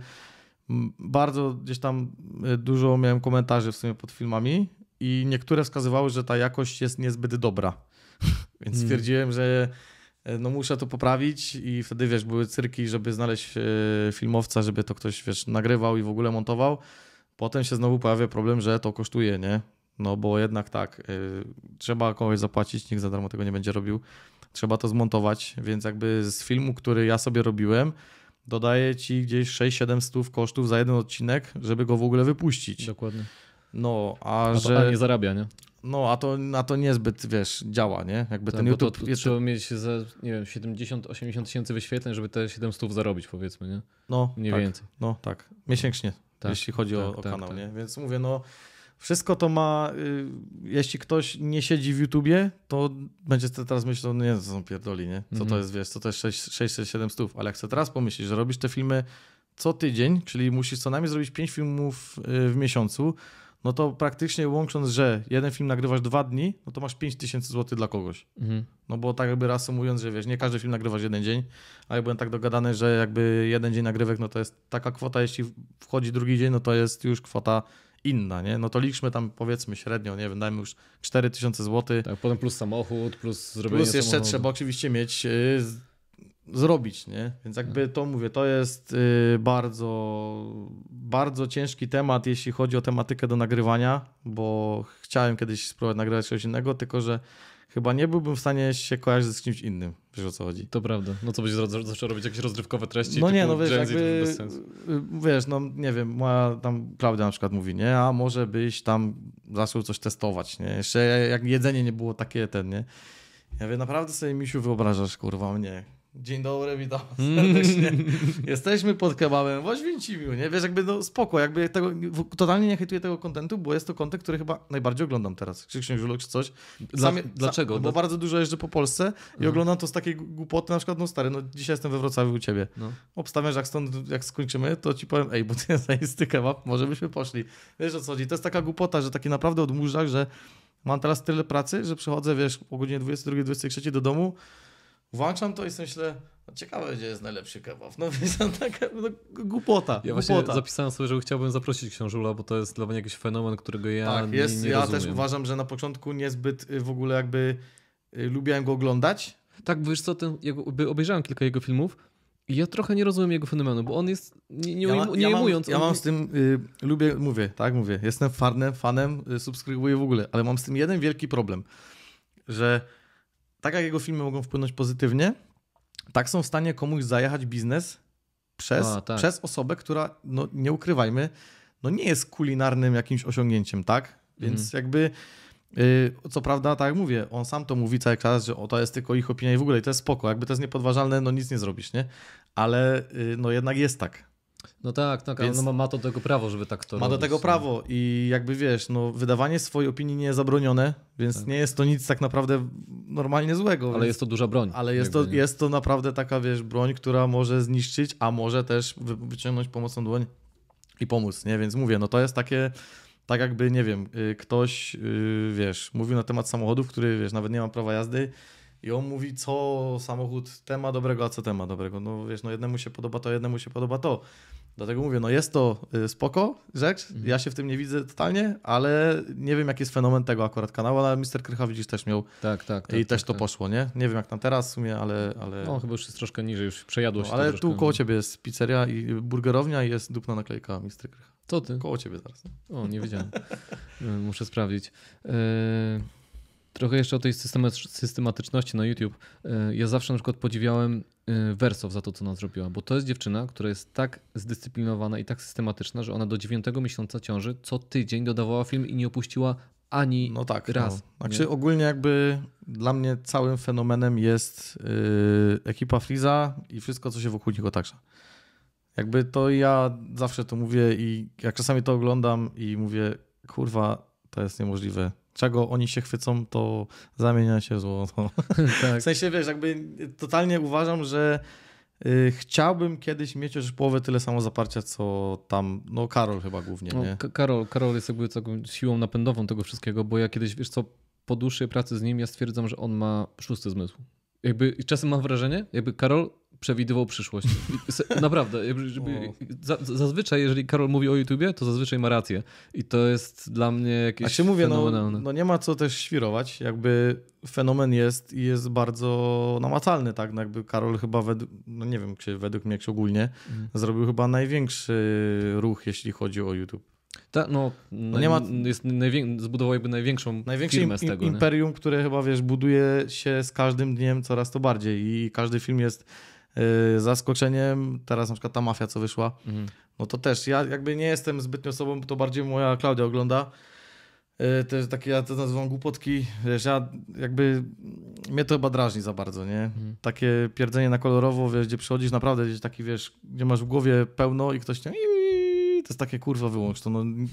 A: bardzo gdzieś tam y, dużo miałem komentarzy w sumie pod filmami i niektóre wskazywały, że ta jakość jest niezbyt dobra. Więc mm. stwierdziłem, że e, no muszę to poprawić i wtedy, wiesz, były cyrki, żeby znaleźć e, filmowca, żeby to ktoś, wiesz, nagrywał i w ogóle montował. Potem się znowu pojawia problem, że to kosztuje, nie? No bo jednak tak, e, trzeba kogoś zapłacić, nikt za darmo tego nie będzie robił trzeba to zmontować, więc jakby z filmu, który ja sobie robiłem, dodaję ci gdzieś 6-7 stów kosztów za jeden odcinek, żeby go w ogóle wypuścić. Dokładnie. No, a, a że... nie zarabia, nie? No, a to, a to niezbyt, wiesz,
B: działa, nie? Jakby tak, ten YouTube... To, to jest... Trzeba mieć, za, nie wiem, 70-80 tysięcy wyświetleń, żeby te 700 zarobić, powiedzmy, nie? No, Mniej tak, więcej.
A: No, tak. Miesięcznie, tak, jeśli chodzi o, tak, o tak, kanał,
B: tak. nie? Więc mówię, no... Wszystko to
A: ma, y, jeśli ktoś nie siedzi w YouTubie, to będzie teraz myślał, no nie, to są pierdoli, nie? Co to mhm. jest, wiesz, co to jest 600-700 stów, ale jak chcę teraz pomyśleć, że robisz te filmy co tydzień, czyli musisz co najmniej zrobić 5 filmów y, w miesiącu, no to praktycznie łącząc, że jeden film nagrywasz dwa dni, no to masz 5000 zł dla kogoś. Mhm. No bo tak jakby reasumując, że wiesz, nie każdy film nagrywasz jeden dzień, a ja byłem tak dogadany, że jakby jeden dzień nagrywek, no to jest taka kwota, jeśli wchodzi drugi dzień, no to jest już kwota inna, nie? No to liczmy tam powiedzmy średnio, nie wiem, dajmy już 4000 zł. Tak, potem plus samochód, plus zrobienie Plus jeszcze samochodu. trzeba oczywiście mieć, y, zrobić, nie? Więc jakby tak. to mówię, to jest y, bardzo, bardzo ciężki temat, jeśli chodzi o tematykę do nagrywania, bo chciałem kiedyś spróbować nagrywać coś innego, tylko że chyba nie byłbym w stanie się kojarzyć z
B: kimś innym. Wiesz o co chodzi? To prawda. No co będzie zaczął robić jakieś rozrywkowe treści? No nie, no wiesz, jakby, bez sensu.
A: Y, wiesz, no nie wiem, moja tam Klaudia na przykład mówi, nie, a może byś tam zaczął coś testować, nie? Jeszcze jak jedzenie nie było takie ten, nie? Ja wiem, naprawdę sobie misiu wyobrażasz, kurwa, mnie Dzień dobry, witam mm. serdecznie. Jesteśmy pod kebabem w Oświęcimiu, nie? Wiesz, jakby no spoko, jakby tego, totalnie nie hejtuję tego kontentu, bo jest to kontent, który chyba najbardziej oglądam teraz, czy Księżulek, czy coś. Sam, dlaczego? bo bardzo dużo jeżdżę po Polsce i no. oglądam to z takiej głupoty, na przykład, no stary, no dzisiaj jestem we Wrocławiu u ciebie. No. Obstawiam, że jak stąd, jak skończymy, to ci powiem, ej, bo ty zajisty kebab, może byśmy poszli. Wiesz o co chodzi? To jest taka głupota, że taki naprawdę odmurzasz, że mam teraz tyle pracy, że przychodzę, wiesz, o godzinie 22-23 do domu, Włączam to i sobie myślę, no ciekawe, gdzie jest najlepszy kebab. No więc taka no, głupota. Ja głupota. właśnie
B: zapisałem sobie, że chciałbym zaprosić książula, bo to jest dla mnie jakiś fenomen, którego ja tak, jest, nie, Ja rozumiem. też
A: uważam, że na początku niezbyt y, w ogóle jakby lubiałem y, lubiłem go oglądać. Tak, bo wiesz co, ten, jakby obejrzałem
B: kilka jego filmów i ja trochę nie rozumiem jego fenomenu, bo on jest, nie, nie, ja ma, nie ja ujmując... Mam, ja on... mam z
A: tym, y, lubię, mówię, tak mówię, jestem fanem, fanem, y, subskrybuję w ogóle, ale mam z tym jeden wielki problem, że tak jak jego filmy mogą wpłynąć pozytywnie, tak są w stanie komuś zajechać biznes przez, A, tak. przez osobę, która, no nie ukrywajmy, no nie jest kulinarnym jakimś osiągnięciem, tak? Więc mhm. jakby, yy, co prawda, tak jak mówię, on sam to mówi cały czas, że o, to jest tylko ich opinia i w ogóle i to jest spoko, jakby to jest niepodważalne, no nic nie zrobisz, nie? Ale yy, no jednak jest tak.
B: No tak, tak no ma, to do tego prawo, żeby tak to ma robić. Ma do tego no. prawo
A: i jakby wiesz, no, wydawanie swojej opinii nie jest zabronione, więc tak. nie jest to nic tak naprawdę normalnie złego. Ale więc... jest to duża broń. Ale jest to, jest to naprawdę taka, wiesz, broń, która może zniszczyć, a może też wyciągnąć pomocą dłoń i pomóc, nie? Więc mówię, no to jest takie, tak jakby, nie wiem, y, ktoś, y, wiesz, mówił na temat samochodów, który, wiesz, nawet nie ma prawa jazdy, i on mówi, co samochód tema dobrego, a co tema dobrego. No wiesz, no jednemu się podoba to, jednemu się podoba to. Dlatego mówię, no jest to y, spoko rzecz, mhm. ja się w tym nie widzę totalnie, ale nie wiem jaki jest fenomen tego akurat kanału, ale Mister Krycha widzisz też miał tak, tak, tak i tak, też tak, to poszło, nie? Nie wiem jak tam teraz w sumie, ale... ale... No chyba już jest troszkę niżej, już przejadło no, się Ale tu koło ciebie jest pizzeria i burgerownia
B: i jest dupna naklejka Mister Krycha. Co ty? Koło ciebie zaraz. O, nie wiedziałem. E, muszę sprawdzić. Yy... Trochę jeszcze o tej systematyczności na YouTube. E, ja zawsze na przykład podziwiałem e, Wersow za to, co ona zrobiła, bo to jest dziewczyna, która jest tak zdyscyplinowana i tak systematyczna, że ona do dziewiątego miesiąca ciąży co tydzień dodawała film i nie opuściła ani no tak, raz. No. Znaczy
A: ogólnie jakby dla mnie całym fenomenem jest yy, ekipa Friza i wszystko, co się wokół niego także. Jakby to ja zawsze to mówię i jak czasami to oglądam i mówię, kurwa, to jest niemożliwe czego oni się chwycą, to zamienia się zło. No. tak. W sensie, wiesz, jakby totalnie uważam, że y, Chciałbym kiedyś mieć już połowę tyle samo
B: zaparcia, co tam, no Karol chyba głównie, no, nie? Karol, Karol jest jakby taką siłą napędową tego wszystkiego, bo ja kiedyś, wiesz co, po dłuższej pracy z nim ja stwierdzam, że on ma szósty zmysł. Jakby czasem mam wrażenie, jakby Karol przewidywał przyszłość. Naprawdę. zazwyczaj, jeżeli Karol mówi o YouTubie, to zazwyczaj ma rację. I to jest dla mnie jakieś A się mówię, no, no, nie ma co też świrować. Jakby fenomen jest i jest bardzo
A: namacalny, tak? No jakby Karol chyba, według, no nie wiem, czy według mnie, czy ogólnie, mhm. zrobił chyba największy ruch, jeśli chodzi o YouTube.
B: Ta, no, no, nie ma... jest
A: zbudował jakby największą Największe firmę z tego. imperium, nie? które chyba, wiesz, buduje się z każdym dniem coraz to bardziej i każdy film jest Y, zaskoczeniem. Teraz na przykład ta mafia, co wyszła, mhm. no to też ja jakby nie jestem zbytnio sobą, to bardziej moja Klaudia ogląda. Y, też takie, ja to nazywam głupotki, wiesz, ja jakby, mnie to chyba drażni za bardzo, nie? Mhm. Takie pierdzenie na kolorowo, wiesz, gdzie przychodzisz naprawdę, gdzieś taki, wiesz, gdzie masz w głowie pełno
B: i ktoś tam to jest takie kurwa, wyłącz to. No,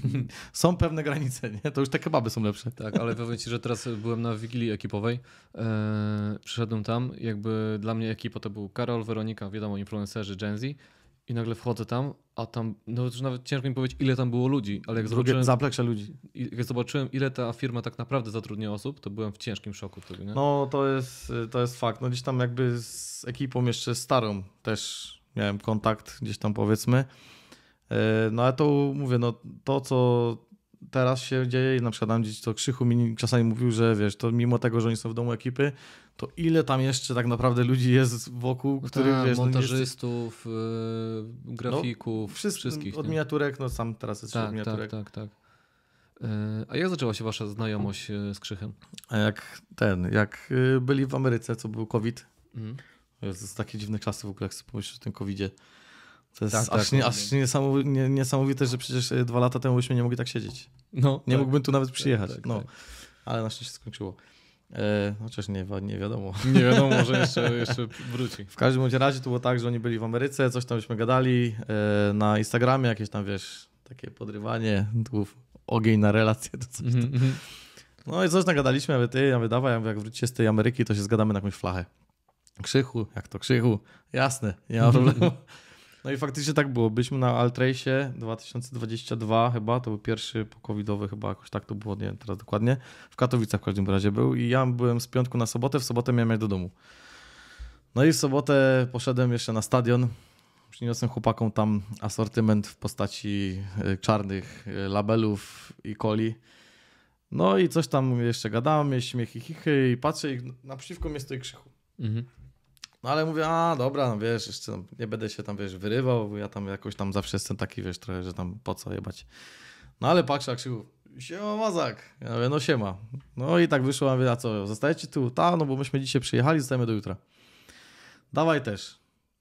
B: są pewne granice, nie? To już te kebaby są lepsze. Tak, ale powiem ci, że teraz byłem na wigilii ekipowej. Eee, przyszedłem tam, jakby dla mnie ekipa to był Karol, Weronika, wiadomo, influencerzy Gen Z. I nagle wchodzę tam, a tam, no już nawet ciężko mi powiedzieć, ile tam było ludzi, ale jak zobaczyłem. Zaplecze ludzi. Jak zobaczyłem, ile ta firma tak naprawdę zatrudnia osób, to byłem w ciężkim szoku wtedy, nie?
A: No to jest, to jest fakt. No gdzieś tam jakby z ekipą jeszcze starą też miałem kontakt, gdzieś tam powiedzmy. E, no ale to mówię, no to co teraz się dzieje i na przykład tam gdzieś to Krzychu mi czasami mówił, że wiesz, to mimo tego, że oni są w domu ekipy, to ile tam jeszcze tak naprawdę ludzi jest wokół, których tak, wiesz... No,
B: montażystów, no y, jest... grafików, no, wszyscy, wszystkich. Od nie? miniaturek, no sam teraz jest tak, tak, miniaturek. Tak, tak, tak. A jak zaczęła się wasza znajomość e, z Krzychem?
A: A jak ten, jak y, byli w Ameryce, co był COVID, mm. to jest takie dziwne czasy w ogóle, jak sobie pomyślisz o tym COVIDzie. To jest tak, aż, tak, nie, aż nie, niesamowite, że przecież e, dwa lata temu byśmy nie mogli tak siedzieć. No, nie tak, mógłbym tu nawet przyjechać. Tak, tak, no. Tak. Ale na szczęście skończyło. E, chociaż nie, nie wiadomo. Nie wiadomo, że jeszcze, jeszcze wróci. W każdym razie to było tak, że oni byli w Ameryce, coś tam byśmy gadali. E, na Instagramie jakieś tam, wiesz, takie podrywanie, tu ogień na relacje, to coś tam. Mhm, mhm. No i coś nagadaliśmy, ja ty, ja mówię, dawaj, ja jak wrócicie z tej Ameryki, to się zgadamy na jakąś flachę. Krzychu, jak to Krzychu? Jasne, nie ma mhm. problemu. No i faktycznie tak było. Byliśmy na Altrace 2022 chyba, to był pierwszy pokowidowy chyba, jakoś tak to było, nie wiem teraz dokładnie. W Katowicach w każdym razie był i ja byłem z piątku na sobotę, w sobotę miałem jechać do domu. No i w sobotę poszedłem jeszcze na stadion. Przyniosłem chłopakom tam asortyment w postaci e, czarnych e, labelów i coli. No i coś tam jeszcze gadałem, mieliśmy chichy i patrzę i naprzeciwko mnie stoi Krzychu. Mhm. No ale mówię, a dobra, no wiesz, jeszcze nie będę się tam, wiesz, wyrywał, bo ja tam jakoś tam zawsze jestem taki, wiesz, trochę, że tam po co jebać. No ale patrzę, jak się siema Mazak. Ja mówię, no siema. No i tak wyszło, a mówię, a co, zostajecie tu? Ta, no bo myśmy dzisiaj przyjechali, zostajemy do jutra. Dawaj też.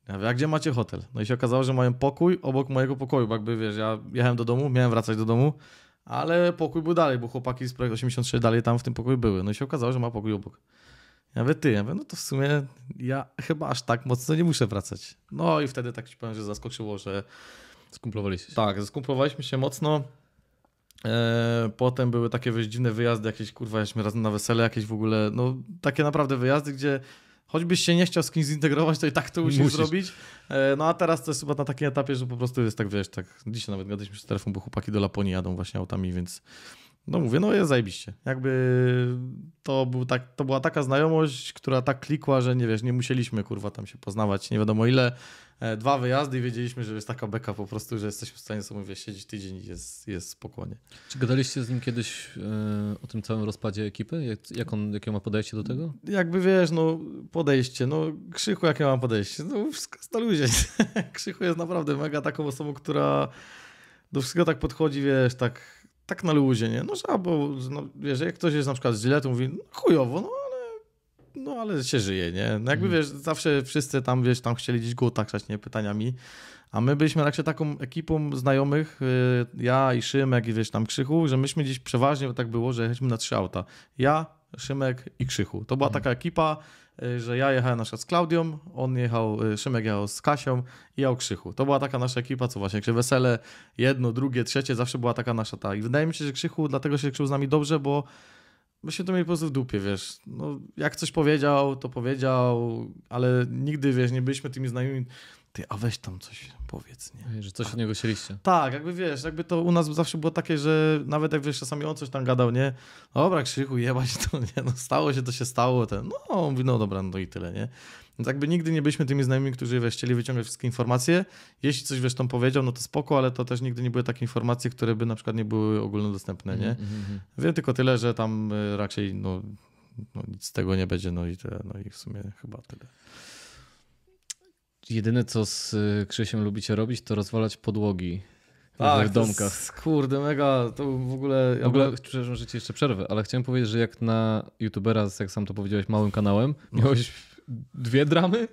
A: Ja mówię, a gdzie macie hotel? No i się okazało, że mają pokój obok mojego pokoju, bo jakby, wiesz, ja jechałem do domu, miałem wracać do domu, ale pokój był dalej, bo chłopaki z Projekt 86 dalej tam w tym pokoju były. No i się okazało, że ma pokój obok. Ja mówię, ty, ja mówię, no to w sumie ja chyba aż tak mocno nie muszę wracać. No i wtedy tak ci powiem, że zaskoczyło, że... Skumplowaliście się. Tak, skumplowaliśmy się mocno. E, potem były takie dziwne wyjazdy, jakieś kurwa, jesteśmy razem na wesele, jakieś w ogóle, no takie naprawdę wyjazdy, gdzie choćbyś się nie chciał z kimś zintegrować, to i tak to musisz, musisz. zrobić. E, no a teraz to jest chyba na takim etapie, że po prostu jest tak, wiesz, tak, dzisiaj nawet gadaliśmy z telefon, bo chłopaki do Laponii jadą właśnie autami, więc no mówię, no jest zajebiście. Jakby to, był tak, to była taka znajomość, która tak klikła, że nie wiesz, nie musieliśmy kurwa tam się poznawać nie wiadomo ile. E, dwa wyjazdy i wiedzieliśmy, że jest taka beka po prostu, że jesteśmy w stanie sobie mówię, siedzieć tydzień i jest, jest spokojnie. Czy
B: gadaliście z nim kiedyś yy, o tym całym rozpadzie ekipy? Jak, jak on, jakie ma podejście do tego?
A: Jakby wiesz, no podejście, no Krzychu jakie ma podejście? No wszystko jest Krzychu jest naprawdę mega taką osobą, która do wszystkiego tak podchodzi, wiesz, tak tak na luzie, nie? No trzeba, bo no, wiesz, jak ktoś jest na przykład źle, to mówi, no, chujowo, no ale, no ale się żyje, nie? No jakby, mm. wiesz, zawsze wszyscy tam, wiesz, tam chcieli gdzieś go taksać, nie? Pytaniami. A my byliśmy tak taką ekipą znajomych, y, ja i Szymek i wiesz tam Krzychu, że myśmy gdzieś przeważnie tak było, że jechaliśmy na trzy auta. Ja, Szymek i Krzychu. To była mm. taka ekipa, Y, że ja jechałem na przykład z Klaudią, on jechał, y, Szymek jechał z Kasią i ja u Krzychu. To była taka nasza ekipa, co właśnie, Krzywe Wesele, jedno, drugie, trzecie, zawsze była taka nasza ta. I wydaje mi się, że Krzychu dlatego się krzył z nami dobrze, bo myśmy to mieli po prostu w dupie, wiesz. No, jak coś powiedział, to powiedział, ale nigdy, wiesz, nie byliśmy tymi znajomymi, ty, a weź tam coś, powiedz, nie? Że coś od niego chcieliście. Tak, jakby wiesz, jakby to u nas zawsze było takie, że nawet jak wiesz, czasami on coś tam gadał, nie? Dobra, krzyku, jebać to, nie? No stało się, to się stało, ten, no, on mówi, no dobra, no i tyle, nie? Więc jakby nigdy nie byliśmy tymi znajomymi, którzy wiesz, chcieli wyciągać wszystkie informacje. Jeśli coś wiesz tam powiedział, no to spoko, ale to też nigdy nie były takie informacje, które by na przykład nie były ogólnodostępne, nie? Mm-hmm. Wiem tylko
B: tyle, że tam y, raczej no, no, nic z tego nie będzie, no i tyle, no i w sumie chyba tyle jedyne co z y, Krzysiem lubicie robić, to rozwalać podłogi. Tak, w domkach.
A: Jest, kurde, mega, to w ogóle... W ogóle, ja... przepraszam,
B: że ci jeszcze przerwę, ale chciałem powiedzieć, że jak na youtubera, jak sam to powiedziałeś, małym kanałem, no. miałeś dwie dramy?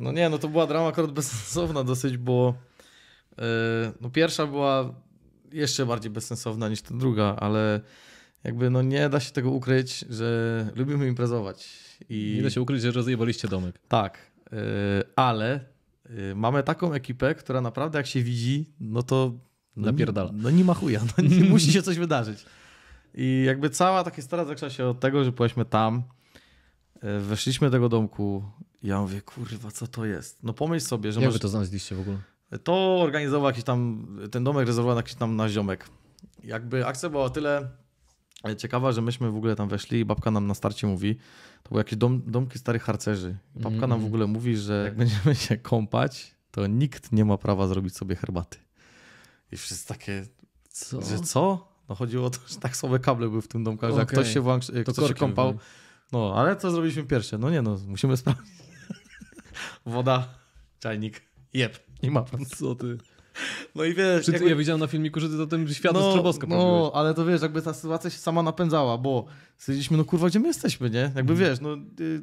B: No nie, no to była drama akurat bezsensowna dosyć, bo
A: y, no pierwsza była jeszcze bardziej bezsensowna niż ta druga, ale jakby no nie da się tego ukryć, że lubimy imprezować. I... Nie da się ukryć, że rozjebaliście domek. Tak, Y, ale y, mamy taką ekipę, która naprawdę jak się widzi, no to no, no napierdala. No nie ma chuja, no, nie musi się coś wydarzyć. I jakby cała ta historia zaczęła się od tego, że byliśmy tam, y, weszliśmy do tego domku ja mówię, kurwa, co to jest? No pomyśl sobie, że Jak masz... to znaleźliście w ogóle? To organizował jakiś tam, ten domek rezerwował jakiś tam na ziomek. Jakby akcja była o tyle Ciekawa, że myśmy w ogóle tam weszli i babka nam na starcie mówi, to były jakieś dom, domki starych harcerzy. Babka mm. nam w mm. ogóle mówi, że jak będziemy się kąpać, to nikt nie ma prawa zrobić sobie herbaty. I wszyscy takie, co? że co? No chodziło o to, że tak słabe kable były w tym domku, że okay. jak ktoś się, ktoś się kąpał, no ale co zrobiliśmy pierwsze? No nie no, musimy sprawdzić. Woda, czajnik, jeb, nie ma. Co ty? No i wiesz... Jakby... Ja widziałem na filmiku, że ty o tym światu no, No, ale to wiesz, jakby ta sytuacja się sama napędzała, bo stwierdziliśmy, no kurwa, gdzie my jesteśmy, nie? Jakby mm. wiesz, no... Y,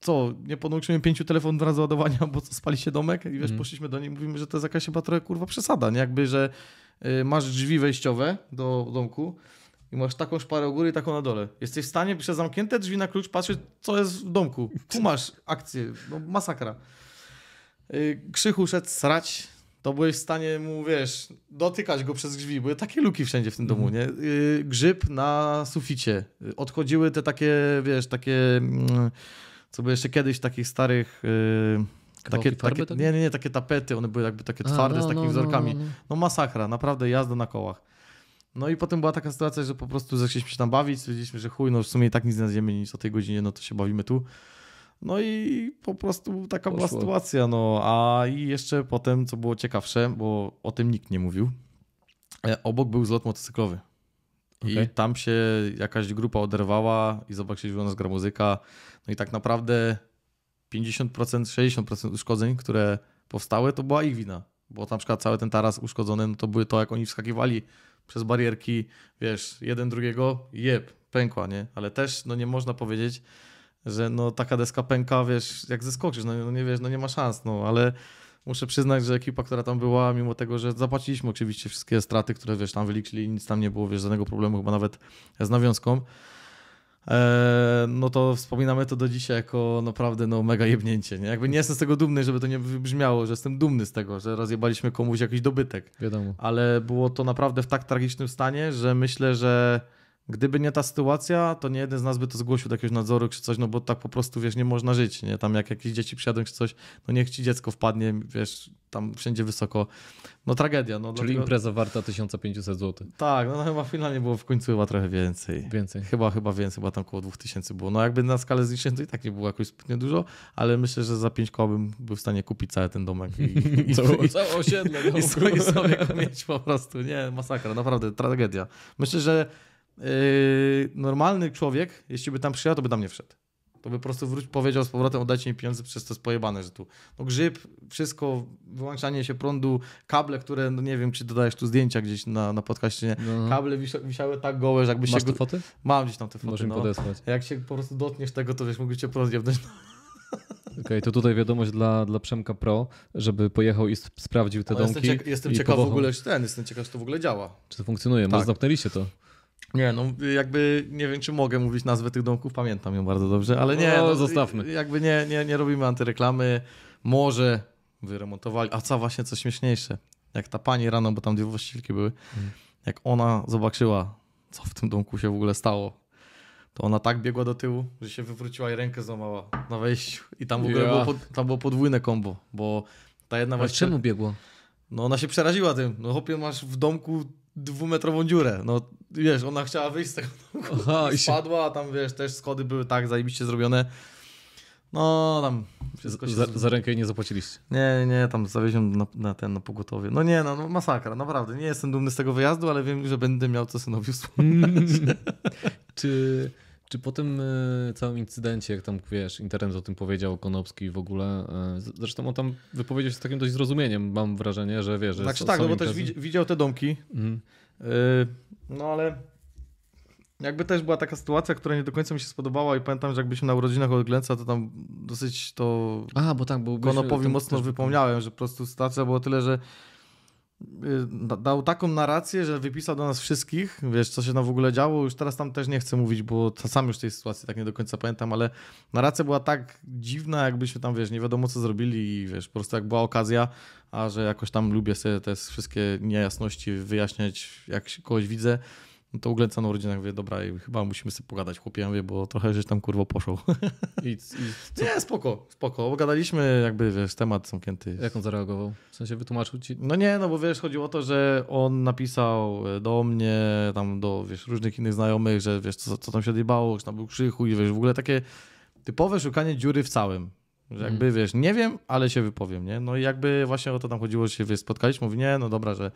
A: co, nie podłączyliśmy pięciu telefonów do rozładowania, bo co, spali się domek i wiesz, mm. poszliśmy do niej i mówimy, że to jest jakaś chyba trochę kurwa przesada, nie? Jakby, że y, masz drzwi wejściowe do domku, i masz taką szparę u góry i taką na dole. Jesteś w stanie przez zamknięte drzwi na klucz patrzeć, co jest w domku. Tu masz akcję, no, masakra. Y, Krzychu szedł srać, to byłeś w stanie mu, wiesz, dotykać go przez drzwi. Były takie luki wszędzie w tym domu, mhm. nie? Y, grzyb na suficie. Odchodziły te takie, wiesz, takie, mm, co by jeszcze kiedyś takich starych... Y, takie, takie, nie, nie, nie, takie tapety, one były jakby takie twarde, A, no, z takimi no, no wzorkami. No, no, no, masakra, naprawdę jazda na kołach. No i potem była taka sytuacja, że po prostu zaczęliśmy się tam bawić, stwierdziliśmy, że chuj, no w sumie i tak nic nie zjemy, nic o tej godzinie, no to się bawimy tu. No i po prostu taka Poszło. była sytuacja. No a i jeszcze potem, co było ciekawsze, bo o tym nikt nie mówił, e, obok był zlot motocyklowy. Okay. I tam się jakaś grupa oderwała i zobaczyli, że u nas gra muzyka. No i tak naprawdę 50%, 60% uszkodzeń, które powstały, to była ich wina. Bo tam na przykład cały ten taras uszkodzony, no to były to, jak oni wskakiwali przez barierki, wiesz, jeden drugiego, jeb, pękła, nie? Ale też, no nie można powiedzieć, że no taka deska pęka, wiesz, jak zeskoczysz, no, no nie wiesz, no nie ma szans, no ale muszę przyznać, że ekipa, która tam była, mimo tego, że zapłaciliśmy oczywiście wszystkie straty, które wiesz, tam wyliczyli, nic tam nie było, wiesz, żadnego problemu, chyba nawet z nawiązką, e, no to wspominamy to do dzisiaj jako naprawdę no, mega jebnięcie. Nie? Jakby nie jestem z tego dumny, żeby to nie wybrzmiało, że jestem dumny z tego, że rozjebaliśmy komuś jakiś dobytek. Wiadomo. Ale było to naprawdę w tak tragicznym stanie, że myślę, że Gdyby nie ta sytuacja, to nie jeden z nas by to zgłosił do jakiegoś nadzoru czy coś, no bo tak po prostu, wiesz, nie można żyć, nie? Tam jak jakieś dzieci przyjadą czy coś, no niech ci dziecko wpadnie, wiesz, tam wszędzie wysoko. No tragedia. No, Czyli dlatego... impreza warta 1500 zł. Tak, no, no chyba finalnie było w końcu chyba trochę więcej. Więcej. Chyba, chyba więcej, chyba tam około 2000 było. No jakby na skalę zniszczeń to i tak nie było jakoś zbytnio dużo, ale myślę, że za 5 koła bym był w stanie kupić cały ten domek. I, i, całe, i, całe osiedle. I, no. i, sobie, i sobie mieć po prostu. Nie, masakra, naprawdę tragedia. Myślę, że Yy, normalny człowiek, jeśli by tam przyjechał, to by tam nie wszedł. To by po prostu wróć, powiedział z powrotem, oddajcie mi pieniądze, przez to jest pojebane, że tu no grzyb, wszystko, wyłączanie się prądu, kable, które, no nie wiem, czy dodajesz tu zdjęcia gdzieś na, na podcaście, nie? No, no. Kable wisiały tak gołe, że jakby Masz się... Masz foty? Mam gdzieś tam te foty, Możesz no. podesłać. Jak się po prostu dotniesz tego, to wiesz, moglibyście cię prąd jebnąć.
B: Okej, okay, to tutaj wiadomość dla, dla Przemka Pro, żeby pojechał i sprawdził te no, domki. Jestem, cieka jestem ciekaw w ogóle,
A: czy ten, jestem ciekaw, czy to w ogóle działa.
B: Czy to funkcjonuje? No, tak. Może zamknęliście to.
A: Nie, no jakby nie wiem, czy mogę mówić nazwę tych domków, pamiętam ją bardzo dobrze, ale nie, no, no zostawmy. Jakby nie, nie, nie robimy antyreklamy. Może wyremontowali, a co właśnie co śmieszniejsze, jak ta pani rano, bo tam dwie właścicielki były, mhm. jak ona zobaczyła, co w tym domku się w ogóle stało, to ona tak biegła do tyłu, że się wywróciła i rękę złamała na wejściu. I tam w ogóle było, pod, tam było podwójne kombo, bo ta jedna właśnie... czemu biegło? No ona się przeraziła tym. No chłopie, masz w domku dwumetrową dziurę. No wiesz, ona chciała wyjść z tego domku Aha, i spadła, a tam wiesz, też schody były tak zajebiście zrobione. No tam wszystko się... Za, za rękę jej nie zapłaciliście. Nie, nie, tam zawieziłem na, na ten, na pogotowie. No nie, no,
B: no, masakra, naprawdę. Nie jestem dumny z tego wyjazdu, ale wiem, że będę miał co synowi wspominać. Mm. Czy czy po tym e, całym incydencie, jak tam wiesz, internet o tym powiedział, Konopski w ogóle, e, zresztą on tam wypowiedział się z takim dość zrozumieniem, mam wrażenie, że wiesz. Że znaczy tak, no bo też
A: widział te domki. Mhm. E, no ale jakby też była taka sytuacja, która nie do końca mi się spodobała i pamiętam, że jak na urodzinach od Glęca, to tam dosyć to A, bo tak, bo Konopowi mocno wypomniałem, że po prostu sytuacja było tyle, że Y, dał taką narrację, że wypisał do nas wszystkich, wiesz, co się tam w ogóle działo. Już teraz tam też nie chcę mówić, bo sam już tej sytuacji tak nie do końca pamiętam, ale narracja była tak dziwna, jakbyśmy tam, wiesz, nie wiadomo co zrobili i wiesz, po prostu jak była okazja, a że jakoś tam lubię sobie te wszystkie niejasności wyjaśniać, jak kogoś widzę, no to uglęcano urodzina, mówię, dobra, i chyba musimy sobie pogadać, chłopie, ja mówię, bo trochę żeś tam kurwo poszło. I, i Nie, spoko, spoko, pogadaliśmy, jakby, wiesz, temat zamknięty.
B: Jak on zareagował? W sensie wytłumaczył ci?
A: No nie, no bo wiesz, chodziło o to, że on napisał e, do mnie, tam do, wiesz, różnych innych znajomych, że wiesz, co, co tam się odjebało, że tam był krzychu i wiesz, w ogóle takie typowe szukanie dziury w całym. Że mhm. jakby mm. wiesz, nie wiem, ale się wypowiem, nie? No i jakby właśnie o to tam chodziło, że się wiesz, spotkaliśmy, mówi nie, no dobra, że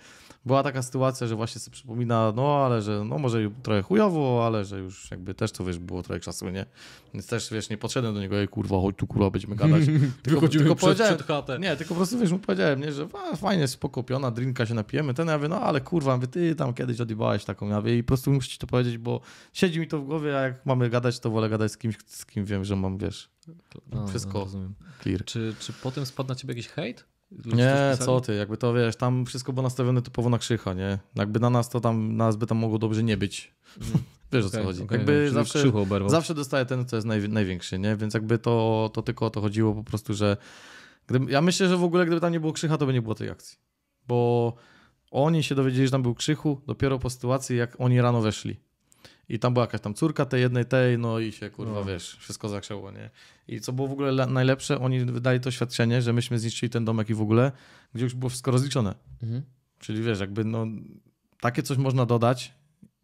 A: była taka sytuacja, że właśnie sobie przypomina, no ale że, no może trochę chujowo, ale że już jakby też to wiesz, było trochę czasu, nie? Więc też wiesz, nie podszedłem do niego, ej kurwa, chodź tu kurwa, będziemy gadać. tylko, tylko przed, przed chatę. Nie, tylko po prostu wiesz, mu powiedziałem, nie, że a, fajnie, spokopiona, drinka się napijemy, ten, ja mówię, no ale kurwa, mówię, ty tam kiedyś odjebałeś taką, ja mówię, i po prostu muszę ci to powiedzieć, bo siedzi mi to w głowie, a jak mamy gadać, to wolę gadać z kimś, z kim wiem, że mam, wiesz, a, no, wszystko. Rozumiem. Clear.
B: Czy, czy potem spadł na ciebie jakiś hejt? Ludzie nie, co
A: ty, jakby to wiesz, tam wszystko było nastawione typowo na krzycha, nie? Jakby na nas to tam, nas by tam mogło dobrze nie być. Mm. Wiesz okay, o co chodzi. Okay, jakby zawsze, zawsze dostaję ten, co jest naj, największy, nie? Więc jakby to, to tylko o to chodziło po prostu, że gdyby, ja myślę, że w ogóle gdyby tam nie było krzycha, to by nie było tej akcji. Bo oni się dowiedzieli, że tam był krzychu dopiero po sytuacji, jak oni rano weszli. I tam była jakaś tam córka tej jednej, tej, no i się kurwa, no. wiesz, wszystko zakrzęło, nie? I co było w ogóle najlepsze, oni wydali to świadczenie, że myśmy zniszczyli ten domek i w ogóle, gdzie już było wszystko rozliczone. Mhm. Czyli wiesz, jakby no, takie coś można dodać,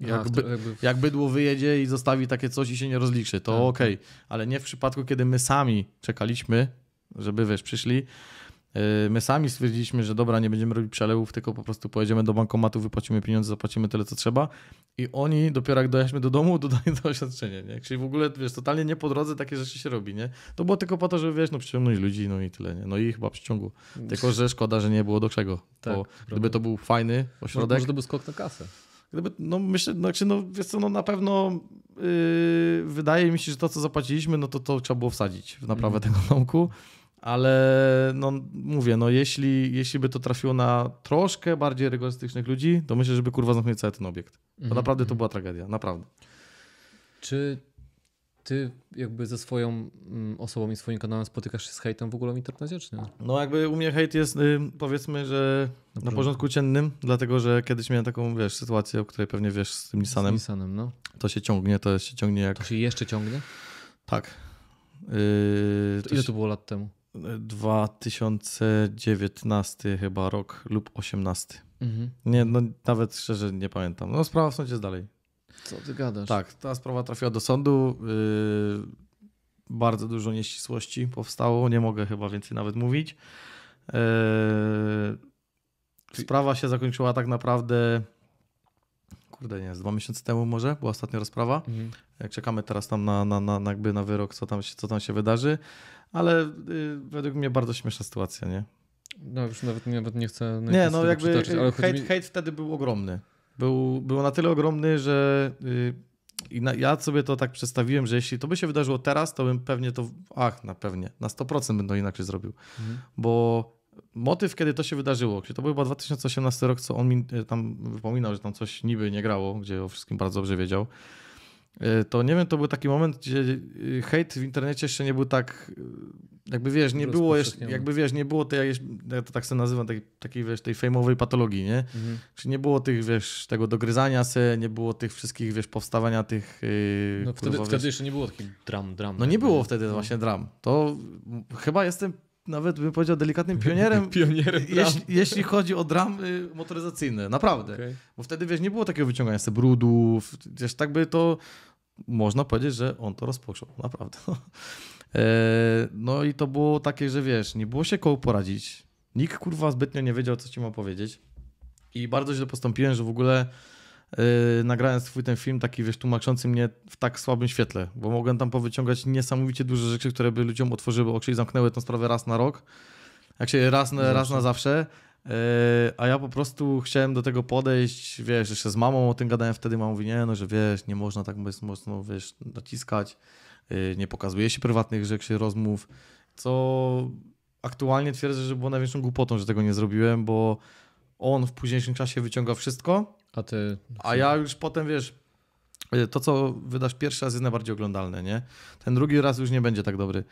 A: jak, by, jak bydło wyjedzie i zostawi takie coś i się nie rozliczy, to tak. okej, okay. ale nie w przypadku, kiedy my sami czekaliśmy, żeby wiesz, przyszli Y, my sami stwierdziliśmy, że dobra, nie będziemy robić przelewów, tylko po prostu pojedziemy do bankomatu, wypłacimy pieniądze, zapłacimy tyle, co trzeba. I oni dopiero jak dojedziemy do domu, dodają to oświadczenie. Nie? Czyli w ogóle, wiesz, totalnie nie po drodze takie rzeczy się robi, nie? To było tylko po to, żeby, wiesz, no przyciągnąć ludzi, no i tyle, nie? No i chyba przyciągu. Tylko, że szkoda, że nie było do czego. Tak, bo gdyby to był fajny ośrodek... może to był skok na kasę. Gdyby, no myślę, no, znaczy, no wiesz co, no na pewno yy, wydaje mi się, że to, co zapłaciliśmy, no to to trzeba było wsadzić w naprawę mm. tego domku ale no, mówię, no jeśli, jeśli by to trafiło na troszkę bardziej rygorystycznych ludzi, to myślę, żeby kurwa zamknąć cały ten obiekt. Bo mhm, naprawdę to mhm. była tragedia, naprawdę.
B: Czy ty jakby ze swoją mm, osobą i swoim kanałem spotykasz się z hejtem w ogóle w internecie, czy nie?
A: No jakby u mnie hejt jest y, powiedzmy, że no na porządku ciennym, dlatego że kiedyś miałem taką, wiesz, sytuację, o której pewnie wiesz z tym Nissanem. Z Nissanem, no. To się ciągnie, to się ciągnie jak... To się jeszcze ciągnie? Tak. Yy, to ile się... to było lat temu? 2019 chyba rok lub 18. Mhm. Nie, no nawet szczerze nie pamiętam. No sprawa w sądzie jest dalej. Co ty gadasz? Tak, ta sprawa trafiła do sądu. Yy, bardzo dużo nieścisłości powstało. Nie mogę chyba więcej nawet mówić. Yy, sprawa się zakończyła tak naprawdę. Kurde, nie, z dwa miesiące temu może była ostatnia rozprawa. Mhm. Czekamy teraz tam na, na, na, jakby na wyrok, co tam, się, co tam się wydarzy ale y, według mnie bardzo śmieszna sytuacja, nie?
B: No już nawet, nawet nie chcę nie, no jakby ale hejt, mi... hejt
A: wtedy był ogromny. Był, był na tyle ogromny, że y, na, ja sobie to tak przedstawiłem, że jeśli to by się wydarzyło teraz, to bym pewnie to, ach, na pewnie, na 100% bym to inaczej zrobił. Mhm. Bo motyw, kiedy to się wydarzyło, czyli to był chyba 2018 rok, co on mi tam wypominał, że tam coś niby nie grało, gdzie o wszystkim bardzo dobrze wiedział. E, to nie wiem, to był taki moment, gdzie e, hejt w internecie jeszcze nie był tak, e, jakby wiesz, nie było jeszcze, jakby wiesz, nie było tej, ja to tak sobie nazywam, tej, takiej wiesz, tej fejmowej patologii, nie? Mhm. Czyli nie było tych, wiesz, tego dogryzania się, nie było tych wszystkich, wiesz, powstawania tych... no kurwa, wtedy, wiesz, wtedy
B: jeszcze nie było takich dram, dram. No nie tak, było
A: wtedy no. właśnie dram. To chyba jestem nawet bym powiedział delikatnym pionierem, pionierem jeśli, jeśli, chodzi o dramy motoryzacyjne, naprawdę. Okay. Bo wtedy, wiesz, nie było takiego wyciągania sobie brudów, wiesz, tak by to, można powiedzieć, że on to rozpoczął, naprawdę. E, no i to było takie, że wiesz, nie było się koło poradzić, nikt kurwa zbytnio nie wiedział, co ci ma powiedzieć i bardzo źle postąpiłem, że w ogóle Yy, nagrałem swój ten film taki, wiesz, tłumaczący mnie w tak słabym świetle, bo mogłem tam powyciągać niesamowicie duże rzeczy, które by ludziom otworzyły oczy i zamknęły tą sprawę raz na rok, jak się raz, na, raz na zawsze, yy, a ja po prostu chciałem do tego podejść, wiesz, jeszcze z mamą o tym gadałem wtedy, mama mówi, nie, no, że wiesz, nie można tak mocno, wiesz, naciskać, yy, nie pokazuje się prywatnych rzeczy, rozmów, co aktualnie twierdzę, że było największą głupotą, że tego nie zrobiłem, bo on w późniejszym czasie wyciąga wszystko, a ty. A ja już potem wiesz, y, to co wydasz pierwszy raz jest najbardziej oglądalne, nie? Ten drugi raz już nie będzie tak dobry.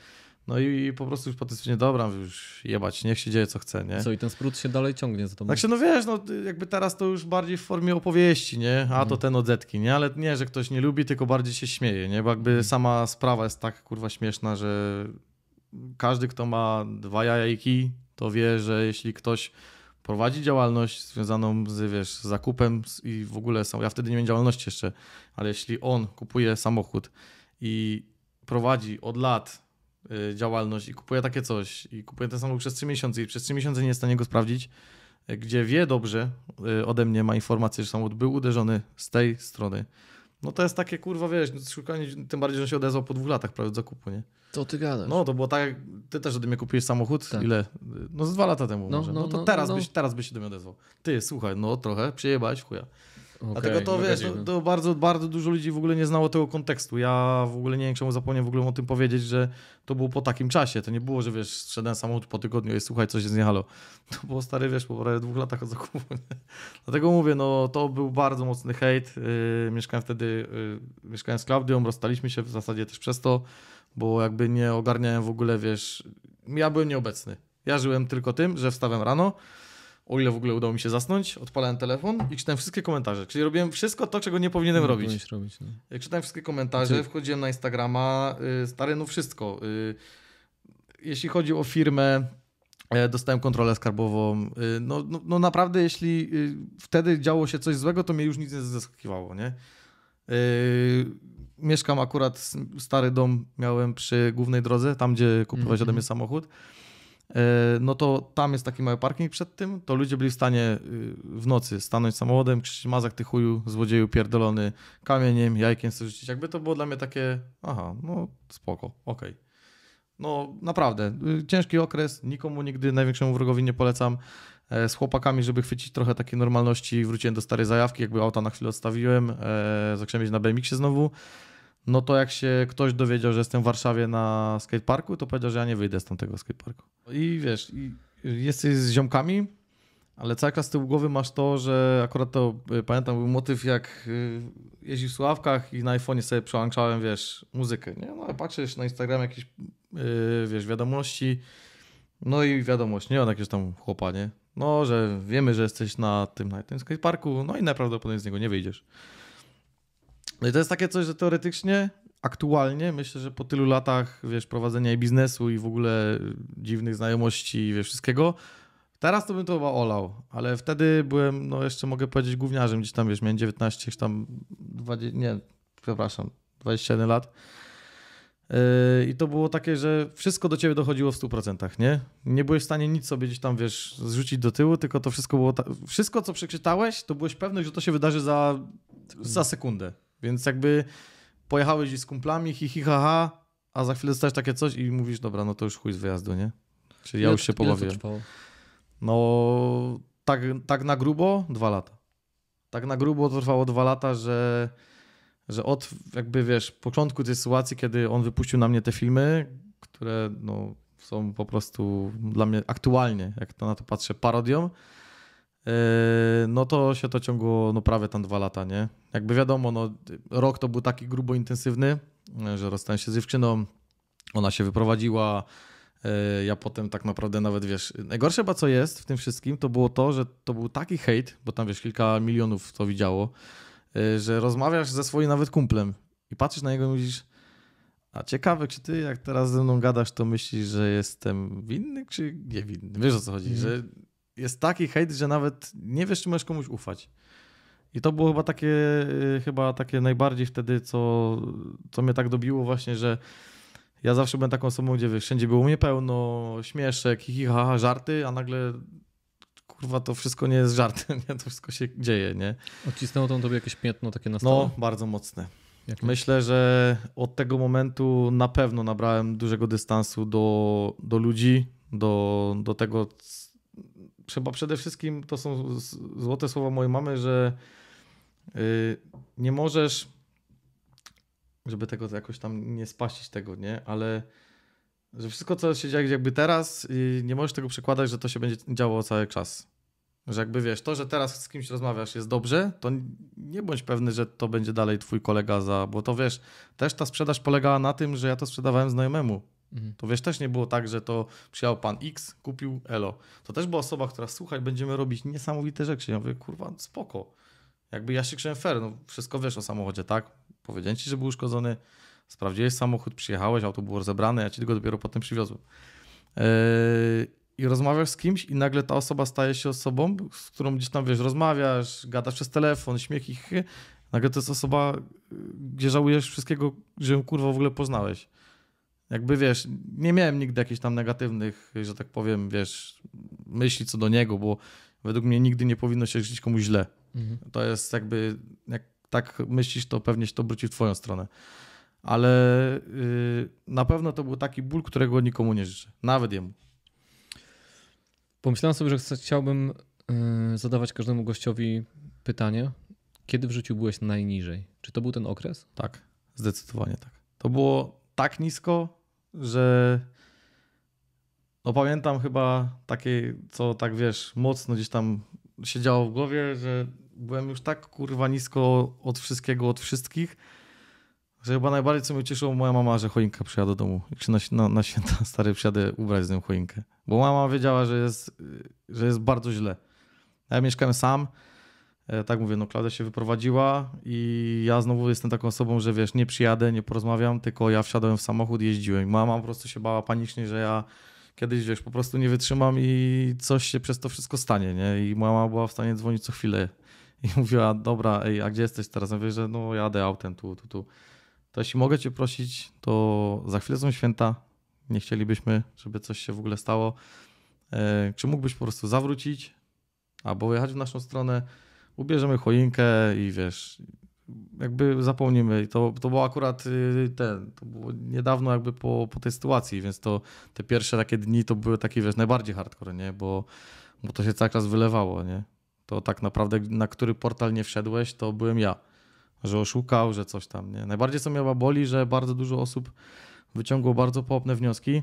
A: No i po prostu już potem nie dobra, już jebać, niech się dzieje co chce, nie? Co, i ten sprut się dalej ciągnie za to. Tak się, no wiesz, no jakby teraz to już bardziej w formie opowieści, nie? A to mhm. ten odzetki, nie? Ale nie, że ktoś nie lubi, tylko bardziej się śmieje, nie? Bo jakby mhm. sama sprawa jest tak, kurwa, śmieszna, że każdy, kto ma dwa jajki, to wie, że jeśli ktoś prowadzi działalność związaną z wiesz, zakupem i w ogóle są. Ja wtedy nie miałem działalności jeszcze, ale jeśli on kupuje samochód i prowadzi od lat y, działalność i kupuje takie coś i kupuje ten samochód przez 3 miesiące i przez 3 miesiące nie jest w stanie go sprawdzić, y, gdzie wie dobrze y, ode mnie, ma informację, że samochód był uderzony z tej strony, no to jest takie, kurwa, wiesz, szukanie, tym bardziej, że się odezwał po dwóch latach prawie od zakupu, nie? To ty gadasz. No, to było tak, ty też do mnie kupiłeś samochód, tak. ile? No z dwa lata temu no, może. No, no to no, teraz, no, no. byś, teraz byś się do mnie odezwał. Ty, słuchaj, no trochę, przejebać, chuja. Okay, Dlatego to wiesz, to, to, bardzo, bardzo dużo ludzi w ogóle nie znało tego kontekstu. Ja w ogóle nie wiem, czemu zapomniałem w ogóle o tym powiedzieć, że to było po takim czasie. To nie było, że wiesz, szedłem samochód po tygodniu i słuchaj, coś się zniechalo. To było stary, wiesz, po prawie dwóch latach od zakupu. Dlatego mówię, no to był bardzo mocny hejt. Yy, mieszkałem wtedy, yy, mieszkałem z Klaudią, rozstaliśmy się w zasadzie też przez to, bo jakby nie ogarniałem w ogóle, wiesz, ja byłem nieobecny. Ja żyłem tylko tym, że wstałem rano, o ile w ogóle udało mi się zasnąć, odpalałem telefon i czytałem wszystkie komentarze. Czyli robiłem wszystko to, czego nie powinienem nie robić. robić no. Jak czytałem wszystkie komentarze, znaczy- wchodziłem na Instagrama, yy, stary, no wszystko. Yy, jeśli chodzi o firmę, yy, dostałem kontrolę skarbową. Y, no, no, no, naprawdę, jeśli y, wtedy działo się coś złego, to mnie już nic nie zaskakiwało, nie? Y, mieszkam akurat, stary dom miałem przy głównej drodze, tam gdzie kupować mm -hmm. ode mnie samochód. E, no to tam jest taki mały parking przed tym, to ludzie byli w stanie y, w nocy stanąć samochodem, krzyczeć mazak ty chuju, złodzieju pierdolony, kamieniem, jajkiem sobie rzucić. Jakby to było dla mnie takie, aha, no spoko, okej. Okay. No naprawdę, y, ciężki okres, nikomu nigdy, największemu wrogowi nie polecam. E, z chłopakami, żeby chwycić trochę takiej normalności, wróciłem do starej zajawki, jakby auta na chwilę odstawiłem, e, zacząłem mieć na BMX-ie znowu no to jak się ktoś dowiedział, że jestem w Warszawie na skateparku, to powiedział, że ja nie wyjdę z tamtego skateparku. I wiesz, i jesteś z ziomkami, ale cały czas z tyłu głowy masz to, że akurat to y, pamiętam był motyw, jak y, jeździ w słuchawkach i na iPhone'ie sobie przełączałem, wiesz, muzykę. Nie? No ale patrzysz na Instagram jakieś, y, wiesz, wiadomości. No i wiadomość, nie on jakieś tam chłopa, nie? No, że wiemy, że jesteś na tym, na tym skateparku, no i najprawdopodobniej z niego nie wyjdziesz. No i to jest takie coś, że teoretycznie, aktualnie, myślę, że po tylu latach, wiesz, prowadzenia i biznesu i w ogóle dziwnych znajomości i wiesz, wszystkiego, teraz to bym to chyba olał, ale wtedy byłem, no jeszcze mogę powiedzieć, gówniarzem, gdzieś tam, wiesz, miałem 19, gdzieś tam 20, nie, przepraszam, 21 lat. Yy, I to było takie, że wszystko do ciebie dochodziło w 100%, nie? Nie byłeś w stanie nic sobie gdzieś tam, wiesz, zrzucić do tyłu, tylko to wszystko było. tak. Wszystko, co przeczytałeś, to byłeś pewny, że to się wydarzy za, za sekundę. Więc jakby pojechałeś z kumplami, hi, hi, ha, ha, a za chwilę dostajesz takie coś i mówisz, dobra, no to już chuj z wyjazdu, nie? Czyli ja już się pobawiłem. No, tak, tak na grubo dwa lata. Tak na grubo trwało dwa lata, że, że od jakby wiesz, początku tej sytuacji, kiedy on wypuścił na mnie te filmy, które no, są po prostu dla mnie aktualnie, jak to na to patrzę, parodią, Yy, no to się to ciągło no prawie tam dwa lata, nie? Jakby wiadomo, no, rok to był taki grubo intensywny, yy, że rozstałem się z dziewczyną, ona się wyprowadziła, yy, ja potem tak naprawdę nawet, wiesz, najgorsze chyba co jest w tym wszystkim, to było to, że to był taki hejt, bo tam, wiesz, kilka milionów to widziało, że rozmawiasz ze swoim nawet kumplem i patrzysz na niego i mówisz, a ciekawe, czy ty jak teraz ze mną gadasz, to myślisz, że jestem winny, czy niewinny? Wiesz o co chodzi, mm. że jest taki hejt, że nawet nie wiesz, czy możesz komuś ufać. I to było chyba takie, y, chyba takie najbardziej wtedy, co, co mnie tak dobiło właśnie, że ja zawsze byłem taką osobą, gdzie wszędzie było mnie pełno, śmieszek, ha żarty, a nagle kurwa to wszystko nie jest żartem,
B: nie? to wszystko się dzieje, nie? Odcisnęło to tobie jakieś piętno takie na stole. No, bardzo mocne.
A: Jakie? Myślę, że od tego momentu na pewno nabrałem dużego dystansu do, do ludzi, do, do tego, Trzeba przede wszystkim, to są złote słowa mojej mamy, że y, nie możesz, żeby tego jakoś tam nie spaścić tego, nie? Ale że wszystko, co się dzieje jakby teraz, y, nie możesz tego przekładać, że to się będzie działo cały czas. Że jakby wiesz, to, że teraz z kimś rozmawiasz jest dobrze, to nie bądź pewny, że to będzie dalej twój kolega za, bo to wiesz, też ta sprzedaż polegała na tym, że ja to sprzedawałem znajomemu Mhm. To wiesz, też nie było tak, że to przyjął pan X, kupił Elo. To też była osoba, która słuchaj, będziemy robić niesamowite rzeczy. Ja mówię, kurwa, spoko. Jakby ja się krzyczałem fair, no wszystko wiesz o samochodzie, tak? Powiedziałem ci, że był uszkodzony, sprawdziłeś samochód, przyjechałeś, auto było rozebrane, ja ci go dopiero potem przywiozłem. Yy, I rozmawiasz z kimś i nagle ta osoba staje się osobą, z którą gdzieś tam, wiesz, rozmawiasz, gadasz przez telefon, śmiech ich. Nagle to jest osoba, y, gdzie żałujesz wszystkiego, że ją kurwa w ogóle poznałeś jakby wiesz, nie miałem nigdy jakichś tam negatywnych, że tak powiem, wiesz, myśli co do niego, bo według mnie nigdy nie powinno się żyć komuś źle. Mhm. To jest jakby, jak tak myślisz, to pewnie się to obróci w twoją stronę. Ale yy, na pewno to był taki ból, którego nikomu nie życzę, nawet
B: jemu. Pomyślałem sobie, że chciałbym yy, zadawać każdemu gościowi pytanie, kiedy w życiu byłeś najniżej? Czy to był ten okres? Tak,
A: zdecydowanie tak. To
B: było tak nisko,
A: że no pamiętam chyba takie, co tak wiesz, mocno gdzieś tam siedziało w głowie, że byłem już tak kurwa nisko od wszystkiego, od wszystkich, że chyba najbardziej co mnie cieszyło moja mama, że choinka przyjada do domu. Jak się na, na, na święta stary przyjadę ubrać z nią choinkę. Bo mama wiedziała, że jest, że jest bardzo źle. Ja mieszkałem sam, E, tak mówię, no Klaudia się wyprowadziła i ja znowu jestem taką osobą, że wiesz, nie przyjadę, nie porozmawiam, tylko ja wsiadłem w samochód, jeździłem. Mama po prostu się bała panicznie, że ja kiedyś, wiesz, po prostu nie wytrzymam i coś się przez to wszystko stanie, nie? I mama była w stanie dzwonić co chwilę i mówiła, dobra, ej, a gdzie jesteś teraz? Ja mówię, że no jadę autem tu, tu, tu. To jeśli mogę cię prosić, to za chwilę są święta, nie chcielibyśmy, żeby coś się w ogóle stało. E, czy mógłbyś po prostu zawrócić albo jechać w naszą stronę? ubierzemy choinkę i wiesz, jakby zapomnimy. To, to było akurat y, ten, to było niedawno jakby po, po tej sytuacji, więc to te pierwsze takie dni to były takie, wiesz, najbardziej hardcore, nie? Bo, bo to się cały czas wylewało, nie? To tak naprawdę na który portal nie wszedłeś, to byłem ja. Że oszukał, że coś tam, nie? Najbardziej co mnie boli, że bardzo dużo osób wyciągło bardzo połapne wnioski,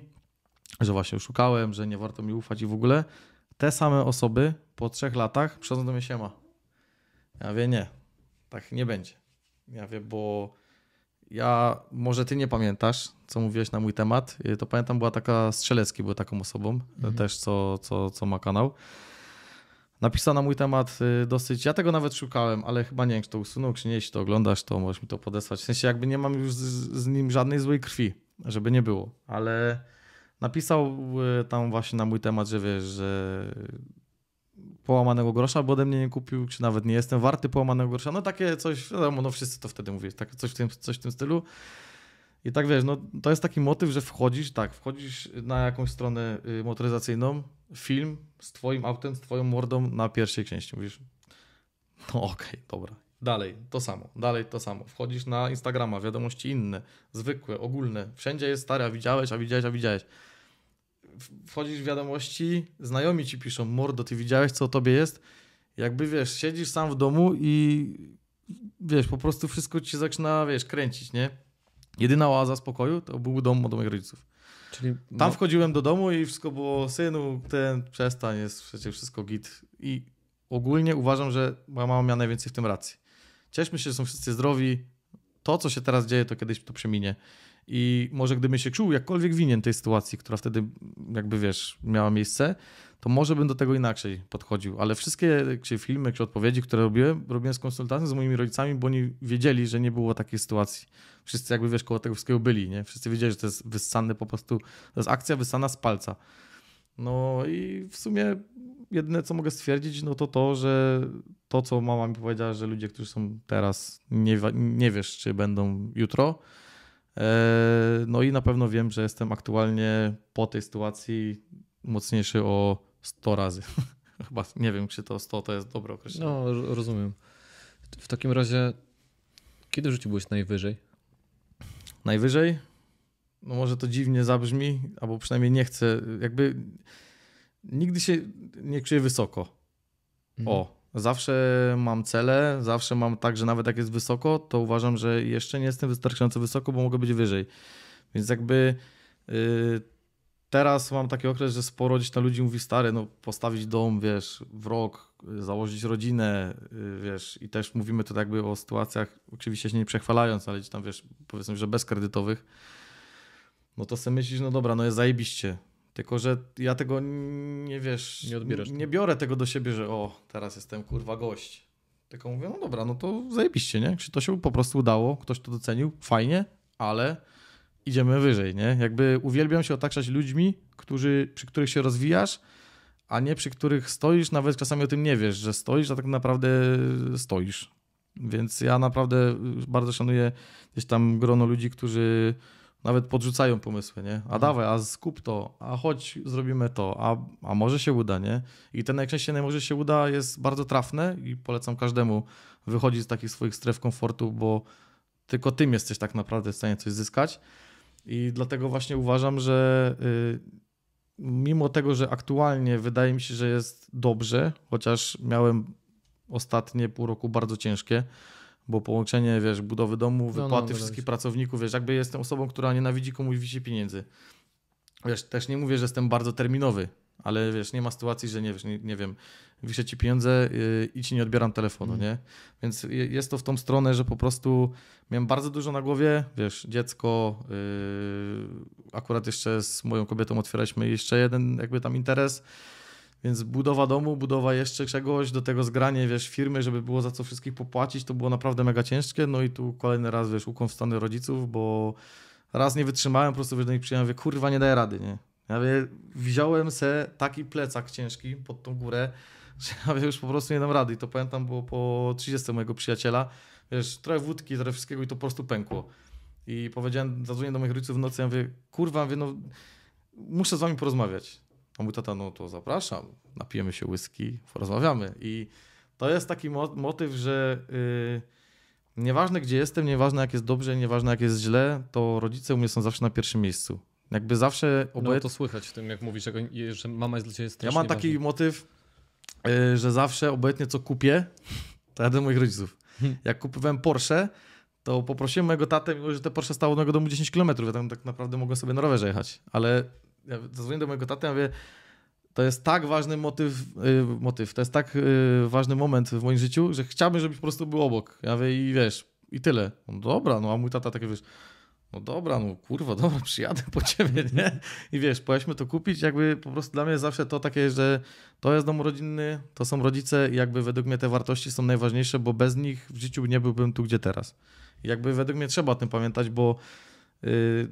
A: że właśnie oszukałem, że nie warto mi ufać i w ogóle. Te same osoby po trzech latach przychodzą do mnie siema. Ja wie nie, tak nie będzie. Ja wie, bo ja, może ty nie pamiętasz, co mówiłeś na mój temat, y, to pamiętam była taka Strzelecki, była taką osobą y, mhm. też, co, co, co ma kanał. Napisał na mój temat y, dosyć. Ja tego nawet szukałem, ale chyba nie wiem, czy to usunął, czy nie. Jeśli to oglądasz, to możesz mi to podesłać. W sensie, jakby nie mam już z, z nim żadnej złej krwi, żeby nie było, ale napisał tam właśnie na mój temat, że wiesz, że połamanego grosza, bo ode mnie nie kupił, czy nawet nie jestem warty połamanego grosza. No takie coś, wiadomo, no wszyscy to wtedy mówisz, tak, coś, w tym, coś w tym stylu. I tak wiesz, no to jest taki motyw, że wchodzisz, tak, wchodzisz na jakąś stronę y, motoryzacyjną, film z twoim autem, z twoją mordą na pierwszej części. Mówisz, no okej, okay, dobra. Dalej to samo, dalej to samo. Wchodzisz na Instagrama, wiadomości inne, zwykłe, ogólne. Wszędzie jest stare, a widziałeś, a widziałeś, a widziałeś wchodzisz w wiadomości, znajomi ci piszą, mordo, ty widziałeś, co o tobie jest? Jakby, wiesz, siedzisz sam w domu i wiesz, po prostu wszystko ci się zaczyna, wiesz, kręcić, nie? Jedyna oaza spokoju to był dom od moich rodziców. Czyli, no... Tam wchodziłem do domu i wszystko było, synu, ten, przestań, jest przecież wszystko git. I ogólnie uważam, że moja mama miała najwięcej w tym racji. Cieszmy się, że są wszyscy zdrowi. To, co się teraz dzieje, to kiedyś to przeminie. I może gdybym się czuł jakkolwiek winien tej sytuacji, która wtedy, jakby wiesz, miała miejsce, to może bym do tego inaczej podchodził. Ale wszystkie czy filmy, czy odpowiedzi, które robiłem, robiłem z konsultacją z moimi rodzicami, bo oni wiedzieli, że nie było takiej sytuacji. Wszyscy jakby wiesz, koło tego wszystkiego byli, nie? Wszyscy wiedzieli, że to jest wyssane po prostu, to jest akcja wyssana z palca. No i w sumie jedyne, co mogę stwierdzić, no to to, że to, co mama mi powiedziała, że ludzie, którzy są teraz, nie, nie wiesz, czy będą jutro, E, no i na pewno wiem, że jestem aktualnie po tej sytuacji mocniejszy o 100 razy. Chyba nie wiem, czy to 100 to jest dobre
B: określenie. No, rozumiem. W takim razie, kiedy rzuciłeś życiu byłeś najwyżej?
A: Najwyżej? No może to dziwnie zabrzmi, albo przynajmniej nie chcę. Jakby nigdy się nie czuję wysoko. O, mhm. Zawsze mam cele, zawsze mam tak, że nawet jak jest wysoko, to uważam, że jeszcze nie jestem wystarczająco wysoko, bo mogę być wyżej. Więc jakby yy, teraz mam taki okres, że sporo gdzieś na ludzi mówi stary, no postawić dom, wiesz, w rok, y, założyć rodzinę, yy, wiesz, i też mówimy tutaj jakby o sytuacjach, oczywiście się nie przechwalając, ale gdzieś tam, wiesz, powiedzmy, że bezkredytowych, no to sobie myślisz, no dobra, no jest zajebiście, tylko, że ja tego nie wiesz. Nie odbierasz. Nie biorę tego do siebie, że o, teraz jestem kurwa gość. Tylko mówię, no dobra, no to zajebiście, nie? Czy to się po prostu udało, ktoś to docenił, fajnie, ale idziemy wyżej, nie? Jakby uwielbiam się otaczać ludźmi, którzy, przy których się rozwijasz, a nie przy których stoisz, nawet czasami o tym nie wiesz, że stoisz, a tak naprawdę stoisz. Więc ja naprawdę bardzo szanuję gdzieś tam grono ludzi, którzy nawet podrzucają pomysły, nie? A mhm. dawaj, a skup to, a chodź, zrobimy to, a, a może się uda, nie? I ten najczęściej najmorze się uda jest bardzo trafne i polecam każdemu wychodzić z takich swoich stref komfortu, bo tylko tym jesteś tak naprawdę w stanie coś zyskać. I dlatego właśnie uważam, że y, mimo tego, że aktualnie wydaje mi się, że jest dobrze, chociaż miałem ostatnie pół roku bardzo ciężkie, bo połączenie, wiesz, budowy domu, no, no, wypłaty no, no, wszystkich pracowników, wiesz, jakby jestem osobą, która nienawidzi komuś wisi pieniędzy. Wiesz, też nie mówię, że jestem bardzo terminowy, ale wiesz, nie ma sytuacji, że nie wiesz, nie, nie wiem, wiszę ci pieniądze yy, i ci nie odbieram telefonu, mm. nie? Więc jest to w tą stronę, że po prostu miałem bardzo dużo na głowie, wiesz, dziecko, yy, akurat jeszcze z moją kobietą otwieraliśmy jeszcze jeden jakby tam interes, więc budowa domu, budowa jeszcze czegoś, do tego zgranie, wiesz, firmy, żeby było za co wszystkich popłacić, to było naprawdę mega ciężkie. No i tu kolejny raz, wiesz, w stany rodziców, bo raz nie wytrzymałem, po prostu wiesz, do nich przyjechałem, mówię, kurwa, nie daję rady, nie? Ja wie, wziąłem se taki plecak ciężki pod tą górę, że ja wie, już po prostu nie dam rady. I to pamiętam, było po 30 mojego przyjaciela, wiesz, trochę wódki, trochę wszystkiego i to po prostu pękło. I powiedziałem, zadzwonię do moich rodziców w nocy, ja mówię, kurwa, mówię, no muszę z wami porozmawiać. A mój tata, no to zapraszam, napijemy się whisky, porozmawiamy. I to jest taki motyw, że yy, nieważne gdzie jestem, nieważne jak jest dobrze, nieważne jak jest źle, to rodzice u mnie są zawsze na pierwszym miejscu. Jakby zawsze obojętnie. No to
B: słychać w tym, jak mówisz, że mama jest dla ciebie strasznie Ja mam taki
A: motyw, yy, że zawsze obojętnie co kupię, to jadę moich rodziców. Jak kupowałem Porsche, to poprosiłem mojego tatę, że te Porsche stało do mojego domu 10 km, ja tam tak naprawdę mogłem sobie na rowerze jechać, ale ja zadzwonię do mojego taty, ja mówię, to jest tak ważny motyw, y, motyw to jest tak y, ważny moment w moim życiu, że chciałbym, żebyś po prostu był obok. Ja mówię, i wiesz, i tyle. No dobra, no a mój tata taki, wiesz, no dobra, no kurwa, dobra, przyjadę po ciebie, nie? I wiesz, pojedźmy to kupić, jakby po prostu dla mnie zawsze to takie, że to jest dom rodzinny, to są rodzice i jakby według mnie te wartości są najważniejsze, bo bez nich w życiu nie byłbym tu, gdzie teraz. I jakby według mnie trzeba o tym pamiętać, bo y,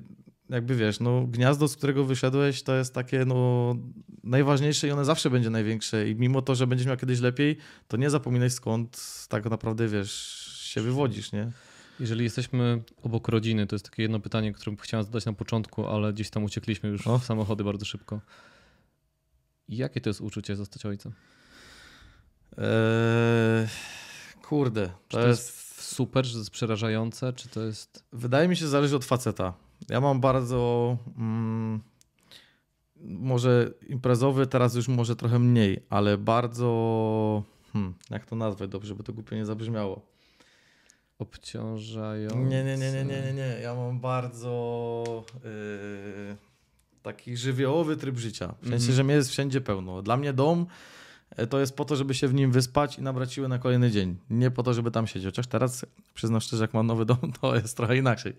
A: jakby wiesz, no, gniazdo, z którego wyszedłeś, to jest takie no, najważniejsze i one zawsze będzie największe. I mimo to, że będziesz miał kiedyś lepiej, to nie zapominaj
B: skąd tak naprawdę wiesz, się wywodzisz, nie? Jeżeli jesteśmy obok rodziny, to jest takie jedno pytanie, które chciałem zadać na początku, ale gdzieś tam uciekliśmy już o. w samochody bardzo szybko. Jakie to jest uczucie zostać ojcem? Eee, kurde. To, to jest... jest super, czy to jest przerażające, czy to jest. Wydaje
A: mi się, że zależy od faceta. Ja mam bardzo mm, może imprezowy, teraz już może trochę mniej, ale bardzo hmm, jak to nazwać dobrze, żeby to głupio nie zabrzmiało. Obciążający. Nie, nie, nie, nie, nie, nie, nie. Ja mam bardzo yy, taki żywiołowy tryb życia. W sensie, mm że mnie jest wszędzie pełno. Dla mnie dom e, to jest po to, żeby się w nim wyspać i nabrać siły na kolejny dzień. Nie po to, żeby tam siedzieć. Chociaż teraz, przyznam szczerze, jak mam nowy dom, to jest trochę inaczej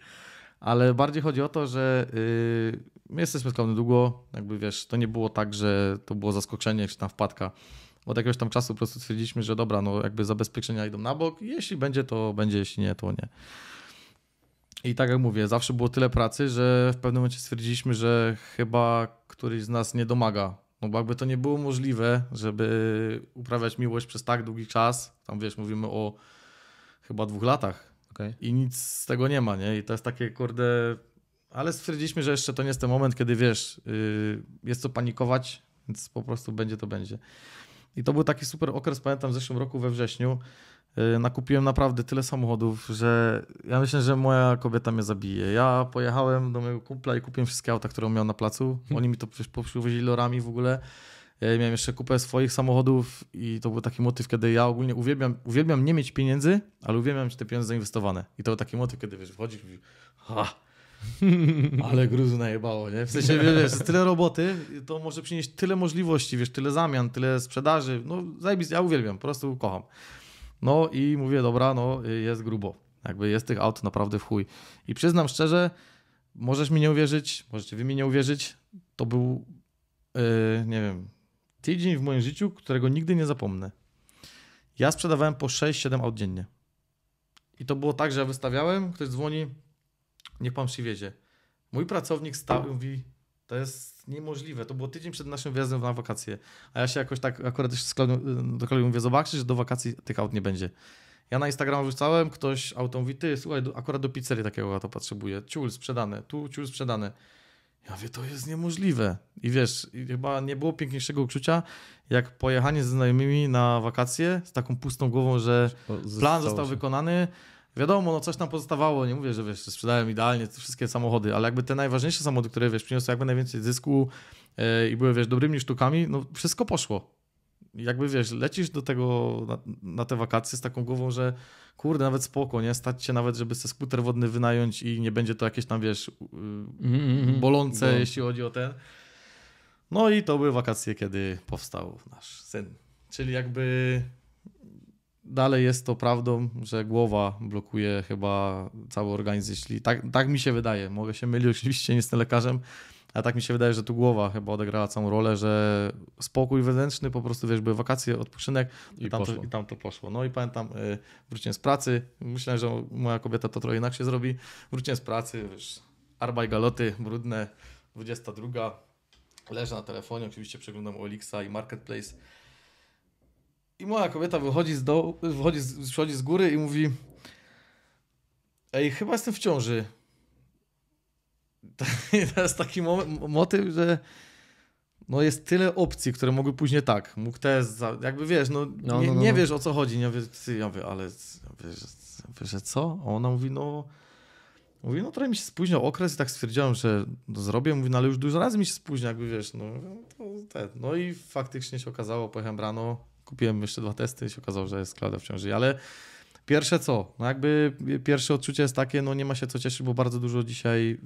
A: ale bardziej chodzi o to, że yy, my jesteśmy skromni długo, jakby wiesz, to nie było tak, że to było zaskoczenie czy tam wpadka. Od jakiegoś tam czasu po prostu stwierdziliśmy, że dobra, no jakby zabezpieczenia idą na bok, jeśli będzie to będzie, jeśli nie to nie. I tak jak mówię, zawsze było tyle pracy, że w pewnym momencie stwierdziliśmy, że chyba któryś z nas nie domaga. No bo jakby to nie było możliwe, żeby uprawiać miłość przez tak długi czas, tam wiesz, mówimy o chyba dwóch latach, Okay. I nic z tego nie ma, nie? I to jest takie, kurde... Ale stwierdziliśmy, że jeszcze to nie jest ten moment, kiedy wiesz, yy, jest co panikować, więc po prostu będzie to będzie. I to był taki super okres, pamiętam w zeszłym roku we wrześniu, y, nakupiłem naprawdę tyle samochodów, że ja myślę, że moja kobieta mnie zabije. Ja pojechałem do mojego kumpla i kupiłem wszystkie auta, które miał na placu. Oni mi to przecież przywozili lorami w ogóle. Ja miałem jeszcze kupę swoich samochodów i to był taki motyw, kiedy ja ogólnie uwielbiam, uwielbiam nie mieć pieniędzy, ale uwielbiam mieć te pieniądze zainwestowane. I to był taki motyw, kiedy wiesz, wchodzisz i ha, ale gruzu najebało, nie? W sensie, wiesz, tyle roboty, to może przynieść tyle możliwości, wiesz, tyle zamian, tyle sprzedaży. No zajebiście, ja uwielbiam, po prostu kocham. No i mówię, dobra, no jest grubo. Jakby jest tych aut naprawdę w chuj. I przyznam szczerze, możesz mi nie uwierzyć, możecie wy mi nie uwierzyć, to był, yy, nie wiem, tydzień w moim życiu, którego nigdy nie zapomnę. Ja sprzedawałem po 6-7 aut dziennie. I to było tak, że ja wystawiałem, ktoś dzwoni, niech pan przywiezie. Mój pracownik stał i mówi, to jest niemożliwe. To było tydzień przed naszym wyjazdem na wakacje. A ja się jakoś tak akurat też do kolei mówię, zobaczysz, że do wakacji tych aut nie będzie. Ja na Instagram wrzucałem, ktoś auto mówi, ty, słuchaj, akurat do pizzerii takiego auto potrzebuje. Ciul sprzedane, tu ciul sprzedane. Ja wiem, to jest niemożliwe. I wiesz, chyba nie było piękniejszego uczucia, jak pojechanie ze znajomymi na wakacje z taką pustą głową, że plan został wykonany. Wiadomo, no coś tam pozostawało, nie mówię, że wiesz, sprzedałem idealnie wszystkie samochody, ale jakby te najważniejsze samochody, które wiesz, przyniosły jakby najwięcej zysku e, i były wiesz, dobrymi sztukami, no wszystko poszło. I jakby wiesz, lecisz do tego na, na te wakacje z taką głową, że kurde, nawet spoko, nie? Stać się nawet, żeby sobie skuter wodny wynająć i nie będzie to jakieś tam, wiesz, mm, mm, mm, bolące, Bo... jeśli chodzi o ten. No i to były wakacje, kiedy powstał nasz syn. Czyli jakby dalej jest to prawdą, że głowa blokuje chyba cały organizm, jeśli tak, tak mi się wydaje. Mogę się mylić, oczywiście nie jestem lekarzem, a tak mi się wydaje, że tu głowa chyba odegrała całą rolę, że spokój wewnętrzny, po prostu wiesz, były wakacje, odpoczynek i, tam, poszło. To, i tam to poszło. No i pamiętam, y, wróciłem z pracy, myślałem, że moja kobieta to trochę inaczej zrobi. Wróciłem z pracy, wiesz, arbaj galoty, brudne, 22, leżę na telefonie, oczywiście przeglądam Olixa i Marketplace. I moja kobieta wychodzi z, do, wychodzi z, wychodzi z góry i mówi: Ej, chyba jestem w ciąży. To, jest taki motyw, że no jest tyle opcji, które mogły później tak. Mógł też, jakby wiesz, no, no, nie, no, no, no. wiesz o co chodzi. Nie wiesz, ja ale wiesz, wiesz co? A ona mówi, no. Mówi, no trochę mi się spóźniał okres i tak stwierdziłem, że zrobię. Mówi, no ale już dużo razy mi się spóźnia, jakby wiesz, no to No i faktycznie się okazało, pojechałem rano, kupiłem jeszcze dwa testy i się okazało, że jest Klaudia w ciąży, ale Pierwsze co, no jakby pierwsze odczucie jest takie, no nie ma się co cieszyć, bo bardzo dużo dzisiaj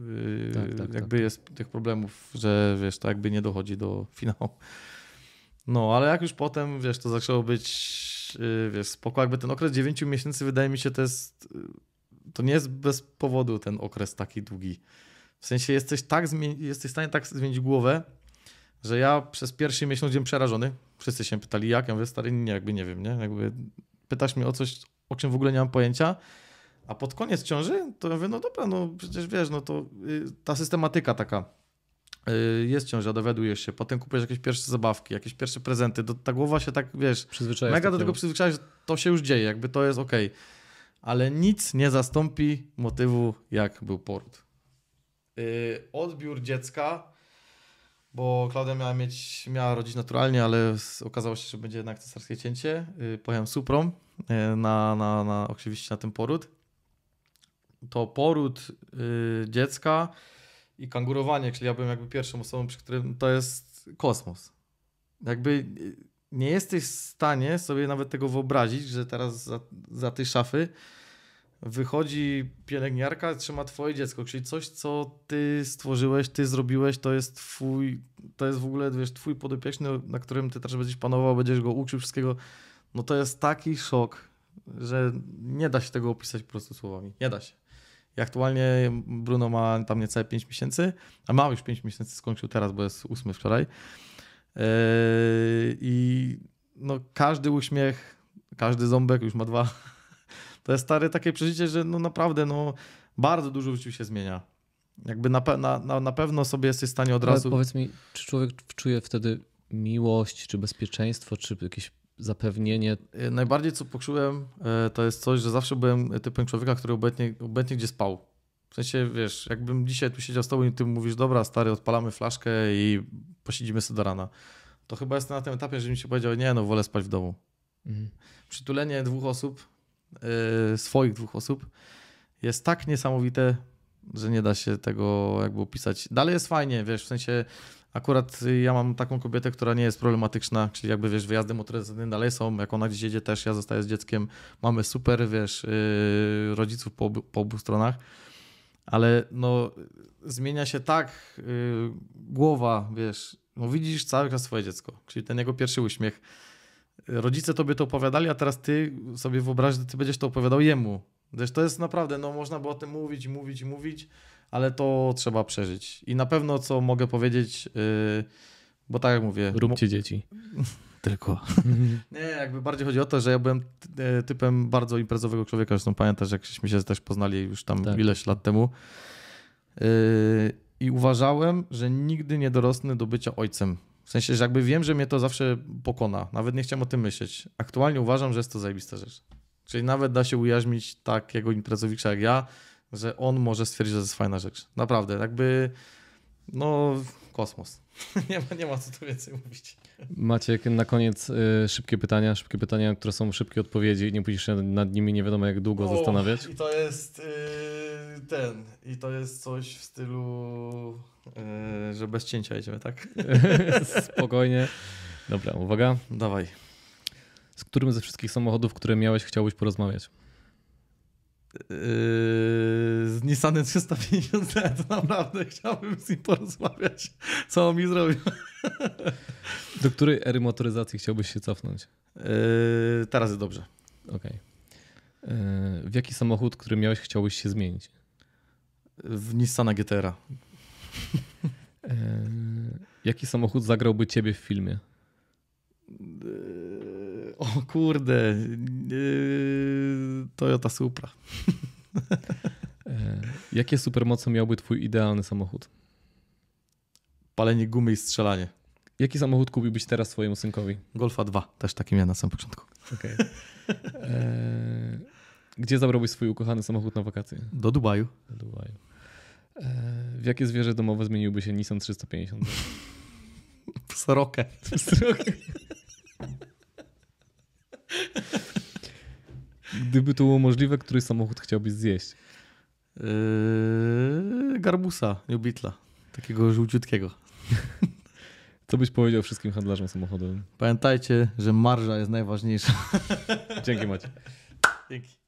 A: yy, tak, tak, jakby tak. jest tych problemów, że wiesz, to jakby nie dochodzi do finału. No, ale jak już potem, wiesz, to zaczęło być, yy, wiesz, spoko, jakby ten okres 9 miesięcy wydaje mi się to jest, yy, to nie jest bez powodu ten okres taki długi. W sensie jesteś tak, jesteś w stanie tak zmienić głowę, że ja przez pierwszy miesiąc byłem przerażony. Wszyscy się pytali jak, ja mówię, stary, nie, jakby nie wiem, nie? Jakby pytasz mnie o coś, o czym w ogóle nie mam pojęcia. A pod koniec ciąży, to ja mówię, no dobra, no przecież wiesz, no to y, ta systematyka taka. Y, jest ciąża, dowiadujesz się, potem kupujesz jakieś pierwsze zabawki, jakieś pierwsze prezenty. Do, ta głowa się tak, wiesz, mega do tego przyzwyczaja, że to się już dzieje, jakby to jest ok. Ale nic nie zastąpi motywu, jak był poród. Y, odbiór dziecka bo Klaudia miała mieć, miała rodzić naturalnie, ale okazało się, że będzie jednak cesarskie cięcie. Y, pojechałem suprą y, na, na, na, oczywiście na ten poród. To poród y, dziecka i kangurowanie, czyli ja byłem jakby pierwszą osobą, przy którym to jest kosmos. Jakby nie jesteś w stanie sobie nawet tego wyobrazić, że teraz za, za tej szafy wychodzi pielęgniarka, trzyma twoje dziecko, czyli coś, co ty stworzyłeś, ty zrobiłeś, to jest twój, to jest w ogóle, wiesz, twój podopieczny, na którym ty też będziesz panował, będziesz go uczył wszystkiego, no to jest taki szok, że nie da się tego opisać po prostu słowami, nie da się. I aktualnie Bruno ma tam niecałe 5 miesięcy, a ma już 5 miesięcy, skończył teraz, bo jest 8 wczoraj. Yy, I no każdy uśmiech, każdy ząbek, już ma dwa, to jest stare takie przeżycie, że no naprawdę no, bardzo dużo w życiu się zmienia. Jakby na, pe na, na, na pewno sobie jesteś w stanie od Ale razu. Powiedz
B: mi, czy człowiek czuje wtedy miłość, czy bezpieczeństwo, czy jakieś zapewnienie? E, najbardziej co
A: poczułem, e, to jest coś, że zawsze byłem typem człowieka, który obecnie, obecnie gdzie spał. W sensie, wiesz, jakbym dzisiaj tu siedział z tobą i ty mówisz, dobra stary, odpalamy flaszkę i posiedzimy sobie do rana, to chyba jestem na tym etapie, że mi się powiedział, nie no, wolę spać w domu. Mhm. Przytulenie dwóch osób Y, swoich dwóch osób jest tak niesamowite, że nie da się tego jakby opisać. Dalej jest fajnie, wiesz, w sensie akurat ja mam taką kobietę, która nie jest problematyczna, czyli jakby wiesz, wyjazdy motoryzacyjne dalej są, jak ona gdzieś jedzie też, ja zostaję z dzieckiem, mamy super, wiesz, y, rodziców po obu, po obu stronach, ale no zmienia się tak yy, głowa, wiesz, no widzisz cały czas swoje dziecko, czyli ten jego pierwszy uśmiech, rodzice tobie to opowiadali, a teraz ty sobie wyobraź, że ty będziesz to opowiadał jemu. Zresztą to jest naprawdę, no można było o tym mówić, mówić, mówić, ale to trzeba przeżyć. I na pewno, co mogę powiedzieć, yy, bo tak jak mówię... Róbcie dzieci. Tylko. nie, jakby bardziej chodzi o to, że ja byłem e, typem bardzo imprezowego człowieka, zresztą pamiętasz, jakśmy się też poznali już tam tak. ileś lat temu. Yy, I uważałem, że nigdy nie dorosnę do bycia ojcem. W sensie, że jakby wiem, że mnie to zawsze pokona. Nawet nie chciałem o tym myśleć. Aktualnie uważam, że jest to zajebista rzecz. Czyli nawet da się ujarzmić takiego imprezowicza jak ja, że on może stwierdzić, że to
B: jest fajna rzecz.
A: Naprawdę, jakby no kosmos. nie, ma, nie ma co tu więcej mówić.
B: Maciek, na koniec y, szybkie pytania, szybkie pytania, które są szybkie odpowiedzi. i Nie musisz się nad nimi nie wiadomo jak długo o, zastanawiać. I
A: to jest y, ten, i to jest coś w stylu Yy, że bez cięcia
B: jedziemy, tak? Spokojnie. Dobra, uwaga. Dawaj. Z którym ze wszystkich samochodów, które miałeś, chciałbyś porozmawiać? Yy, z Nissanem 350Z naprawdę chciałbym z nim porozmawiać, co on mi zrobił. Do której ery motoryzacji chciałbyś się cofnąć? Yy, teraz jest dobrze. Okej. Okay. Yy, w jaki samochód, który miałeś, chciałbyś się zmienić? W Nissana GTR-a. E, jaki samochód zagrałby ciebie w filmie? E, o kurde. E,
A: Toyota Supra.
B: Jakie supermoce miałby twój idealny samochód? Palenie gumy i strzelanie. Jaki samochód kupiłbyś teraz swojemu synkowi? Golfa 2, też taki miałem na samym początku. Okay. gdzie zabrałbyś swój ukochany samochód na wakacje? Do Dubaju. Do Dubaju. W jakie zwierzę domowe zmieniłby się Nissan 350? Srokę. Srokę. Gdyby to było możliwe, który samochód chciałbyś zjeść? Yy, garbusa, jubitla, Takiego żółciutkiego. Co byś
A: powiedział wszystkim handlarzom samochodowym? Pamiętajcie, że marża jest najważniejsza. Dzięki Macie. Dzięki.